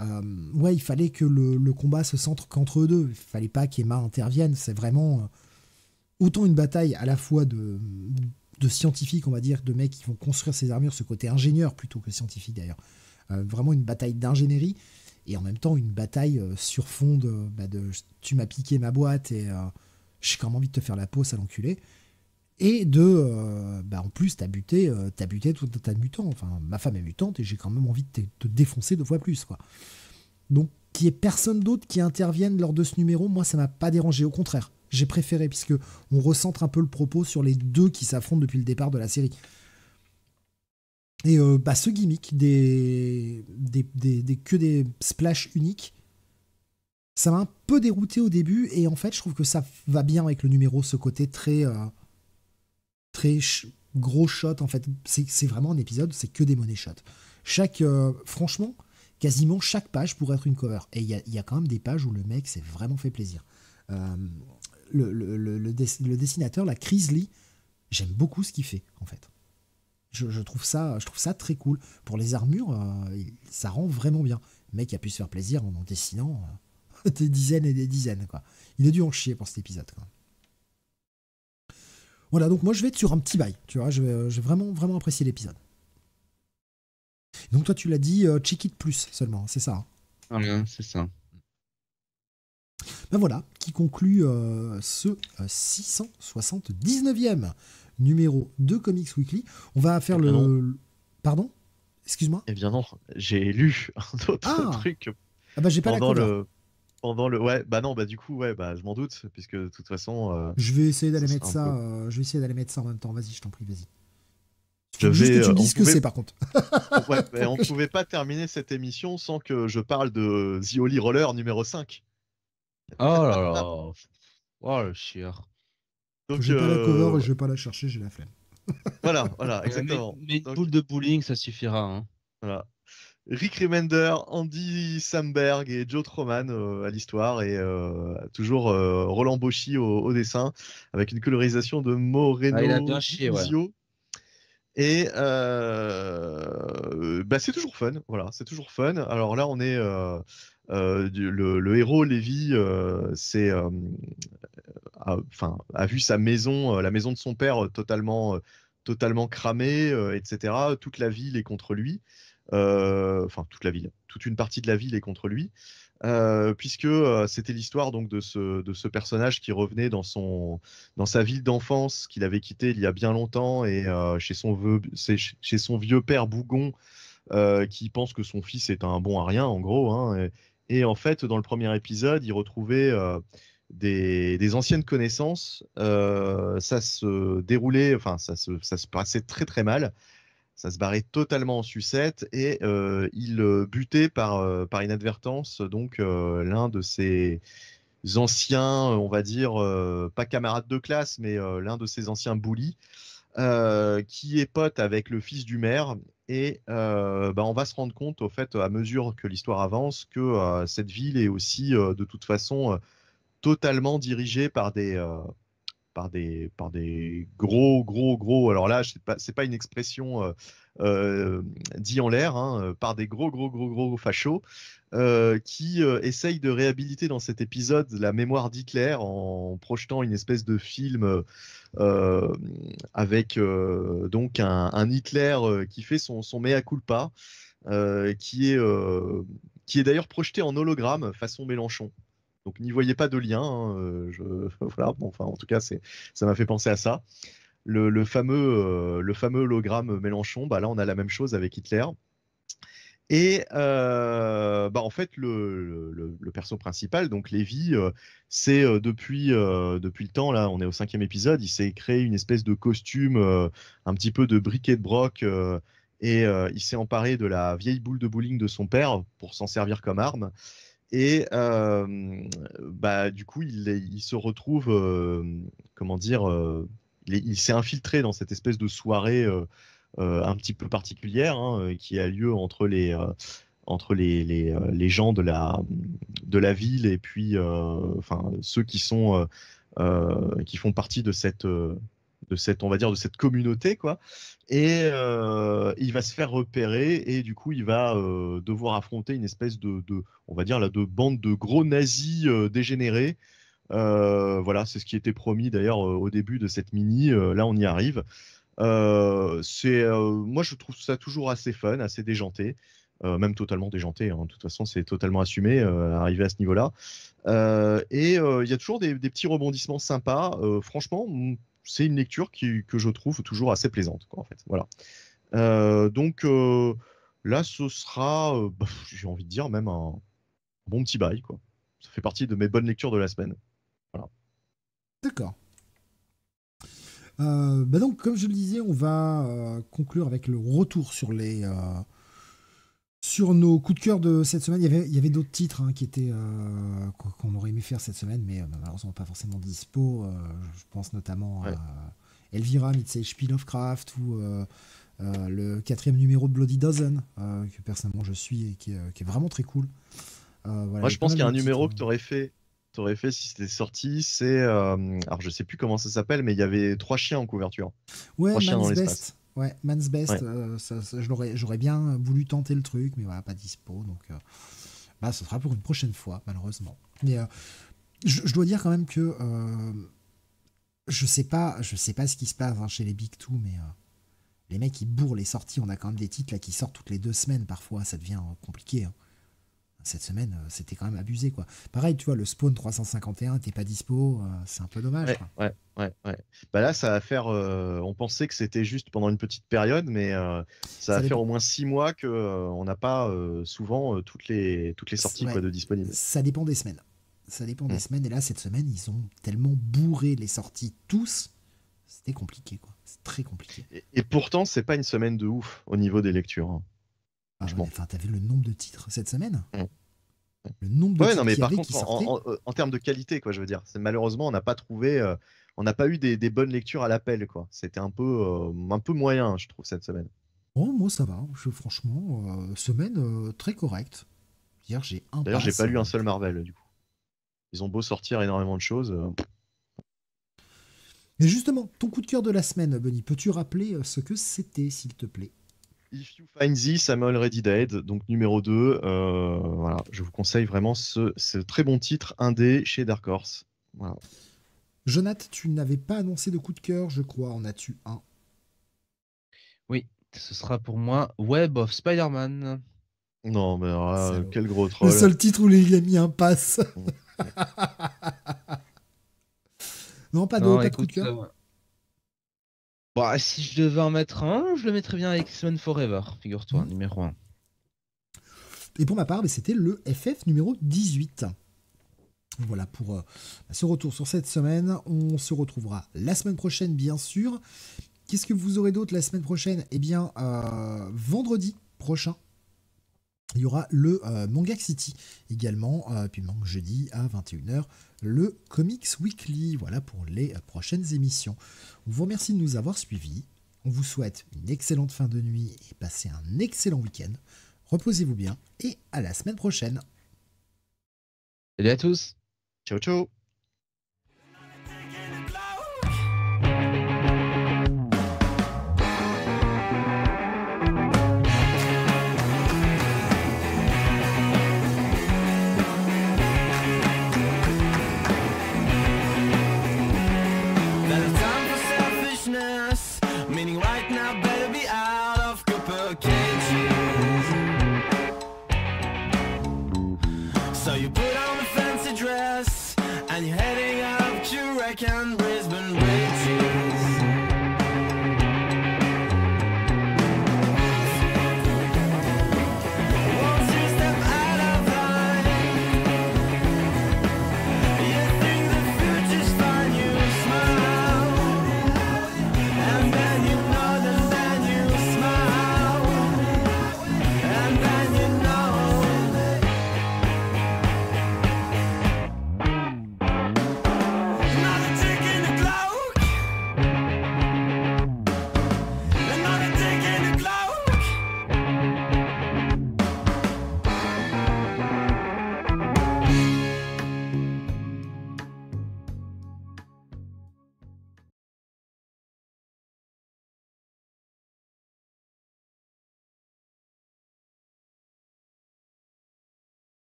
Euh, ouais, il fallait que le, combat se centre qu'entre eux deux. Il fallait pas qu'Emma intervienne. C'est vraiment euh, autant une bataille à la fois de, scientifiques, on va dire, de mecs qui vont construire ces armures, ce côté ingénieur plutôt que scientifique d'ailleurs. Euh, vraiment une bataille d'ingénierie et en même temps une bataille sur fond bah, de, tu m'as piqué ma boîte et j'ai quand même envie de te faire la peau, à l'enculé et de euh, bah, en plus t'as buté euh, buté tout un tas de mutants enfin ma femme est mutante et j'ai quand même envie de te défoncer deux fois plus quoi donc qu'il n'y ait personne d'autre qui intervienne lors de ce numéro moi ça m'a pas dérangé au contraire j'ai préféré puisque on recentre un peu le propos sur les deux qui s'affrontent depuis le départ de la série et euh, bah ce gimmick des, des, des, que des splashs uniques ça m'a un peu dérouté au début et en fait je trouve que ça va bien avec le numéro ce côté très très gros shot, En fait, c'est vraiment un épisode, c'est que des money shots. Chaque, euh, franchement, quasiment chaque page pourrait être une cover. Et il y, a, quand même des pages où le mec s'est vraiment fait plaisir. Euh, le, dessinateur, la Crisley, j'aime beaucoup ce qu'il fait, en fait. Je, trouve ça, je trouve ça très cool. Pour les armures, euh, ça rend vraiment bien. Le mec a pu se faire plaisir en dessinant des dizaines et des dizaines. Quoi. Il a dû en chier pour cet épisode. Voilà, donc moi je vais être sur un petit bail, tu vois, je euh, vraiment, vraiment apprécier l'épisode. Donc toi tu l'as dit, euh, check it plus seulement, c'est ça Ah bien, c'est ça. Ben voilà, qui conclut euh, ce 679e numéro de Comics Weekly. On va faire eh le... Pardon Excuse-moi Eh bien non, j'ai lu un autre ah truc. Ah bah j'ai pas la pendant le ouais bah non bah du coup ouais bah je m'en doute puisque de toute façon euh, je vais essayer d'aller mettre ça euh, je vais essayer d'aller mettre ça en même temps vas-y je t'en prie vas-y je vais, Juste tu euh, dis que c'est par contre. ouais, mais on pouvait pas terminer cette émission sans que je parle de The Roller numéro 5. Oh là là. oh le chien je vais pas la chercher, j'ai la flemme. voilà, voilà, exactement. Mais, boule de bowling ça suffira hein. Voilà. Rick Remender, Andy Samberg et Joe Troman euh, à l'histoire et euh, toujours euh, Roland Boschi au, dessin avec une colorisation de Moreno ah, Et bah, c'est toujours fun, voilà, c'est toujours fun. Alors là, on est le, héros Lévi, c'est enfin a, vu sa maison, la maison de son père totalement totalement cramée, etc. Toute la ville est contre lui. Euh, enfin toute la ville, toute une partie de la ville est contre lui, euh, puisque euh, c'était l'histoire donc de ce, de ce personnage qui revenait dans, son, dans sa ville d'enfance qu'il avait quittée il y a bien longtemps et chez, son chez son vieux père Bougon. qui pense que son fils est un bon à rien, en gros, hein, et, en fait, dans le premier épisode, il retrouvait des, des, anciennes connaissances. ça se déroulait, enfin, ça se, ça se, passait très très mal ça se barrait totalement en sucette et euh, il euh, butait par, euh, par inadvertance donc l'un de ses anciens, on va dire, pas camarades de classe, mais l'un de ses anciens boulis qui est pote avec le fils du maire. Et bah, on va se rendre compte, au fait, à mesure que l'histoire avance, que cette ville est aussi, de toute façon, totalement dirigée par des, par des, par des gros, gros, gros. Alors là, ce n'est pas, pas, une expression euh, euh dit en l'air, hein, euh, par des gros, gros, gros, gros fachos euh, qui essayent de réhabiliter dans cet épisode la mémoire d'Hitler en projetant une espèce de film avec donc un, Hitler qui fait son, son mea culpa, qui est, qui est d'ailleurs projeté en hologramme façon Mélenchon. Donc n'y voyez pas de lien. Hein, euh, en tout cas, ça m'a fait penser à ça. Le, euh, fameux, hologramme Mélenchon, bah, là, on a la même chose avec Hitler. Et euh, bah, en fait, le, perso principal, donc Lévi, c'est depuis, depuis le temps, là, on est au cinquième épisode, il s'est créé une espèce de costume un petit peu de briquet de broc et il s'est emparé de la vieille boule de bowling de son père pour s'en servir comme arme. Et bah, du coup, il, se retrouve, comment dire, il s'est infiltré dans cette espèce de soirée un petit peu particulière hein, qui a lieu entre les, entre les, les, gens de la, de la ville et puis enfin, ceux qui, sont, qui font partie de cette, de cette, on va dire, de cette communauté, quoi. Et euh, il va se faire repérer et du coup, il va euh, devoir affronter une espèce de, on va dire là, de bande de gros nazis euh, dégénérés. voilà, c'est ce qui était promis d'ailleurs au début de cette mini. là, on y arrive. c'est, moi, je trouve ça toujours assez fun, assez déjanté. même totalement déjanté. en hein. De toute façon, c'est totalement assumé, euh, à ce niveau-là. et il y a toujours des, des petits rebondissements sympas. franchement, c'est une lecture que je trouve toujours assez plaisante, en fait. Voilà. Euh, donc euh, là, ce sera, euh, bah, j'ai envie de dire, même un bon petit bail. Quoi. Ça fait partie de mes bonnes lectures de la semaine. Voilà. D'accord. Bah donc, comme je le disais, on va conclure avec le retour sur les, sur nos coups de cœur de cette semaine, il y avait, d'autres titres hein, qui étaient euh, qu'on aurait aimé faire cette semaine, mais euh, bah, malheureusement pas forcément dispo. Euh, je pense notamment à Elvira, of Craft, ou le quatrième numéro de Bloody Dozen, que personnellement je suis et qui, est vraiment très cool. Moi je pense qu'il y a un numéro que tu fait t'aurais fait si c'était sorti, c'est. alors, je sais plus comment ça s'appelle, mais il y avait trois chiens en couverture. Ouais, trois chiens dans l'espace. Ouais, Man's Best, euh, j'aurais bien voulu tenter le truc, mais voilà, pas dispo. Donc, euh, bah, ce sera pour une prochaine fois, malheureusement. Mais euh, je, dois dire quand même que je sais pas, je sais pas ce qui se passe hein, chez les Big Two, mais les mecs, ils bourrent les sorties. On a quand même des titres là, qui sortent toutes les deux semaines parfois. Ça devient compliqué. Hein cette semaine, euh, c'était quand même abusé. quoi. Pareil, tu vois, le spawn 351, t'es pas dispo, euh, c'est un peu dommage. Ouais, ouais, ouais, Bah là, ça va faire. Euh, on pensait que c'était juste pendant une petite période, mais ça, va faire au moins six mois qu'on n'a pas souvent toutes, les, toutes les sorties de disponibles. Ça dépend des semaines. Ça dépend des mm. semaines. Et là, cette semaine, ils ont tellement bourré les sorties tous. C'était compliqué, quoi. C'est très compliqué. Et, pourtant, c'est pas une semaine de ouf au niveau des lectures. Hein. Ah, enfin, t'as vu le nombre de titres cette semaine mmh. Le nombre de ouais, non, mais par contre, euh, en, termes de qualité, quoi, je veux dire. Malheureusement, on n'a pas trouvé, euh, on n'a pas eu des, bonnes lectures à l'appel, quoi. C'était un peu, euh, un peu moyen, je trouve, cette semaine. Bon, oh, moi, ça va. franchement, semaine très correcte. Hier, j'ai un. D'ailleurs, j'ai pas lu un seul Marvel, du coup. Ils ont beau sortir énormément de choses. Mais justement, ton coup de cœur de la semaine, Benny, peux-tu rappeler ce que c'était, s'il te plaît If You Find This, I'm Already Dead, donc numéro 2. Euh, voilà, je vous conseille vraiment ce, ce, très bon titre indé chez Dark Horse. Jonathan, tu n'avais pas annoncé de coup de cœur, je crois. En as-tu un Oui, ce sera pour moi Web of Spider-Man. Non, mais ah, quel gros troll. Le seul titre où il a mis un pass. non, pas de coup de cœur. Euh, bah, si je devais en mettre un, je le mettrais bien avec x Forever, figure-toi, mmh. numéro 1. Et pour ma part, bah, c'était le FF numéro 18. Voilà pour euh, ce retour sur cette semaine. On se retrouvera la semaine prochaine, bien sûr. Qu'est-ce que vous aurez d'autre la semaine prochaine Eh bien, euh, vendredi prochain, il y aura le euh, Manga City également, euh, puis manque jeudi à 21h, le Comics Weekly, voilà pour les prochaines émissions. On vous remercie de nous avoir suivis, on vous souhaite une excellente fin de nuit et passez un excellent week-end. Reposez-vous bien et à la semaine prochaine. Salut à tous, ciao ciao